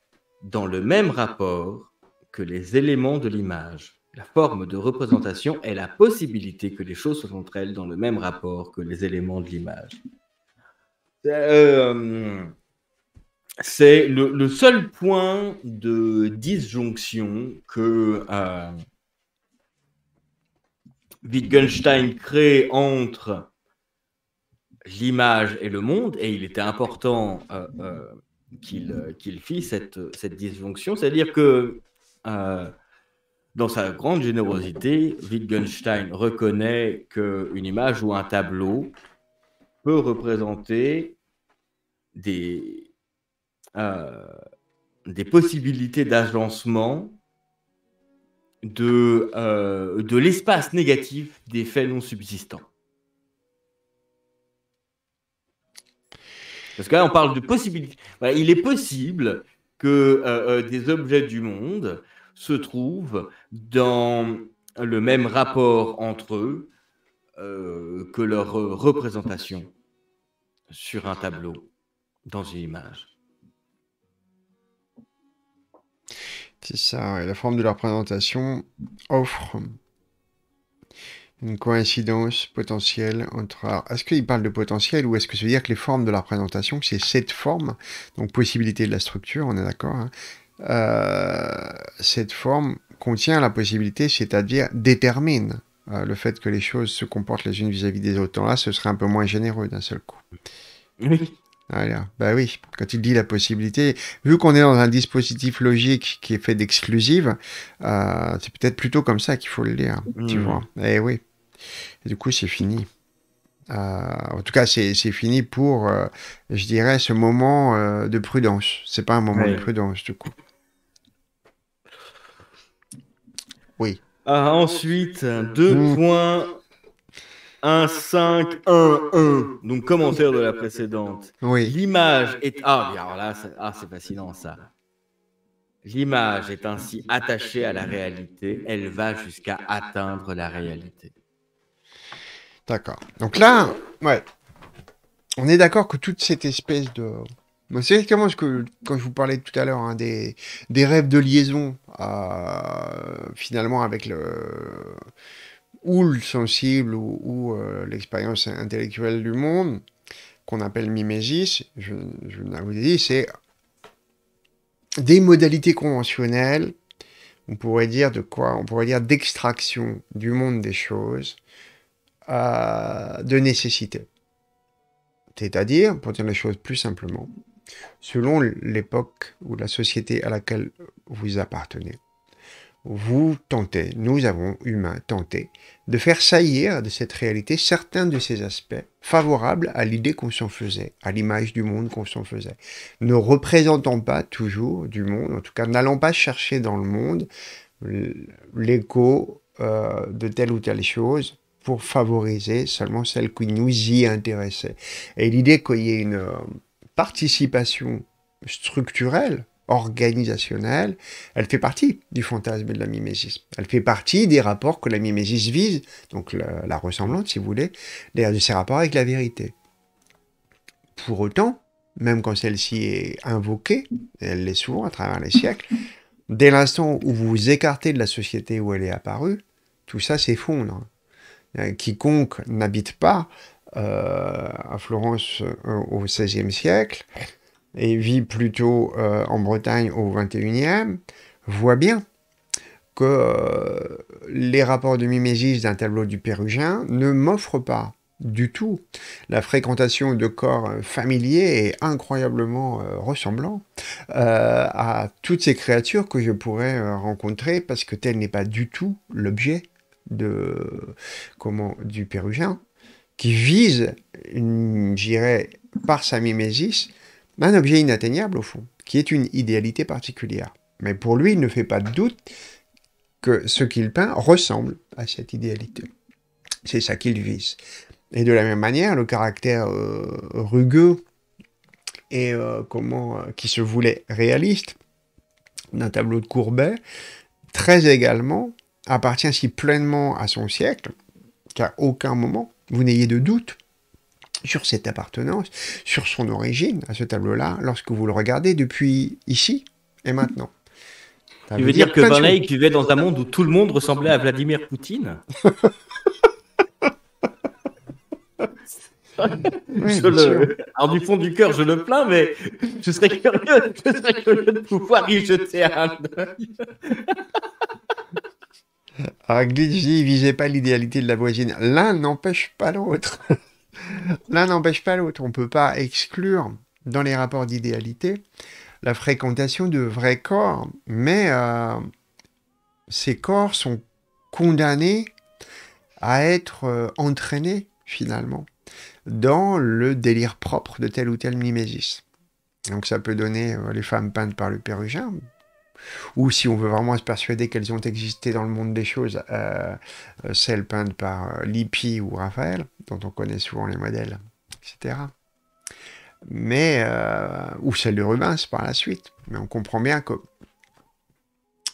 Speaker 2: dans le même rapport que les éléments de l'image. La forme de représentation est la possibilité que les choses soient entre elles dans le même rapport que les éléments de l'image. Euh, c'est le, seul point de disjonction que euh, Wittgenstein crée entre l'image et le monde, et il était important euh, euh, qu'il fit cette, cette disjonction, c'est-à-dire que dans sa grande générosité, Wittgenstein reconnaît qu'une image ou un tableau peut représenter des, euh, des possibilités d'agencement de, euh, de l'espace négatif des faits non subsistants. Parce que on parle de possibilités il est possible que euh, des objets du monde se trouvent dans le même rapport entre eux que leur représentation sur un tableau, dans une image.
Speaker 1: C'est ça, et la forme de la représentation offre une coïncidence potentielle entre... est-ce qu'il parle de potentiel ou est-ce que ça veut dire que les formes de la représentation, c'est cette forme, donc possibilité de la structure, on est d'accord, hein, euh, cette forme contient la possibilité, c'est-à-dire détermine euh, le fait que les choses se comportent les unes vis-à-vis des autres. Dans là, ce serait un peu moins généreux d'un seul coup. Oui. Ben Bah oui, quand il dit la possibilité, vu qu'on est dans un dispositif logique qui est fait d'exclusives, euh, c'est peut-être plutôt comme ça qu'il faut le dire, tu hmm. vois. Eh et oui. du coup, c'est fini. Euh, en tout cas, c'est fini pour, euh, je dirais, ce moment de prudence. C'est pas un moment de prudence, du coup. Oui.
Speaker 2: Ah, ensuite, deux hmm. points 1, 5, 1, 1. Donc, commentaire de la précédente.
Speaker 1: Oui. L'image
Speaker 2: est. Ah, alors là, ah, c'est fascinant ça. L'image est ainsi attachée à la réalité. Elle va jusqu'à atteindre la réalité.
Speaker 1: D'accord. Donc là, ouais. On est d'accord que toute cette espèce de. C'est exactement ce que, quand je vous parlais tout à l'heure, hein, des, des, rêves de liaison, euh, finalement, avec le ou le sensible ou, euh, l'expérience intellectuelle du monde, qu'on appelle mimesis, je, je vous dit, c'est des modalités conventionnelles, on pourrait dire de quoi On pourrait dire d'extraction du monde des choses, euh, de nécessité. C'est-à-dire, pour dire les choses plus simplement, selon l'époque ou la société à laquelle vous appartenez vous tentez, nous avons, humains, tenté de faire saillir de cette réalité certains de ces aspects favorables à l'idée qu'on s'en faisait, à l'image du monde qu'on s'en faisait. Ne représentant pas toujours du monde, en tout cas n'allant pas chercher dans le monde l'écho euh, de telle ou telle chose pour favoriser seulement celle qui nous y intéressait. Et l'idée qu'il y ait une euh, participation structurelle organisationnelle, elle fait partie du fantasme de la mimésis. Elle fait partie des rapports que la mimésis vise, donc la, ressemblante, si vous voulez, de ses rapports avec la vérité. Pour autant, même quand celle-ci est invoquée, elle l'est souvent à travers les siècles, dès l'instant où vous vous écartez de la société où elle est apparue, tout ça s'effondre. Euh, quiconque n'habite pas euh, à Florence euh, au XVIe siècle, et vit plutôt euh, en Bretagne au 21e, voit bien que euh, les rapports de mimésis d'un tableau du Pérugin ne m'offrent pas du tout la fréquentation de corps familiers et incroyablement euh, ressemblants à toutes ces créatures que je pourrais rencontrer parce que tel n'est pas du tout l'objet de comment du Pérugin qui vise, j'irais, par sa mimésis, un objet inatteignable au fond, qui est une idéalité particulière. Mais pour lui, il ne fait pas de doute que ce qu'il peint ressemble à cette idéalité. C'est ça qu'il vise. Et de la même manière, le caractère euh, rugueux et euh, comment euh, qui se voulait réaliste d'un tableau de Courbet, très également appartient si pleinement à son siècle qu'à aucun moment vous n'ayez de doute sur cette appartenance, sur son origine à ce tableau-là, lorsque vous le regardez depuis ici et maintenant. tu veux dire, que Van Eyck
Speaker 2: vivait dans un monde où tout le monde ressemblait à Vladimir Poutine Alors du fond du cœur, je le plains, mais je serais curieux, de pouvoir y
Speaker 1: jeter un œil. Alors, ah, dit, pas l'idéalité de la voisine. L'un n'empêche pas l'autre. L'un n'empêche pas l'autre. On ne peut pas exclure dans les rapports d'idéalité la fréquentation de vrais corps, mais euh, ces corps sont condamnés à être euh, entraînés finalement dans le délire propre de tel ou tel mimésis. Donc ça peut donner euh, les femmes peintes par le Pérugin, ou si on veut vraiment se persuader qu'elles ont existé dans le monde des choses, euh, euh, celles peintes par euh, Lippi ou Raphaël, dont on connaît souvent les modèles, etc. Mais, ou celles de Rubens par la suite. Mais on comprend bien que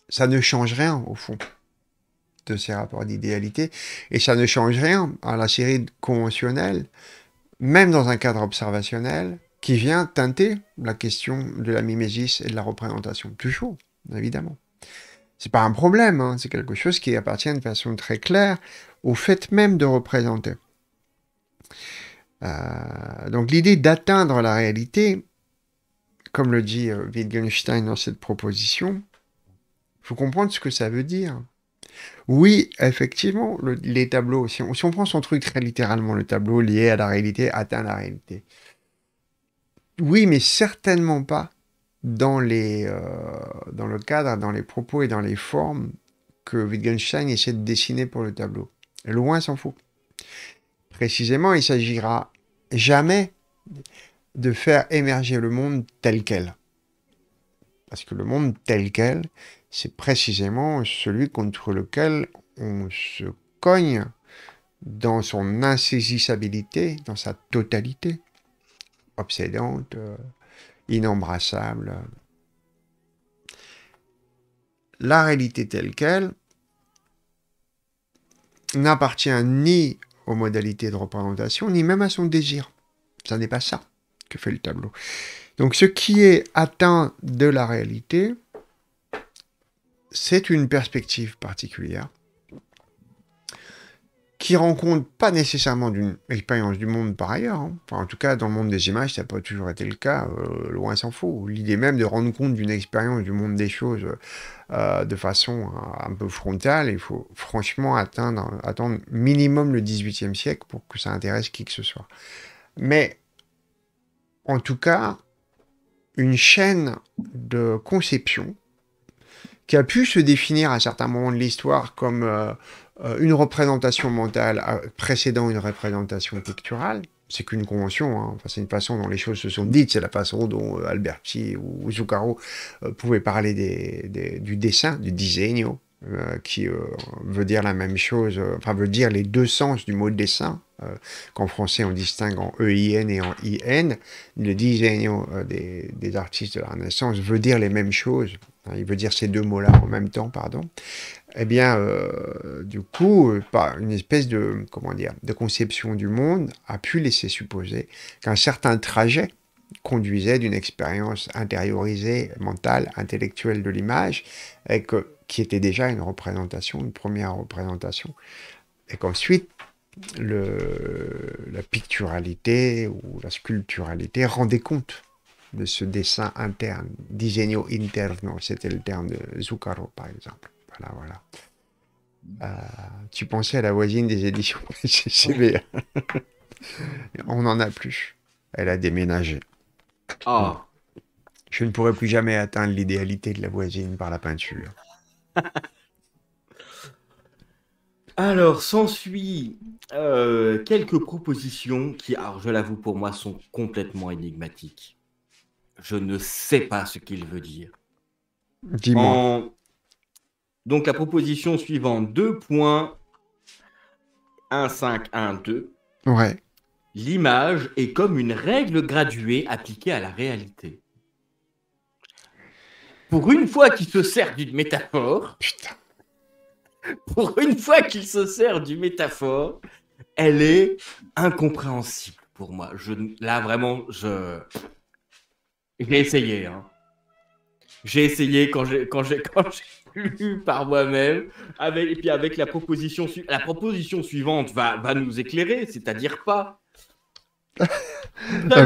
Speaker 1: ça ne change rien, au fond, de ces rapports d'idéalité, et ça ne change rien à la série conventionnelle, même dans un cadre observationnel, qui vient teinter la question de la mimésis et de la représentation, toujours évidemment. C'est pas un problème, hein, c'est quelque chose qui appartient de façon très claire au fait même de représenter. Euh, donc l'idée d'atteindre la réalité, comme le dit euh, Wittgenstein dans cette proposition, il faut comprendre ce que ça veut dire. Oui, effectivement, les tableaux, si on, prend son truc très littéralement, le tableau lié à la réalité atteint la réalité. Oui, mais certainement pas dans, les, euh, dans le cadre, dans les propos et dans les formes que Wittgenstein essaie de dessiner pour le tableau. Loin s'en faut. Précisément, il s'agira jamais de faire émerger le monde tel quel. Parce que le monde tel quel, c'est précisément celui contre lequel on se cogne dans son insaisissabilité, dans sa totalité, obsédante, euh, inembrassable. La réalité telle qu'elle n'appartient ni aux modalités de représentation, ni même à son désir. Ce n'est pas ça que fait le tableau. Donc ce qui est atteint de la réalité, c'est une perspective particulière qui rencontre pas nécessairement d'une expérience du monde par ailleurs. Hein. en tout cas, dans le monde des images, ça n'a pas toujours été le cas, euh, loin s'en faut. L'idée même de rendre compte d'une expérience du monde des choses euh, de façon euh, un peu frontale, il faut franchement atteindre, attendre minimum le 18e siècle pour que ça intéresse qui que ce soit. Mais, en tout cas, une chaîne de conception qui a pu se définir à certains moments de l'histoire comme euh, une représentation mentale euh, précédant une représentation picturale. C'est qu'une convention, hein. enfin, c'est une façon dont les choses se sont dites, c'est la façon dont euh, Alberti ou Zuccaro pouvaient parler du dessin, du disegno, qui veut dire la même chose, enfin veut dire les deux sens du mot dessin, qu'en français on distingue en EIN et en IN. Le disegno des, artistes de la Renaissance veut dire les mêmes choses, hein, il veut dire ces deux mots-là en même temps, pardon eh bien, euh, du coup, euh, pas une espèce de, comment dire, de conception du monde a pu laisser supposer qu'un certain trajet conduisait d'une expérience intériorisée, mentale, intellectuelle de l'image, et que, qui était déjà une représentation, une première représentation, et qu'ensuite, la picturalité ou la sculpturalité rendait compte de ce dessin interne, disegno interno, c'était le terme de Zuccaro par exemple. Euh, tu pensais à la voisine des éditions chez On n'en a plus. Elle a déménagé. Ah. Je ne pourrai plus jamais atteindre l'idéalité de la voisine par la peinture.
Speaker 2: Alors, s'ensuit euh, quelques propositions qui, je l'avoue, pour moi sont complètement énigmatiques. Je ne sais pas ce qu'il veut dire.
Speaker 1: Dis-moi.
Speaker 2: Donc la proposition suivante, 2.1512. Ouais. L'image est comme une règle graduée appliquée à la réalité. Pour une fois qu'il se sert d'une métaphore, Putain. pour une fois qu'il se sert d'une métaphore, elle est incompréhensible pour moi. Je, là, vraiment, je. J'ai essayé. Hein. J'ai essayé quand j'ai par moi-même. et puis avec la proposition, la proposition suivante va, nous éclairer, c'est-à-dire pas.
Speaker 1: Ah,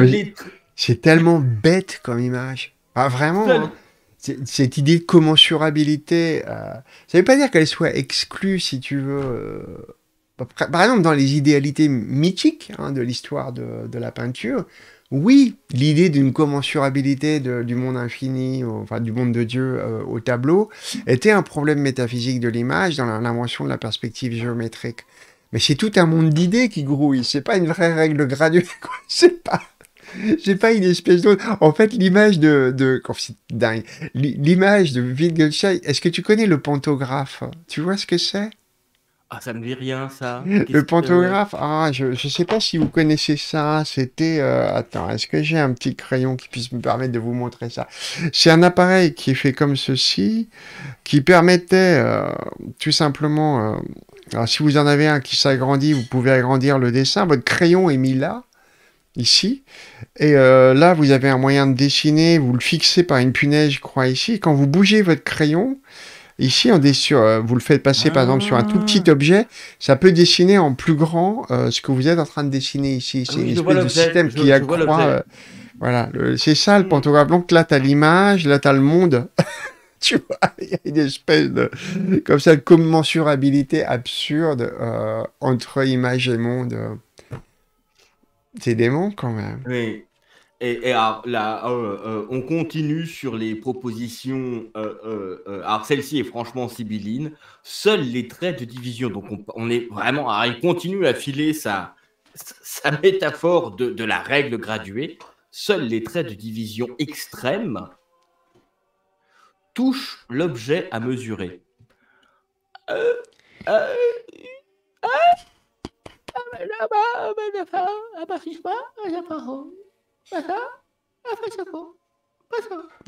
Speaker 1: c'est tellement bête comme image. vraiment hein. Cette idée de commensurabilité, euh, ça veut pas dire qu'elle soit exclue, si tu veux. Euh. Par exemple, dans les idéalités mythiques hein, de l'histoire de, de, la peinture, oui, l'idée d'une commensurabilité du monde infini, enfin du monde de Dieu euh, au tableau, était un problème métaphysique de l'image dans l'invention de la perspective géométrique. Mais c'est tout un monde d'idées qui grouille, c'est pas une vraie règle graduée, c'est pas... pas une espèce d'autre. En fait, l'image de, de c'est dingue. L'image de Wittgenstein. Est-ce que tu connais le pantographe Tu vois ce que c'est
Speaker 2: ah, ça ne dit rien, ça. Le pantographe,
Speaker 1: ah, je ne sais pas si vous connaissez ça. C'était. Euh, attends, est-ce que j'ai un petit crayon qui puisse me permettre de vous montrer ça C'est un appareil qui est fait comme ceci, qui permettait euh, tout simplement. Euh, alors, si vous en avez un qui s'agrandit, vous pouvez agrandir le dessin. Votre crayon est mis là, ici. Et là, vous avez un moyen de dessiner. Vous le fixez par une punaise, je crois, ici. Quand vous bougez votre crayon, Ici, on est euh, vous le faites passer par exemple sur un tout petit ah. objet, ça peut dessiner en plus grand euh, ce que vous êtes en train de dessiner ici. Ah c'est une espèce de système qui accroît. Euh, voilà, c'est ça le mm. pantographe. blanc. là, tu as l'image, là, tu as le monde. tu vois, il y a une espèce de, comme ça, commensurabilité absurde entre image et monde. C'est dément quand même.
Speaker 2: Oui. Et, là, euh, euh, on continue sur les propositions. Euh, alors, celle-ci est franchement sibylline. Seuls les traits de division. Donc, on, est vraiment. il continue à filer sa, sa métaphore de, de, la règle graduée. Seuls les traits de division extrêmes touchent l'objet à mesurer.
Speaker 1: Ah,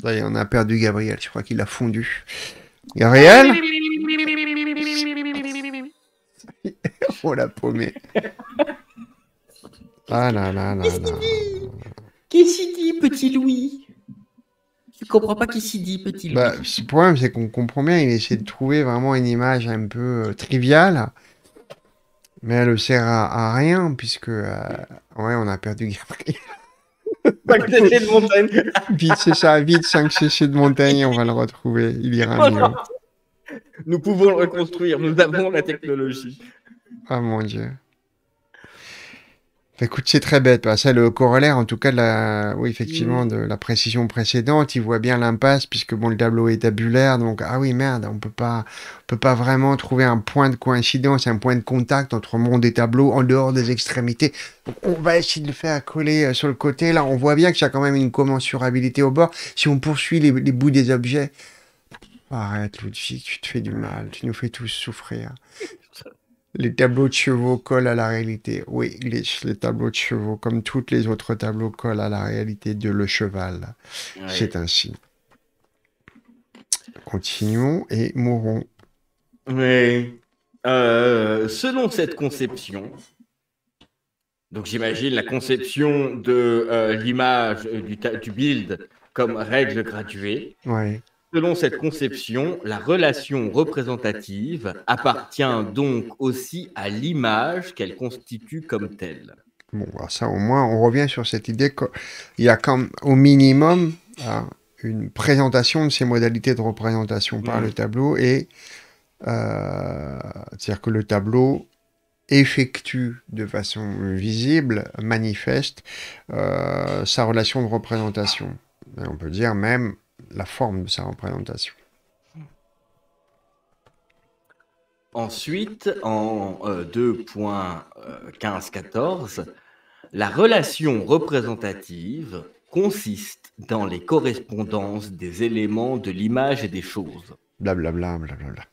Speaker 1: on a perdu Gabriel, je crois qu'il a fondu. Gabriel On oh, l'a paumé. Ah là là là Qu'est-ce
Speaker 2: qu'il dit Qu'est-ce qu'il dit, petit Louis Tu comprends pas qu'est-ce qu'il dit, petit Louis bah, Le
Speaker 1: problème, c'est qu'on comprend bien, il essaie de trouver vraiment une image un peu euh, triviale, mais elle ne sert à, rien, puisque... Euh, ouais, on a perdu Gabriel.
Speaker 2: 5 séchés de montagne.
Speaker 1: vite, c'est ça, vite, 5 séchés de montagne, on va le retrouver. Il ira mieux.
Speaker 2: Nous pouvons le reconstruire, nous avons la technologie.
Speaker 1: Ah mon dieu écoute, c'est très bête. C'est bah, le corollaire, en tout cas, de la, effectivement, mm. de la précision précédente. Il voit bien l'impasse, puisque bon, le tableau est tabulaire. Donc, ah oui, merde, on peut pas, peut pas vraiment trouver un point de coïncidence, un point de contact entre monde et tableau en dehors des extrémités. on va essayer de le faire coller euh, sur le côté. Là, on voit bien que y a quand même une commensurabilité au bord. Si on poursuit les, les bouts des objets, Arrête, Luigi, tu te fais du mal, tu nous fais tous souffrir. Les tableaux de chevaux collent à la réalité. Oui, les tableaux de chevaux, comme tous les autres tableaux, collent à la réalité de le cheval. C'est ainsi. Continuons et mourons.
Speaker 2: Mais euh, selon cette conception, donc j'imagine la conception de euh, l'image du, du, build comme règle graduée. Oui. Selon cette conception, la relation représentative appartient donc aussi à l'image qu'elle constitue comme telle.
Speaker 1: Bon, bah, ça au moins, on revient sur cette idée qu'il y a comme au minimum hein, une présentation de ces modalités de représentation par le tableau et euh, c'est-à-dire que le tableau effectue de façon visible, manifeste, euh, sa relation de représentation. on peut dire même la forme de sa représentation.
Speaker 2: Ensuite, en 2.15.14, euh, euh, la relation représentative consiste dans les correspondances des éléments de l'image et des
Speaker 1: choses. Blablabla, bla, bla, bla,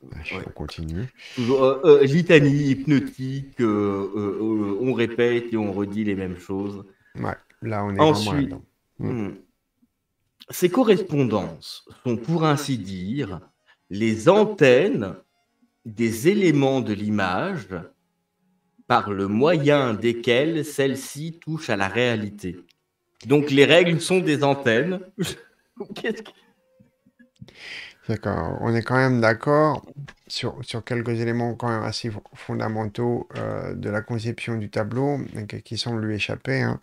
Speaker 1: On continue.
Speaker 2: Euh, litanie hypnotique, on répète et on redit les mêmes choses. Ouais, là on est Ensuite, vraiment ces correspondances sont, pour ainsi dire, les antennes des éléments de l'image par le moyen desquels celle-ci touche à la réalité. Donc les règles sont des antennes.
Speaker 1: D'accord. On est quand même d'accord sur, quelques éléments quand même assez fondamentaux euh, de la conception du tableau qui semblent lui échapper. Hein.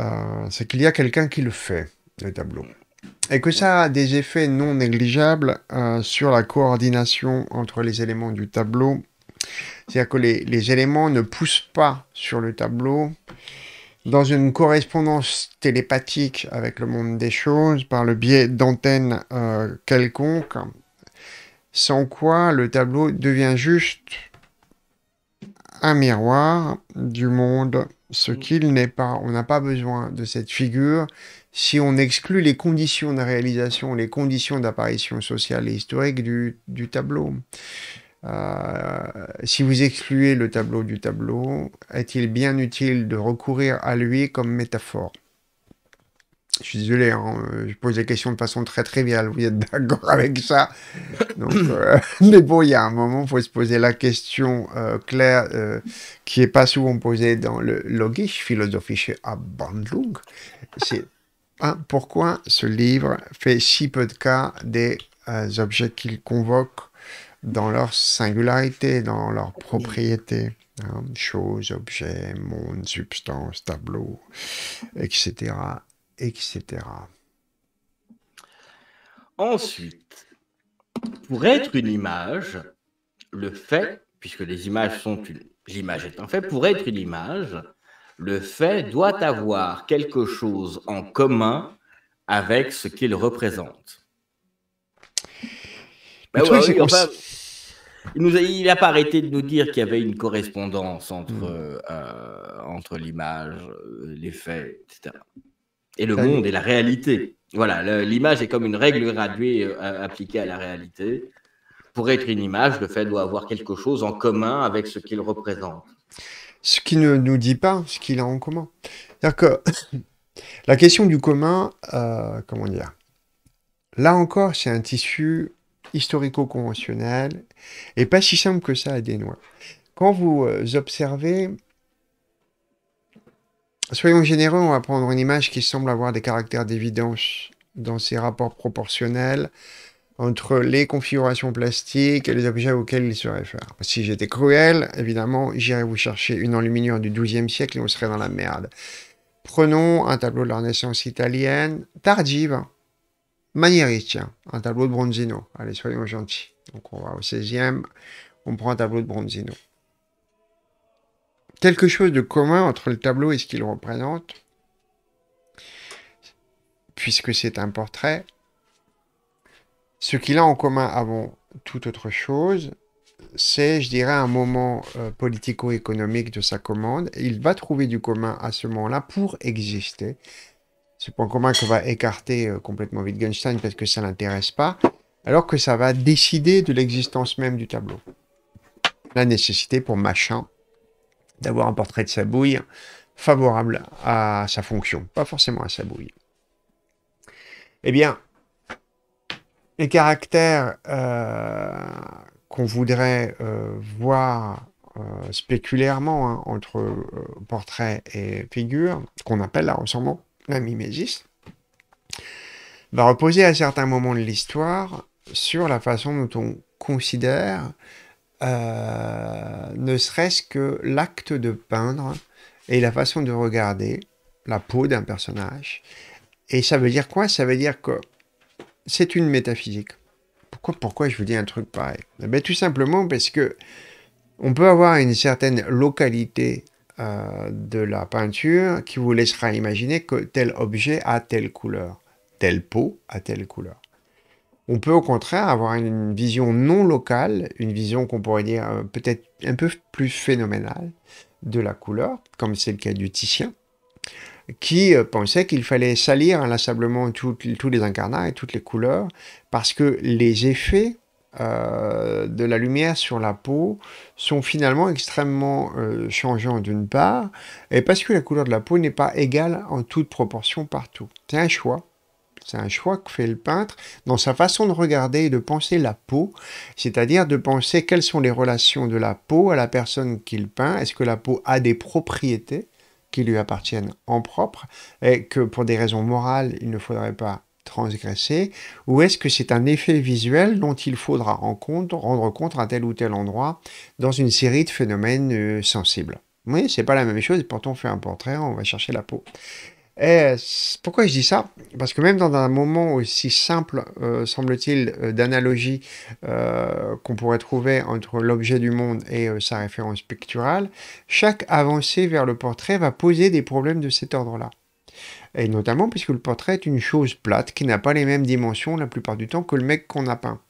Speaker 1: Euh, c'est qu'il y a quelqu'un qui le fait le tableau Et que ça a des effets non négligeables euh, sur la coordination entre les éléments du tableau. C'est-à-dire que les, éléments ne poussent pas sur le tableau dans une correspondance télépathique avec le monde des choses par le biais d'antennes euh, quelconques, sans quoi le tableau devient juste un miroir du monde, ce mm. qu'il n'est pas. On n'a pas besoin de cette figure si on exclut les conditions de réalisation, les conditions d'apparition sociale et historique du, tableau. Euh, si vous excluez le tableau du tableau, est-il bien utile de recourir à lui comme métaphore Je suis désolé, hein, je pose la question de façon très triviale, vous êtes d'accord avec ça euh, Mais bon, il y a un moment, il faut se poser la question euh, claire qui n'est pas souvent posée dans le logisch philosophische Abwandlung. C'est ah, pourquoi ce livre fait si peu de cas des euh, objets qu'il convoque dans leur singularité, dans leur propriété. Hein, choses, objets, mondes, substance, tableau, etc. etc.
Speaker 2: Ensuite, pour être une image, le fait, puisque les images sont une, l'image est fait, pour être une image, le fait euh, doit avoir quelque chose en commun avec ce qu'il représente. Bah il n'a pas arrêté de nous dire qu'il y avait une correspondance entre, entre euh, euh, l'image, les faits, etc. Et le monde et la réalité. Voilà, l'image est comme une règle graduée appliquée à la réalité. Pour être une image, le fait doit avoir quelque chose en commun avec ce qu'il représente
Speaker 1: ce qui ne nous dit pas ce qu'il a en commun. C'est-à-dire que la question du commun, euh, comment dire, là encore, c'est un tissu historico-conventionnel et pas si simple que ça à dénouer. Quand vous euh, observez, soyons généreux, on va prendre une image qui semble avoir des caractères d'évidence dans ses rapports proportionnels entre les configurations plastiques et les objets auxquels ils se réfèrent. Si j'étais cruel, évidemment, j'irais vous chercher une enluminure du XIIe siècle et on serait dans la merde. Prenons un tableau de la Renaissance italienne, tardive, maniériste, un tableau de Bronzino. Allez, soyons gentils. Donc on va au 16 on prend un tableau de Bronzino. Quelque chose de commun entre le tableau et ce qu'il représente, puisque c'est un portrait, ce qu'il a en commun avant toute autre chose, c'est, je dirais, un moment euh, politico-économique de sa commande. Il va trouver du commun à ce moment-là pour exister. Ce point commun que va écarter euh, complètement Wittgenstein parce que ça ne l'intéresse pas, alors que ça va décider de l'existence même du tableau. La nécessité pour Machin d'avoir un portrait de sa bouille favorable à sa fonction, pas forcément à sa bouille. Eh bien, les caractères euh, qu'on voudrait euh, voir euh, spéculairement hein, entre portrait et figure, qu'on appelle la ressemblance, la mimésis, va reposer à certains moments de l'histoire sur la façon dont on considère ne serait-ce que l'acte de peindre et la façon de regarder la peau d'un personnage. Et ça veut dire quoi Ça veut dire que c'est une métaphysique. Pourquoi, pourquoi je vous dis un truc pareil eh ben, Tout simplement parce que on peut avoir une certaine localité euh, de la peinture qui vous laissera imaginer que tel objet a telle couleur, telle peau a telle couleur. On peut au contraire avoir une vision non locale, une vision qu'on pourrait dire euh, peut-être un peu plus phénoménale de la couleur, comme c'est le cas du Titien, qui euh, pensait qu'il fallait salir inlassablement tous les incarnats et toutes les couleurs, parce que les effets euh, de la lumière sur la peau sont finalement extrêmement euh, changeants d'une part, et parce que la couleur de la peau n'est pas égale en toute proportion partout. C'est un choix. C'est un choix que fait le peintre dans sa façon de regarder et de penser la peau, c'est-à-dire de penser quelles sont les relations de la peau à la personne qu'il peint. Est-ce que la peau a des propriétés qui lui appartiennent en propre et que pour des raisons morales, il ne faudrait pas transgresser ou est-ce que c'est un effet visuel dont il faudra rendre compte à tel ou tel endroit dans une série de phénomènes euh, sensibles Oui, c'est pas la même chose. pourtant on fait un portrait, on va chercher la peau. Et eh, pourquoi je dis ça Parce que même dans un moment aussi simple, euh, semble-t-il, euh, d'analogie euh, qu'on pourrait trouver entre l'objet du monde et sa référence picturale, chaque avancée vers le portrait va poser des problèmes de cet ordre-là. Et notamment puisque le portrait est une chose plate qui n'a pas les mêmes dimensions la plupart du temps que le mec qu'on a peint.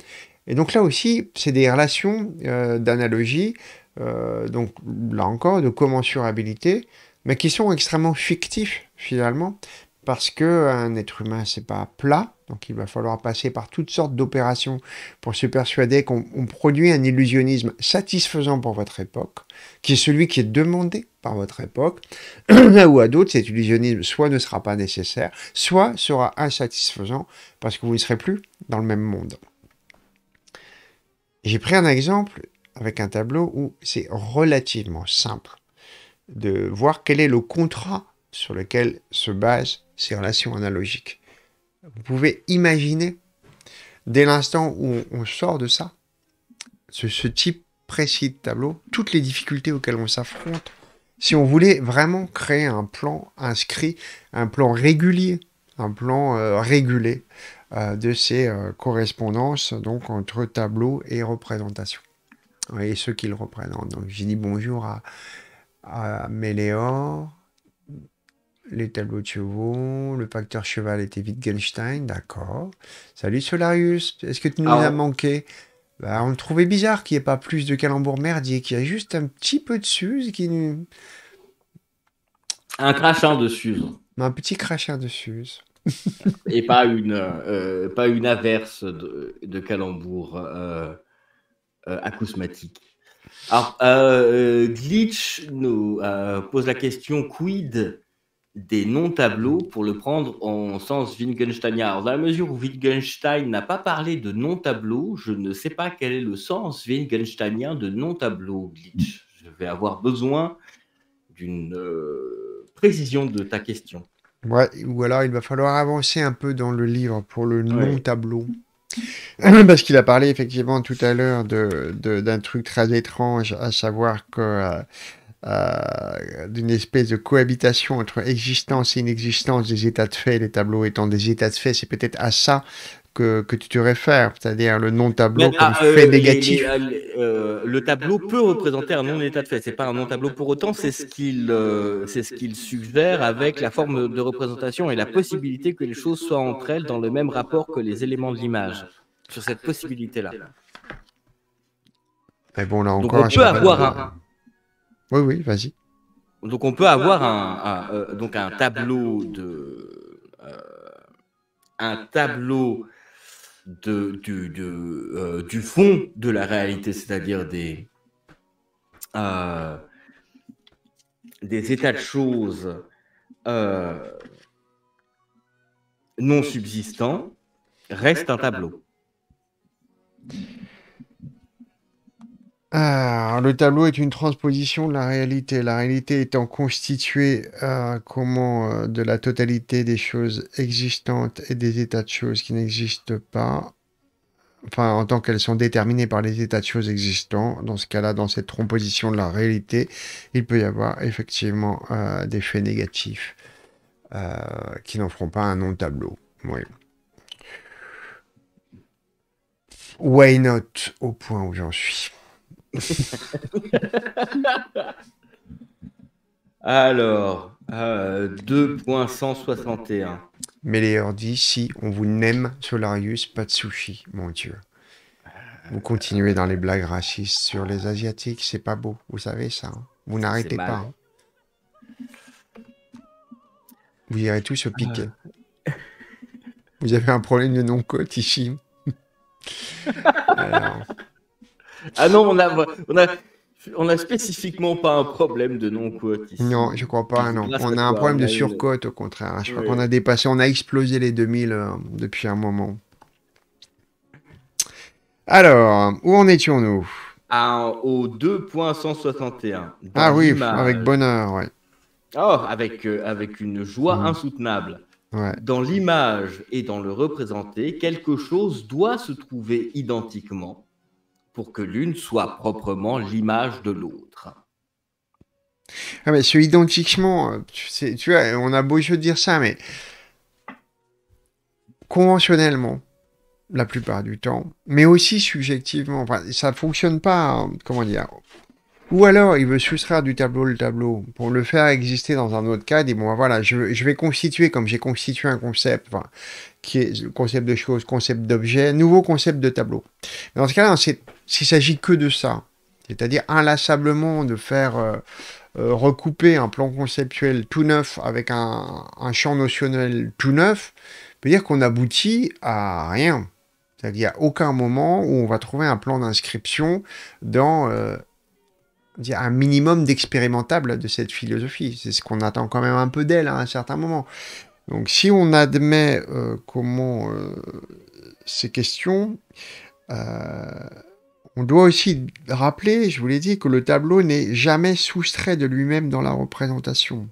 Speaker 1: Et donc là aussi, c'est des relations d'analogie, donc là encore de commensurabilité, mais qui sont extrêmement fictifs finalement, parce que un être humain, c'est pas plat, donc il va falloir passer par toutes sortes d'opérations pour se persuader qu'on produit un illusionnisme satisfaisant pour votre époque, qui est celui qui est demandé par votre époque, là où à d'autres, cet illusionnisme soit ne sera pas nécessaire, soit sera insatisfaisant parce que vous ne serez plus dans le même monde. J'ai pris un exemple avec un tableau où c'est relativement simple de voir quel est le contrat sur lequel se basent ces relations analogiques. Vous pouvez imaginer, dès l'instant où on sort de ça, ce, type précis de tableau, toutes les difficultés auxquelles on s'affronte, si on voulait vraiment créer un plan inscrit, un plan régulier, un plan euh, régulé euh, de ces euh, correspondances donc entre tableau et représentation et ce qu'ils représente. Donc j'ai dit bonjour à, à Méléor, les tableaux de chevaux, le facteur cheval était Wittgenstein, d'accord. Salut Solarius, est-ce que tu nous ah, as manqué bah, On le trouvait bizarre qu'il n'y ait pas plus de calembours merdier, qu'il y ait juste un petit peu de Suze qui nous...
Speaker 2: Un crachin de Suze.
Speaker 1: Un petit crachin de Suze.
Speaker 2: Et pas une, euh, pas une averse de, de calembour euh, euh, acousmatique. Alors, Glitch nous pose la question quid des non-tableaux pour le prendre en sens Wittgensteinien. Alors, dans la mesure où Wittgenstein n'a pas parlé de non tableaux je ne sais pas quel est le sens Wittgensteinien de non-tableau, Glitch. Je vais avoir besoin d'une euh, précision de ta question.
Speaker 1: ou alors il va falloir avancer un peu dans le livre pour le non-tableau. Parce qu'il a parlé effectivement tout à l'heure d'un de, truc très étrange, à savoir que. Euh, euh, d'une espèce de cohabitation entre existence et inexistence des états de fait, les tableaux étant des états de fait, c'est peut-être à ça que, tu te réfères, c'est-à-dire le non-tableau comme ah, fait euh, négatif.
Speaker 2: Euh, le tableau peut représenter un non-état de fait, c'est pas un non-tableau pour autant, c'est ce qu'il ce qu'il suggère avec la forme de représentation et la possibilité que les choses soient entre elles dans le même rapport que les éléments de l'image, sur cette possibilité-là.
Speaker 1: Mais bon, là encore, on peut avoir un... Oui, oui, vas-y.
Speaker 2: Donc on peut avoir un, euh, donc un tableau de euh, un tableau de, du, euh, du, fond de la réalité, c'est-à-dire des, des états de choses non subsistants, reste un tableau.
Speaker 1: Ah, le tableau est une transposition de la réalité. La réalité étant constituée euh, comment, euh, de la totalité des choses existantes et des états de choses qui n'existent pas. Enfin, en tant qu'elles sont déterminées par les états de choses existants, dans ce cas-là, dans cette transposition de la réalité, il peut y avoir effectivement euh, des faits négatifs qui n'en feront pas un non tableau. Oui. Why not Au point où j'en suis.
Speaker 2: Alors, 2.161. Euh,
Speaker 1: Mais les ordi, si on vous n'aime, Solarius, pas de sushi, mon Dieu. Vous continuez dans les blagues racistes sur les Asiatiques, c'est pas beau, vous savez ça. Hein. vous n'arrêtez pas. Hein. vous irez tous au piquet. Vous avez un problème de non-côte ici.
Speaker 2: Alors... Ah non, on a, on spécifiquement pas un problème de non-cote
Speaker 1: Non, je crois pas, non. On a un problème de surcote, au contraire. Je crois qu'on a dépassé, on a explosé les 2000 euh, depuis un moment. Alors, où en étions-nous
Speaker 2: Au 2.161.
Speaker 1: Ah oui, avec bonheur, ouais.
Speaker 2: Oh, avec, euh, avec une joie mm. insoutenable. Dans l'image et dans le représenté, quelque chose doit se trouver identiquement pour que l'une soit proprement l'image de l'autre.
Speaker 1: Ah, mais ce identiquement, euh, tu, sais, tu vois, on a beau jeu de dire ça, mais conventionnellement, la plupart du temps, mais aussi subjectivement. Enfin, ça fonctionne pas, hein, comment dire. Ou alors, il veut soustraire du tableau le tableau pour le faire exister dans un autre cadre. Et bon, ben voilà, je, vais constituer, comme j'ai constitué un concept, enfin, qui est le concept de chose, concept d'objet, nouveau concept de tableau. Dans ce cas-là, c'est s'il s'agit que de ça, c'est-à-dire inlassablement de faire euh, euh, recouper un plan conceptuel tout neuf avec un, champ notionnel tout neuf, peut dire qu'on aboutit à rien. C'est-à-dire aucun moment où on va trouver un plan d'inscription dans euh, un minimum d'expérimentable de cette philosophie. C'est ce qu'on attend quand même un peu d'elle hein, à un certain moment. Donc si on admet comment ces questions, euh, on doit aussi rappeler, je vous l'ai dit, que le tableau n'est jamais soustrait de lui-même dans la représentation.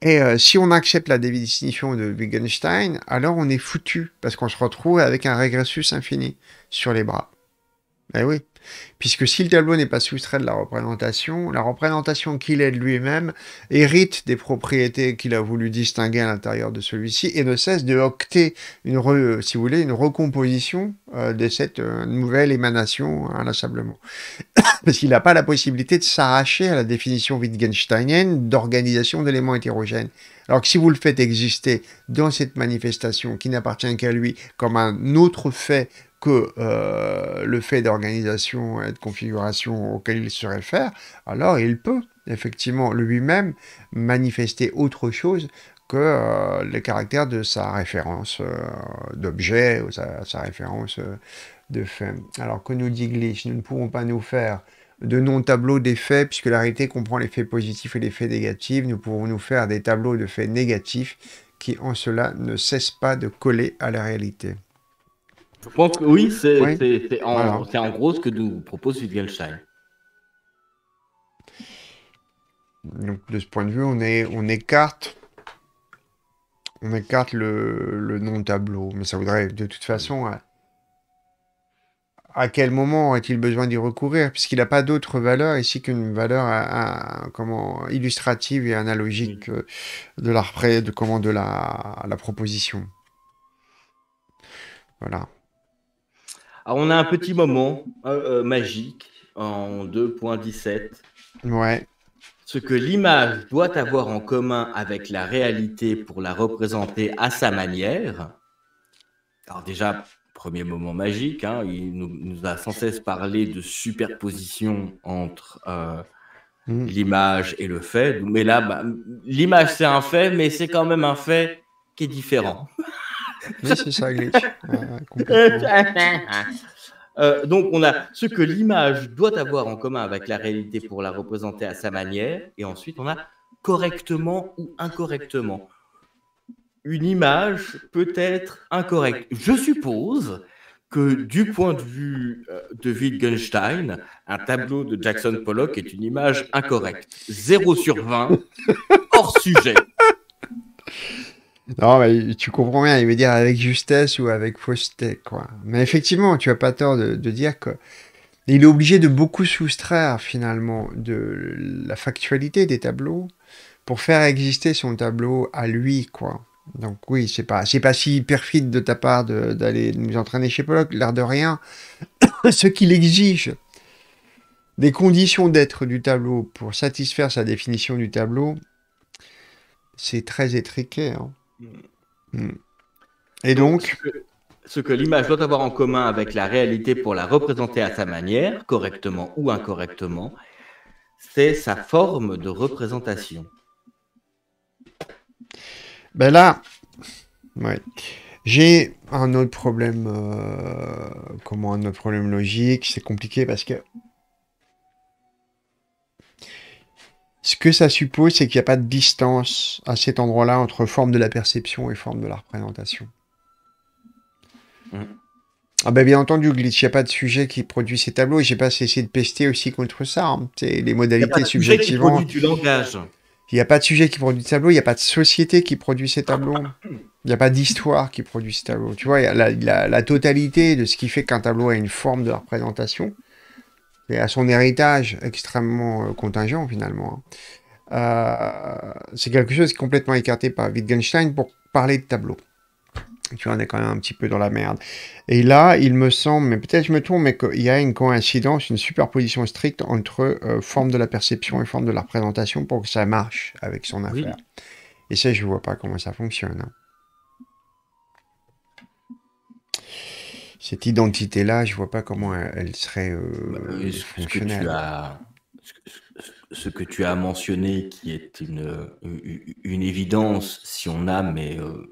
Speaker 1: Et euh, si on accepte la définition de Wittgenstein, alors on est foutu, parce qu'on se retrouve avec un régressus infini sur les bras. Eh oui. Puisque si le tableau n'est pas soustrait de la représentation, la représentation qu'il est de lui-même hérite des propriétés qu'il a voulu distinguer à l'intérieur de celui-ci et ne cesse de octer, une si vous voulez, une recomposition euh, de cette euh, nouvelle émanation euh, inlassablement. Parce qu'il n'a pas la possibilité de s'arracher à la définition wittgensteinienne d'organisation d'éléments hétérogènes. Alors que si vous le faites exister dans cette manifestation qui n'appartient qu'à lui comme un autre fait que euh, le fait d'organisation et de configuration auquel il se réfère, alors il peut effectivement lui-même manifester autre chose que euh, le caractère de sa référence euh, d'objet ou sa, référence de fait. Alors que nous dit Glitch, nous ne pouvons pas nous faire de non-tableaux des faits, puisque la réalité comprend les faits positifs et les faits négatifs. Nous pouvons nous faire des tableaux de faits négatifs qui en cela ne cessent pas de coller à la réalité
Speaker 2: oui, c'est en, gros ce que nous propose Wittgenstein.
Speaker 1: Donc, de ce point de vue, on, écarte, on écarte le, le nom tableau. Mais ça voudrait, de toute façon, à, quel moment aurait il besoin d'y recourir Puisqu'il n'a pas d'autre valeur ici qu'une valeur comment, illustrative et analogique euh, de, la, de, comment, de la proposition. Voilà.
Speaker 2: Alors, on a un petit moment euh, euh, magique en 2.17. Ouais. Ce que l'image doit avoir en commun avec la réalité pour la représenter à sa manière. Alors déjà, premier moment magique, hein, il nous, a sans cesse parlé de superposition entre euh, mmh. l'image et le fait. Mais là, bah, l'image c'est un fait, mais c'est quand même un fait qui est différent c'est ça, glitch. Euh, donc, on a ce que l'image doit avoir en commun avec la réalité pour la représenter à sa manière, et ensuite on a correctement ou incorrectement. Une image peut être incorrecte. Je suppose que du point de vue euh, de Wittgenstein, un tableau de Jackson Pollock est une image incorrecte. 0 sur 20, hors sujet.
Speaker 1: Non, mais tu comprends bien, il veut dire avec justesse ou avec fausseté, quoi. Mais effectivement, tu as pas tort de, dire que il est obligé de beaucoup soustraire finalement de la factualité des tableaux pour faire exister son tableau à lui, quoi. Donc oui, c'est pas, c'est pas si perfide de ta part d'aller nous entraîner chez Pollock, l'air de rien. Ce qu'il exige des conditions d'être du tableau pour satisfaire sa définition du tableau, c'est très étriqué. Hein. Et donc,
Speaker 2: ce que l'image doit avoir en commun avec la réalité pour la représenter à sa manière, correctement ou incorrectement, c'est sa forme de représentation.
Speaker 1: Ben là, j'ai un autre problème, euh, comment un autre problème logique, c'est compliqué parce que Ce que ça suppose, c'est qu'il n'y a pas de distance à cet endroit-là entre forme de la perception et forme de la représentation. Mmh. Ah ben bien entendu, Glitch, il n'y a pas de sujet qui produit ces tableaux et j'ai pas cessé de pester aussi contre ça. Hein. Les modalités subjectivement. Il n'y a pas de sujet qui produit du tableaux. il n'y a pas de société qui produit ces tableaux. Il n'y a pas d'histoire qui produit ces tableaux. Tu vois, la, la, totalité de ce qui fait qu'un tableau a une forme de représentation et à son héritage extrêmement euh, contingent finalement. Hein. Euh, c'est quelque chose qui est complètement écarté par Wittgenstein pour parler de tableau. Tu en es quand même un petit peu dans la merde. Et là, il me semble, mais peut-être je me tourne, mais qu'il y a une coïncidence, une superposition stricte entre euh, forme de la perception et forme de la représentation pour que ça marche avec son affaire. Et ça, je ne vois pas comment ça fonctionne. Hein. Cette identité-là, je ne vois pas comment elle serait euh, bah, ce fonctionnelle. Que
Speaker 2: as, ce que tu as mentionné, qui est une, euh, une évidence, si on a mais euh,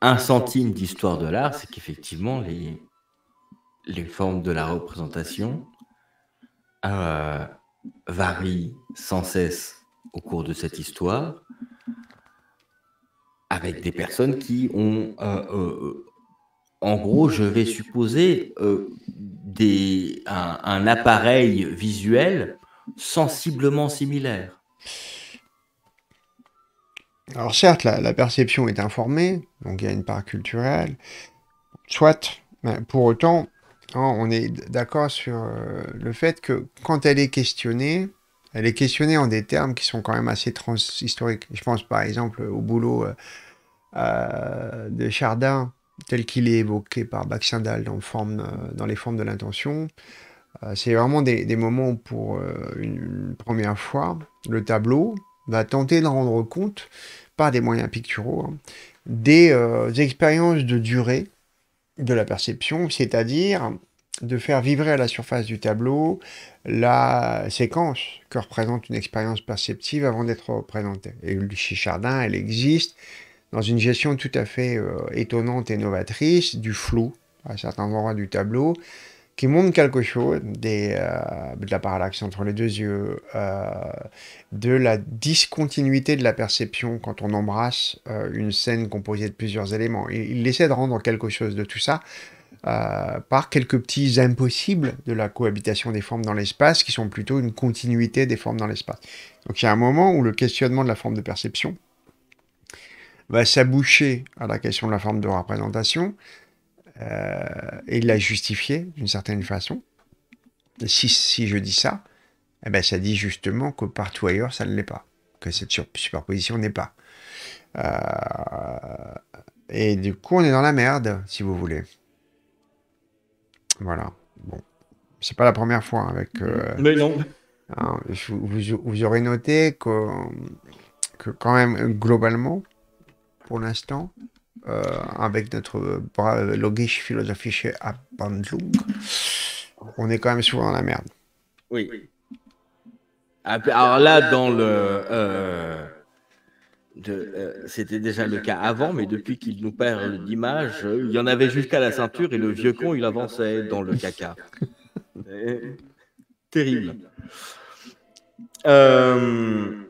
Speaker 2: un centime d'histoire de l'art, c'est qu'effectivement les, les formes de la représentation varient sans cesse au cours de cette histoire, avec des personnes qui ont en gros, je vais supposer euh, des, un, appareil visuel sensiblement similaire.
Speaker 1: Alors certes, la, perception est informée, donc il y a une part culturelle, soit, pour autant, hein, on est d'accord sur euh, le fait que quand elle est questionnée, elle est questionnée en des termes qui sont quand même assez transhistoriques. Je pense par exemple au boulot euh, de Chardin tel qu'il est évoqué par Baxindal dans, euh, dans les formes de l'intention. Euh, c'est vraiment des, moments où, pour euh, une, première fois, le tableau va tenter de rendre compte, par des moyens picturaux, hein, des expériences de durée de la perception, c'est-à-dire de faire vibrer à la surface du tableau la séquence que représente une expérience perceptive avant d'être représentée. Et chez Chardin, elle existe, dans une gestion tout à fait euh, étonnante et novatrice du flou à certains endroits du tableau, qui montre quelque chose des, euh, de la parallaxe entre les deux yeux, euh, de la discontinuité de la perception quand on embrasse une scène composée de plusieurs éléments. il, essaie de rendre quelque chose de tout ça. par quelques petits impossibles de la cohabitation des formes dans l'espace, qui sont plutôt une continuité des formes dans l'espace. Donc il y a un moment où le questionnement de la forme de perception, va s'aboucher à la question de la forme de représentation euh, et la justifier d'une certaine façon. si, je dis ça, eh ben ça dit justement que partout ailleurs, ça ne l'est pas, que cette superposition n'est pas. Euh, et du coup, on est dans la merde, si vous voulez. Voilà. Bon. C'est pas la première fois avec. Euh, Mais non. Hein, vous, aurez noté que quand même, globalement, pour l'instant, euh, avec notre brave logisch à Bandung, on est quand même souvent dans la merde. Oui.
Speaker 2: Ah, alors là, dans le. Euh, euh, c'était déjà le cas avant, mais depuis qu'il nous perd d'image, il y en avait jusqu'à la ceinture et le vieux con, il avançait dans le caca. Terrible. Euh.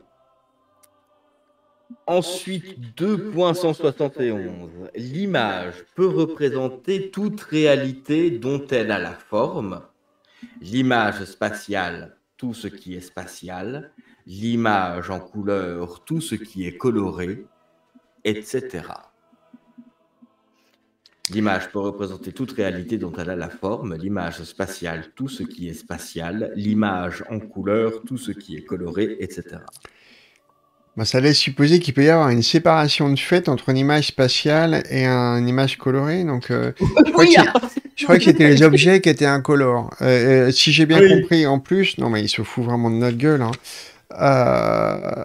Speaker 2: Ensuite, 2.171. L'image peut représenter toute réalité dont elle a la forme. L'image spatiale, tout ce qui est spatial. L'image en couleur, tout ce qui est coloré, etc. L'image peut représenter toute réalité dont elle a la forme, l'image spatiale, tout ce qui est spatial, l'image en couleur, tout ce qui est coloré, etc.
Speaker 1: Bah, ça laisse supposer qu'il peut y avoir une séparation de fait entre une image spatiale et une image colorée. Donc, euh, je, crois que c'était les objets qui étaient incolores. Euh, euh, si j'ai bien compris, en plus, non mais il se fout vraiment de notre gueule. Hein. Euh,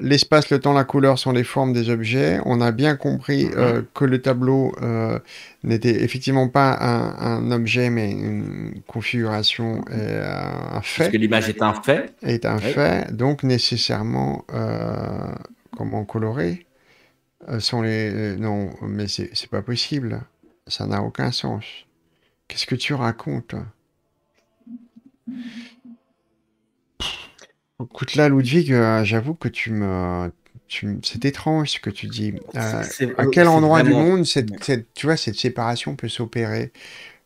Speaker 1: l'espace, le temps, la couleur sont les formes des objets. On a bien compris mhm. euh, que le tableau euh, n'était effectivement pas un, objet, mais une configuration mhm. et un fait. Parce que l'image est un fait. Est un fait, donc nécessairement, comment colorer sont les... Non, mais c'est pas possible. Ça n'a aucun sens. Qu'est-ce que tu racontes Écoute là, Ludwig, euh, j'avoue que tu me, c'est étrange ce que tu dis. Euh, à quel endroit du monde, cette, tu vois, cette séparation peut s'opérer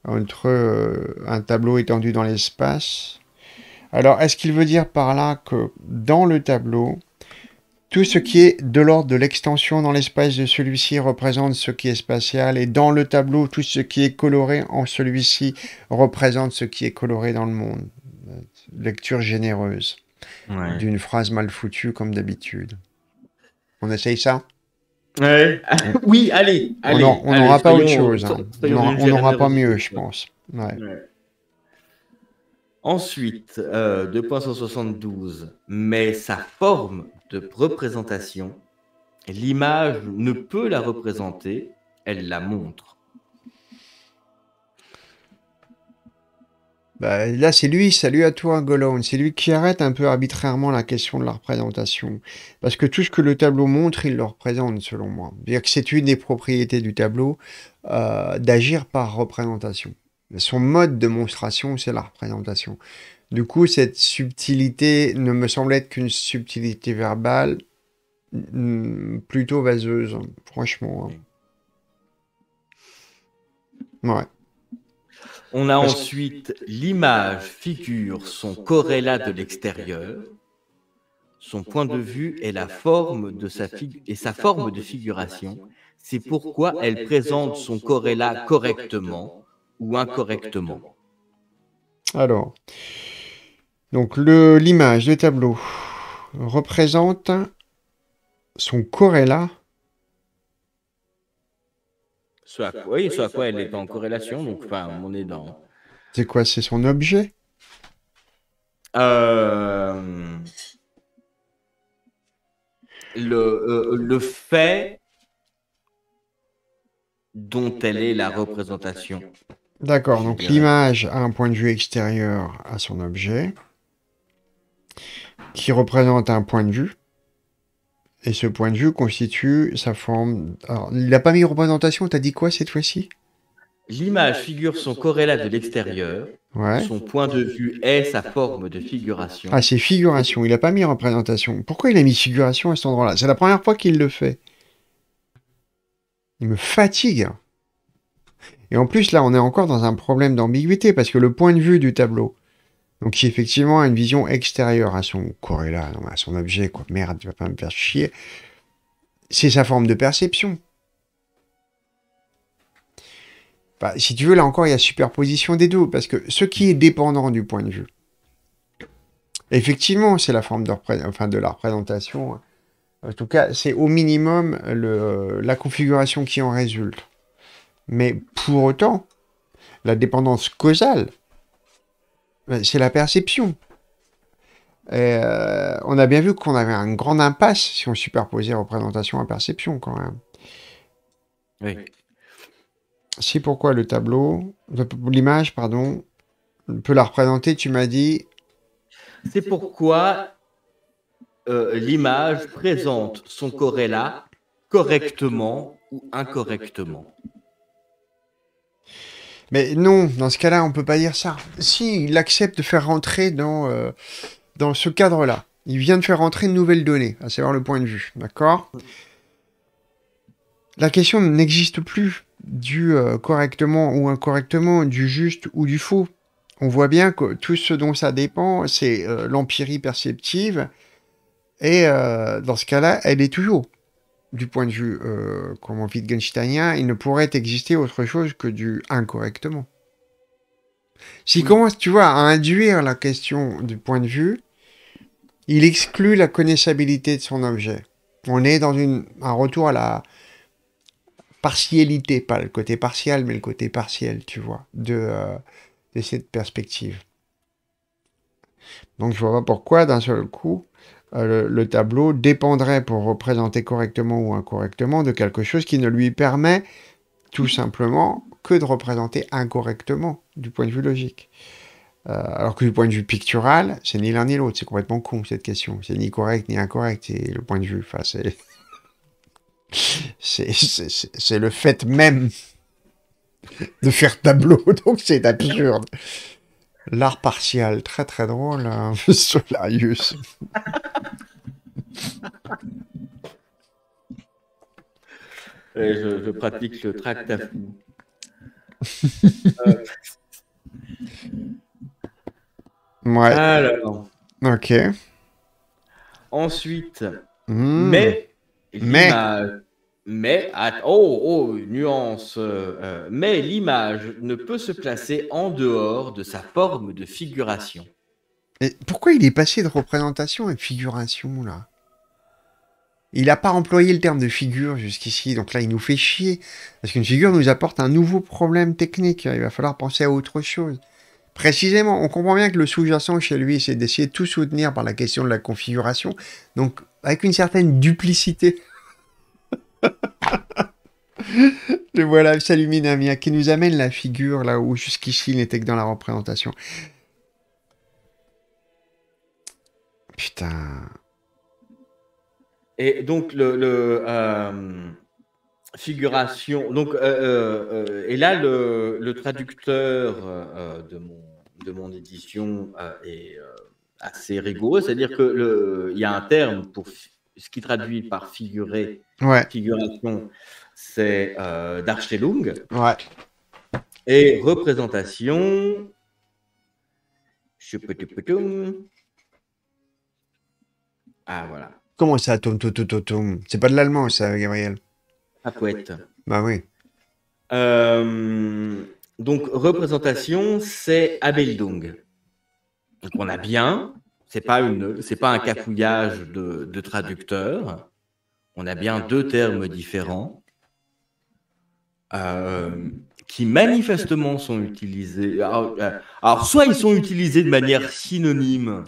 Speaker 1: entre euh, un tableau étendu dans l'espace Alors, est-ce qu'il veut dire par là que dans le tableau, tout ce qui est de l'ordre de l'extension dans l'espace de celui-ci représente ce qui est spatial, et dans le tableau, tout ce qui est coloré en celui-ci représente ce qui est coloré dans le monde. Lecture généreuse d'une phrase mal foutue comme d'habitude. On essaye ça Oui, allez, allez. On n'aura pas autre chose. Hein. On n'aura pas mieux, je pense.
Speaker 2: Ensuite, 2.172, euh, mais sa forme de représentation, l'image ne peut la représenter, elle la montre.
Speaker 1: Bah, là, c'est lui, salut à toi, Golone. C'est lui qui arrête un peu arbitrairement la question de la représentation. Parce que tout ce que le tableau montre, il le représente, selon moi. cest que c'est une des propriétés du tableau euh, d'agir par représentation. Son mode de monstration, c'est la représentation. Du coup, cette subtilité ne me semble être qu'une subtilité verbale mm, plutôt vaseuse, hein, franchement. Hein. Ouais.
Speaker 2: On a ensuite l'image, figure, son corrélat de l'extérieur, son point de vue et la forme de sa et sa forme de figuration. C'est pourquoi elle présente son corrélat correctement ou incorrectement.
Speaker 1: Alors, donc l'image, le, tableau représente son corrélat
Speaker 2: quoi, oui, soit quoi elle est en corrélation, donc enfin, on est dans.
Speaker 1: C'est quoi C'est son objet
Speaker 2: euh, Le, euh, le fait dont elle est la représentation. D'accord, donc
Speaker 1: l'image a un point de vue extérieur à son objet, qui représente un point de vue, et ce point de vue constitue sa forme. Alors, il n'a pas mis représentation, t'as dit quoi cette fois-ci
Speaker 2: L'image figure son corrélat de l'extérieur. Son point de vue est sa forme de figuration. Ah, c'est
Speaker 1: figuration. Il n'a pas mis représentation. Pourquoi il a mis figuration à cet endroit-là C'est la première fois qu'il le fait. Il me fatigue. Et en plus, là, on est encore dans un problème d'ambiguïté parce que le point de vue du tableau, donc qui effectivement a une vision extérieure à son coréla, à son objet, quoi. Merde, tu vas pas me faire chier. C'est sa forme de perception. Bah, si tu veux, là encore, il y a superposition des deux, parce que ce qui est dépendant du point de vue, effectivement, c'est la forme de, enfin, de la représentation. Hein. En tout cas, c'est au minimum la configuration qui en résulte. Mais pour autant, la dépendance causale, c'est la perception. Euh, on a bien vu qu'on avait un grand impasse si on superposait représentation à perception quand même. C'est pourquoi le tableau, l'image, pardon, peut la représenter, tu m'as dit.
Speaker 2: C'est pourquoi euh, l'image présente son corrélat correctement ou incorrectement.
Speaker 1: Mais non, dans ce cas-là, on ne peut pas dire ça. Si, il accepte de faire rentrer dans, euh, dans ce cadre-là. Il vient de faire rentrer une nouvelle donnée, à savoir le point de vue, d'accord La question n'existe plus du euh, correctement ou incorrectement, du juste ou du faux. On voit bien que tout ce dont ça dépend, c'est euh, l'empirie perceptive, et dans ce cas-là, elle est toujours du point de vue euh, comment Wittgensteinien, il ne pourrait exister autre chose que du incorrectement. S'il commence, tu vois, à induire la question du point de vue, il exclut la connaissabilité de son objet. On est dans une, un retour à la partialité, pas le côté partiel, mais le côté partiel, tu vois, de, euh, cette perspective. Donc je ne vois pas pourquoi, d'un seul coup, euh, le, tableau dépendrait pour représenter correctement ou incorrectement de quelque chose qui ne lui permet tout mm-hmm. simplement que de représenter incorrectement du point de vue logique. Euh, alors que du point de vue pictural, c'est ni l'un ni l'autre, c'est complètement con cette question. C'est ni correct ni incorrect, c'est le point de vue. Enfin, c'est. c'est le fait même de faire tableau, donc c'est absurde. L'art partial, très très drôle, hein, Solarius
Speaker 2: je, pratique le tract à fou.
Speaker 1: Euh. Ouais. Ok.
Speaker 2: Ensuite. Hmm. Mais. Mais. Mais. Oh, oh, nuance. Euh, euh. mais l'image ne peut se placer en dehors de sa forme de figuration.
Speaker 1: Et pourquoi il est passé de représentation à figuration, là il n'a pas employé le terme de figure jusqu'ici, donc là il nous fait chier. Parce qu'une figure nous apporte un nouveau problème technique, hein. il va falloir penser à autre chose. Précisément, on comprend bien que le sous-jacent chez lui, c'est d'essayer de tout soutenir par la question de la configuration, donc avec une certaine duplicité. Le voilà, un bien qui nous amène la figure là où jusqu'ici il n'était que dans la représentation. Putain.
Speaker 2: Et donc, le, euh, figuration. Donc, euh, euh, et là, le, traducteur de, mon, de mon édition est assez rigoureux, c'est-à-dire qu'il y a un terme pour ce qui traduit par figurer,
Speaker 1: figuration,
Speaker 2: c'est euh, Darstellung. Ouais. Et représentation. Ah voilà.
Speaker 1: Comment ça, tombe, tout tom, C'est pas de l'allemand, ça, Gabriel Ah poète. Bah oui.
Speaker 2: Euh, donc, représentation, c'est Abeldung. Donc, on a bien, c'est pas, une, pas un capouillage de, de traducteur. On a bien deux termes différents. Euh, qui manifestement sont utilisés. Euh, alors, soit ils sont utilisés de manière synonyme,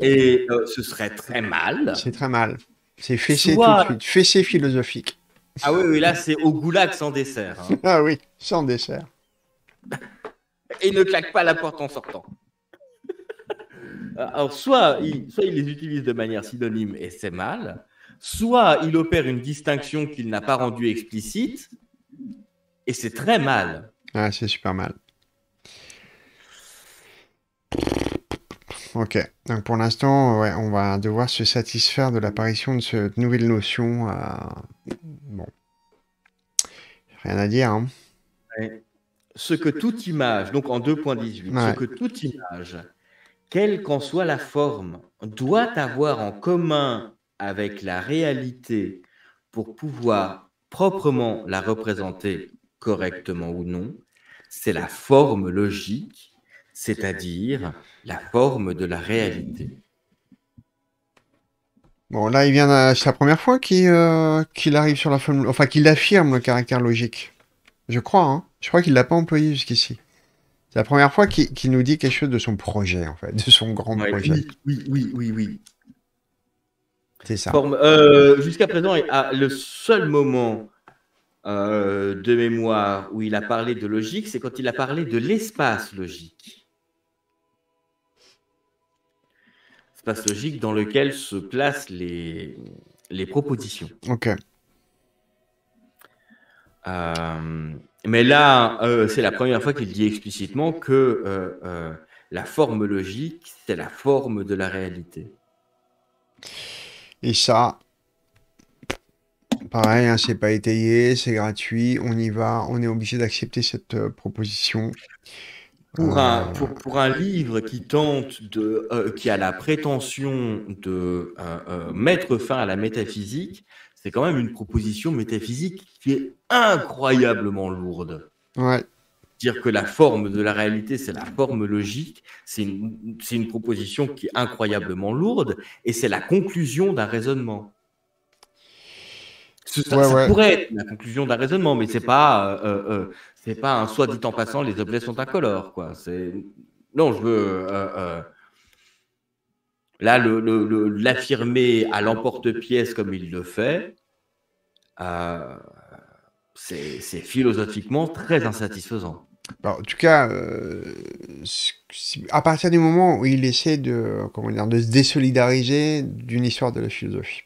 Speaker 2: et euh, ce serait très mal. C'est très mal. C'est
Speaker 1: fessé tout de suite, fessé philosophique.
Speaker 2: Ah oui, là c'est au goulag sans dessert. Hein.
Speaker 1: ah oui, sans dessert.
Speaker 2: et ne claque pas la porte en sortant. Euh, alors, soit soit il les utilise de manière synonyme et c'est mal, soit il opère une distinction qu'il n'a pas rendue explicite, et c'est très mal.
Speaker 1: Ah, c'est super mal. Ok, donc pour l'instant, on va devoir se satisfaire de l'apparition de cette nouvelle notion. Euh, rien à dire. Hein.
Speaker 2: Ce que toute image, donc en 2.18, ce que toute image, quelle qu'en soit la forme, doit avoir en commun avec la réalité pour pouvoir proprement la représenter correctement ou non, c'est la forme logique, c'est-à-dire la forme de la réalité.
Speaker 1: Bon, là, il vient. C'est la première fois qu'il euh, arrive sur la enfin qu'il affirme le caractère logique. Je crois. Hein. Je crois qu'il l'a pas employé jusqu'ici. C'est la première fois qu'il nous dit quelque chose de son projet, en fait, de son grand projet. Oui, oui, oui, oui. C'est ça. Euh, jusqu'à
Speaker 2: présent, le seul moment euh, de mémoire où il a parlé de logique, c'est quand il a parlé de l'espace logique. Espace logique dans lequel se placent les, propositions. Ok. Euh, mais là, euh, c'est la première fois qu'il dit explicitement que la forme logique, c'est la forme de la réalité.
Speaker 1: Et ça, Pareil, hein, c'est pas étayé, c'est gratuit, on y va, on est obligé d'accepter cette euh, proposition. Euh,
Speaker 2: pour, un, livre qui tente de, euh, qui a la prétention de mettre fin à la métaphysique, c'est quand même une proposition métaphysique qui est incroyablement lourde. Dire que la forme de la réalité, c'est la forme logique, c'est une proposition qui est incroyablement lourde et c'est la conclusion d'un raisonnement ça, pourrait être la conclusion d'un raisonnement, mais c'est pas, euh, euh, euh, c'est pas un soi dit en passant, les objets sont incolores, quoi. C'est non, je veux là l'affirmer le, à l'emporte-pièce comme il le fait. c'est philosophiquement très insatisfaisant.
Speaker 1: en tout cas, à partir du moment où il essaie de, comment dire, de se désolidariser d'une histoire de la philosophie.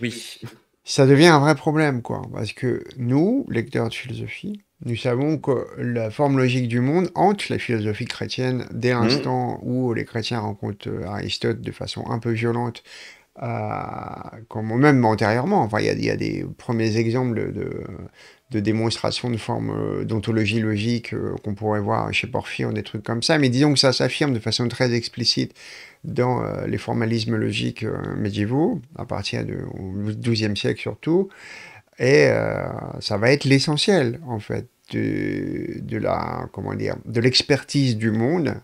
Speaker 1: Oui ça devient un vrai problème, quoi. Parce que nous, lecteurs de philosophie, nous savons que la forme logique du monde hante la philosophie chrétienne dès mmh. l'instant où les chrétiens rencontrent euh, Aristote de façon un peu violente, euh, même antérieurement. Enfin, il y, a des premiers exemples de, de, démonstrations de formes euh, d'ontologie logique euh, qu'on pourrait voir chez Porphyre, des trucs comme ça. Mais disons que ça s'affirme de façon très explicite dans euh, les formalismes logiques euh, médiévaux, à partir du XIIe siècle surtout, et euh, ça va être l'essentiel en fait de, la comment dire de l'expertise du monde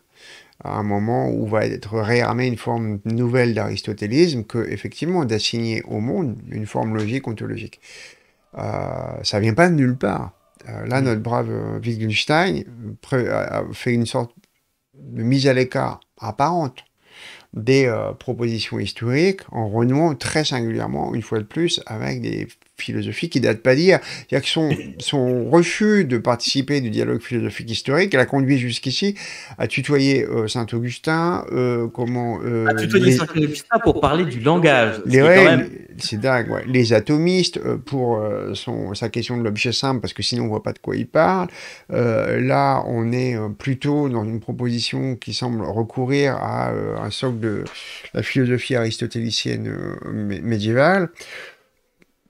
Speaker 1: à un moment où va être réarmée une forme nouvelle d'aristotélisme que effectivement d'assigner au monde une forme logique ontologique. Ça ça vient pas de nulle part. là, mm. notre brave Wittgenstein a fait une sorte de mise à l'écart apparente des euh, propositions historiques en renouant très singulièrement, une fois de plus, avec des philosophie qui date pas d'hier. dire que son, son, refus de participer du dialogue philosophique historique l'a conduit jusqu'ici à tutoyer euh, Saint-Augustin, euh, comment... Euh, à tutoyer
Speaker 2: Saint-Augustin
Speaker 1: pour parler du langage. c'est dingue, Les atomistes, pour son, sa question de l'objet simple, parce que sinon on voit pas de quoi il parle. là, on est plutôt dans une proposition qui semble recourir à un socle de la philosophie aristotélicienne médiévale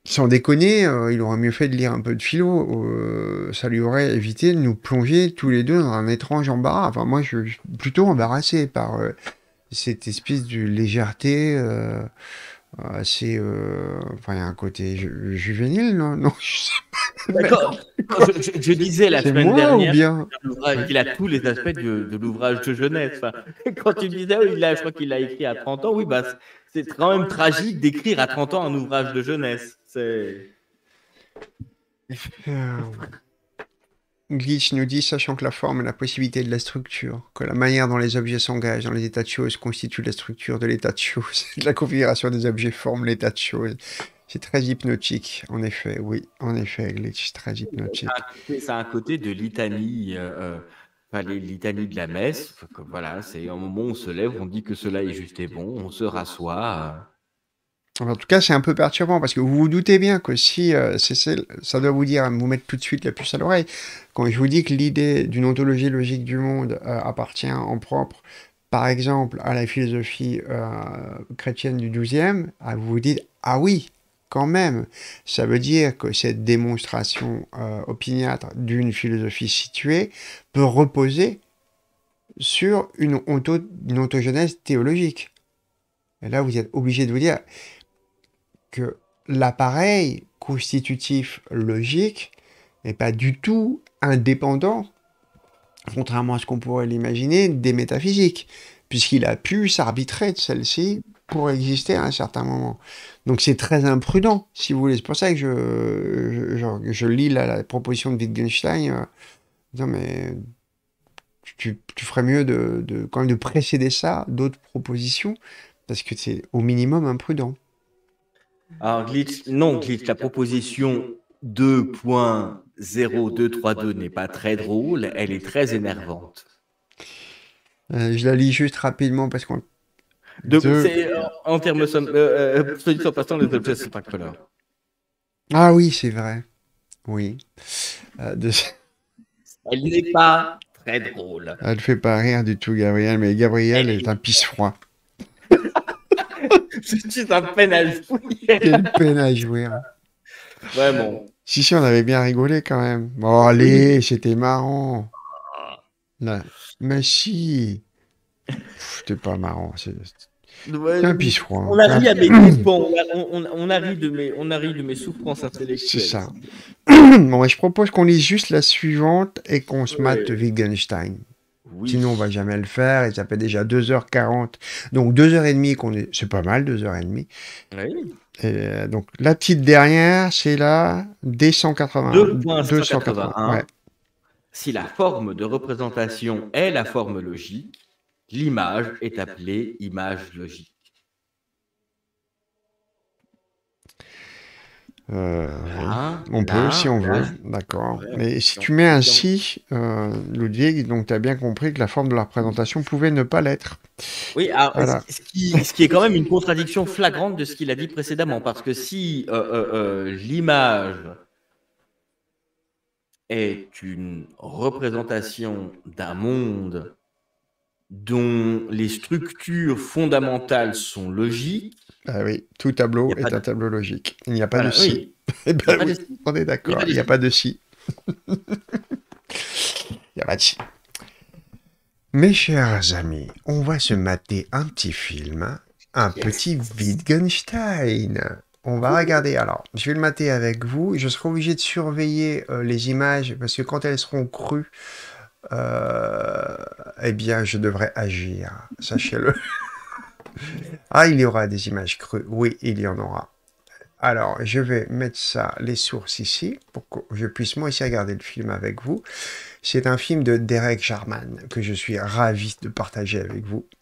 Speaker 1: sans déconner, euh, il aurait mieux fait de lire un peu de philo. Euh, ça lui aurait évité de nous plonger tous les deux dans un étrange embarras. Enfin, moi, je, suis plutôt embarrassé par euh, cette espèce de légèreté. assez. enfin, il y a un côté juvénile, non, non
Speaker 2: D'accord. je, je, disais la semaine dernière qu'il a tous les aspects de, l'ouvrage de jeunesse. quand tu disais, ah il a, je crois qu'il l'a écrit à 30 ans, oui, bah c'est quand même tragique d'écrire à 30 ans un ouvrage de jeunesse.
Speaker 1: C'est. Euh, Glitch nous dit, sachant que la forme est la possibilité de la structure, que la manière dont les objets s'engagent dans les états de choses constitue la structure de l'état de choses, la configuration des objets forme l'état de choses. C'est très hypnotique, en effet, oui, en effet, Glitch, très hypnotique.
Speaker 2: Ça a un côté de litanie. Euh, euh, enfin, les litanies de la messe. voilà, c'est un moment où on se lève, on dit que cela est juste et bon, on se rassoit.
Speaker 1: Euh. En tout cas, c'est un peu perturbant parce que vous vous doutez bien que si euh, c'est ça doit vous dire, vous mettre tout de suite la puce à l'oreille, quand je vous dis que l'idée d'une ontologie logique du monde euh, appartient en propre, par exemple, à la philosophie chrétienne du 12e, ah, vous vous dites ah oui, quand même. Ça veut dire que cette démonstration euh, opiniâtre d'une philosophie située peut reposer sur une, ontogenèse théologique. Et là, vous êtes obligé de vous dire que l'appareil constitutif logique n'est pas du tout indépendant, contrairement à ce qu'on pourrait l'imaginer, des métaphysiques, puisqu'il a pu s'arbitrer de celle-ci pour exister à un certain moment. Donc c'est très imprudent, si vous voulez. C'est pour ça que je, je, lis la, proposition de Wittgenstein. non euh, mais tu, tu, ferais mieux de, de, quand même de précéder ça d'autres propositions, parce que c'est au minimum imprudent.
Speaker 2: Alors Glitch, non, Glitch, la proposition 2.0232 n'est pas très drôle, elle est très énervante.
Speaker 1: Euh, je la lis juste rapidement parce qu'on de, de...
Speaker 2: en termes somme, euh, passant, les objets sont incolores.
Speaker 1: Ah oui, c'est vrai. Oui. Elle
Speaker 2: n'est pas très drôle. Elle
Speaker 1: ne fait pas rire du tout, Gabriel, mais Gabriel est un pisse-froid.
Speaker 2: c'est juste un peine à jouer. Quelle peine à jouer. Vraiment.
Speaker 1: Si, si, on avait bien rigolé quand même. Bon, allez, c'était marrant. Là. Mais si. C'était pas marrant. C'est un pisse froid. On hein. arrive à mes bon,
Speaker 2: On, on, on arrive de mes, on arrive de mes souffrances intellectuelles. C'est ça.
Speaker 1: bon, je propose qu'on lise juste la suivante et qu'on se mate Wittgenstein. Sinon, on va jamais le faire. Et ça fait déjà 2h40. Donc, 2h30 qu'on C'est pas mal, 2h30. Oui. Euh, donc, la petite dernière, c'est la D181.
Speaker 2: Si la forme de représentation est la forme logique, L'image est appelée image logique.
Speaker 1: Euh, on peut si on veut, d'accord. Mais si tu mets ainsi, euh, Ludwig, donc tu as bien compris que la forme de la représentation pouvait ne pas l'être. Oui, ce,
Speaker 2: qui, est quand même une contradiction flagrante de ce qu'il a dit précédemment, parce que si euh, l'image est une représentation d'un monde dont les structures fondamentales sont logiques.
Speaker 1: Ah oui, tout tableau est un tableau logique. Il n'y a pas de si. on est d'accord, il n'y a, pas de si. il n'y a pas de si. Mes chers amis, on va se mater un petit film, un petit Wittgenstein. On va regarder. Alors, je vais le mater avec vous. Je serai obligé de surveiller euh, les images parce que quand elles seront crues, euh, eh bien, je devrais agir, sachez-le. ah, il y aura des images crues. Oui, il y en aura. Alors, je vais mettre ça, les sources ici, pour que je puisse moi aussi regarder le film avec vous. C'est un film de Derek Jarman que je suis ravi de partager avec vous.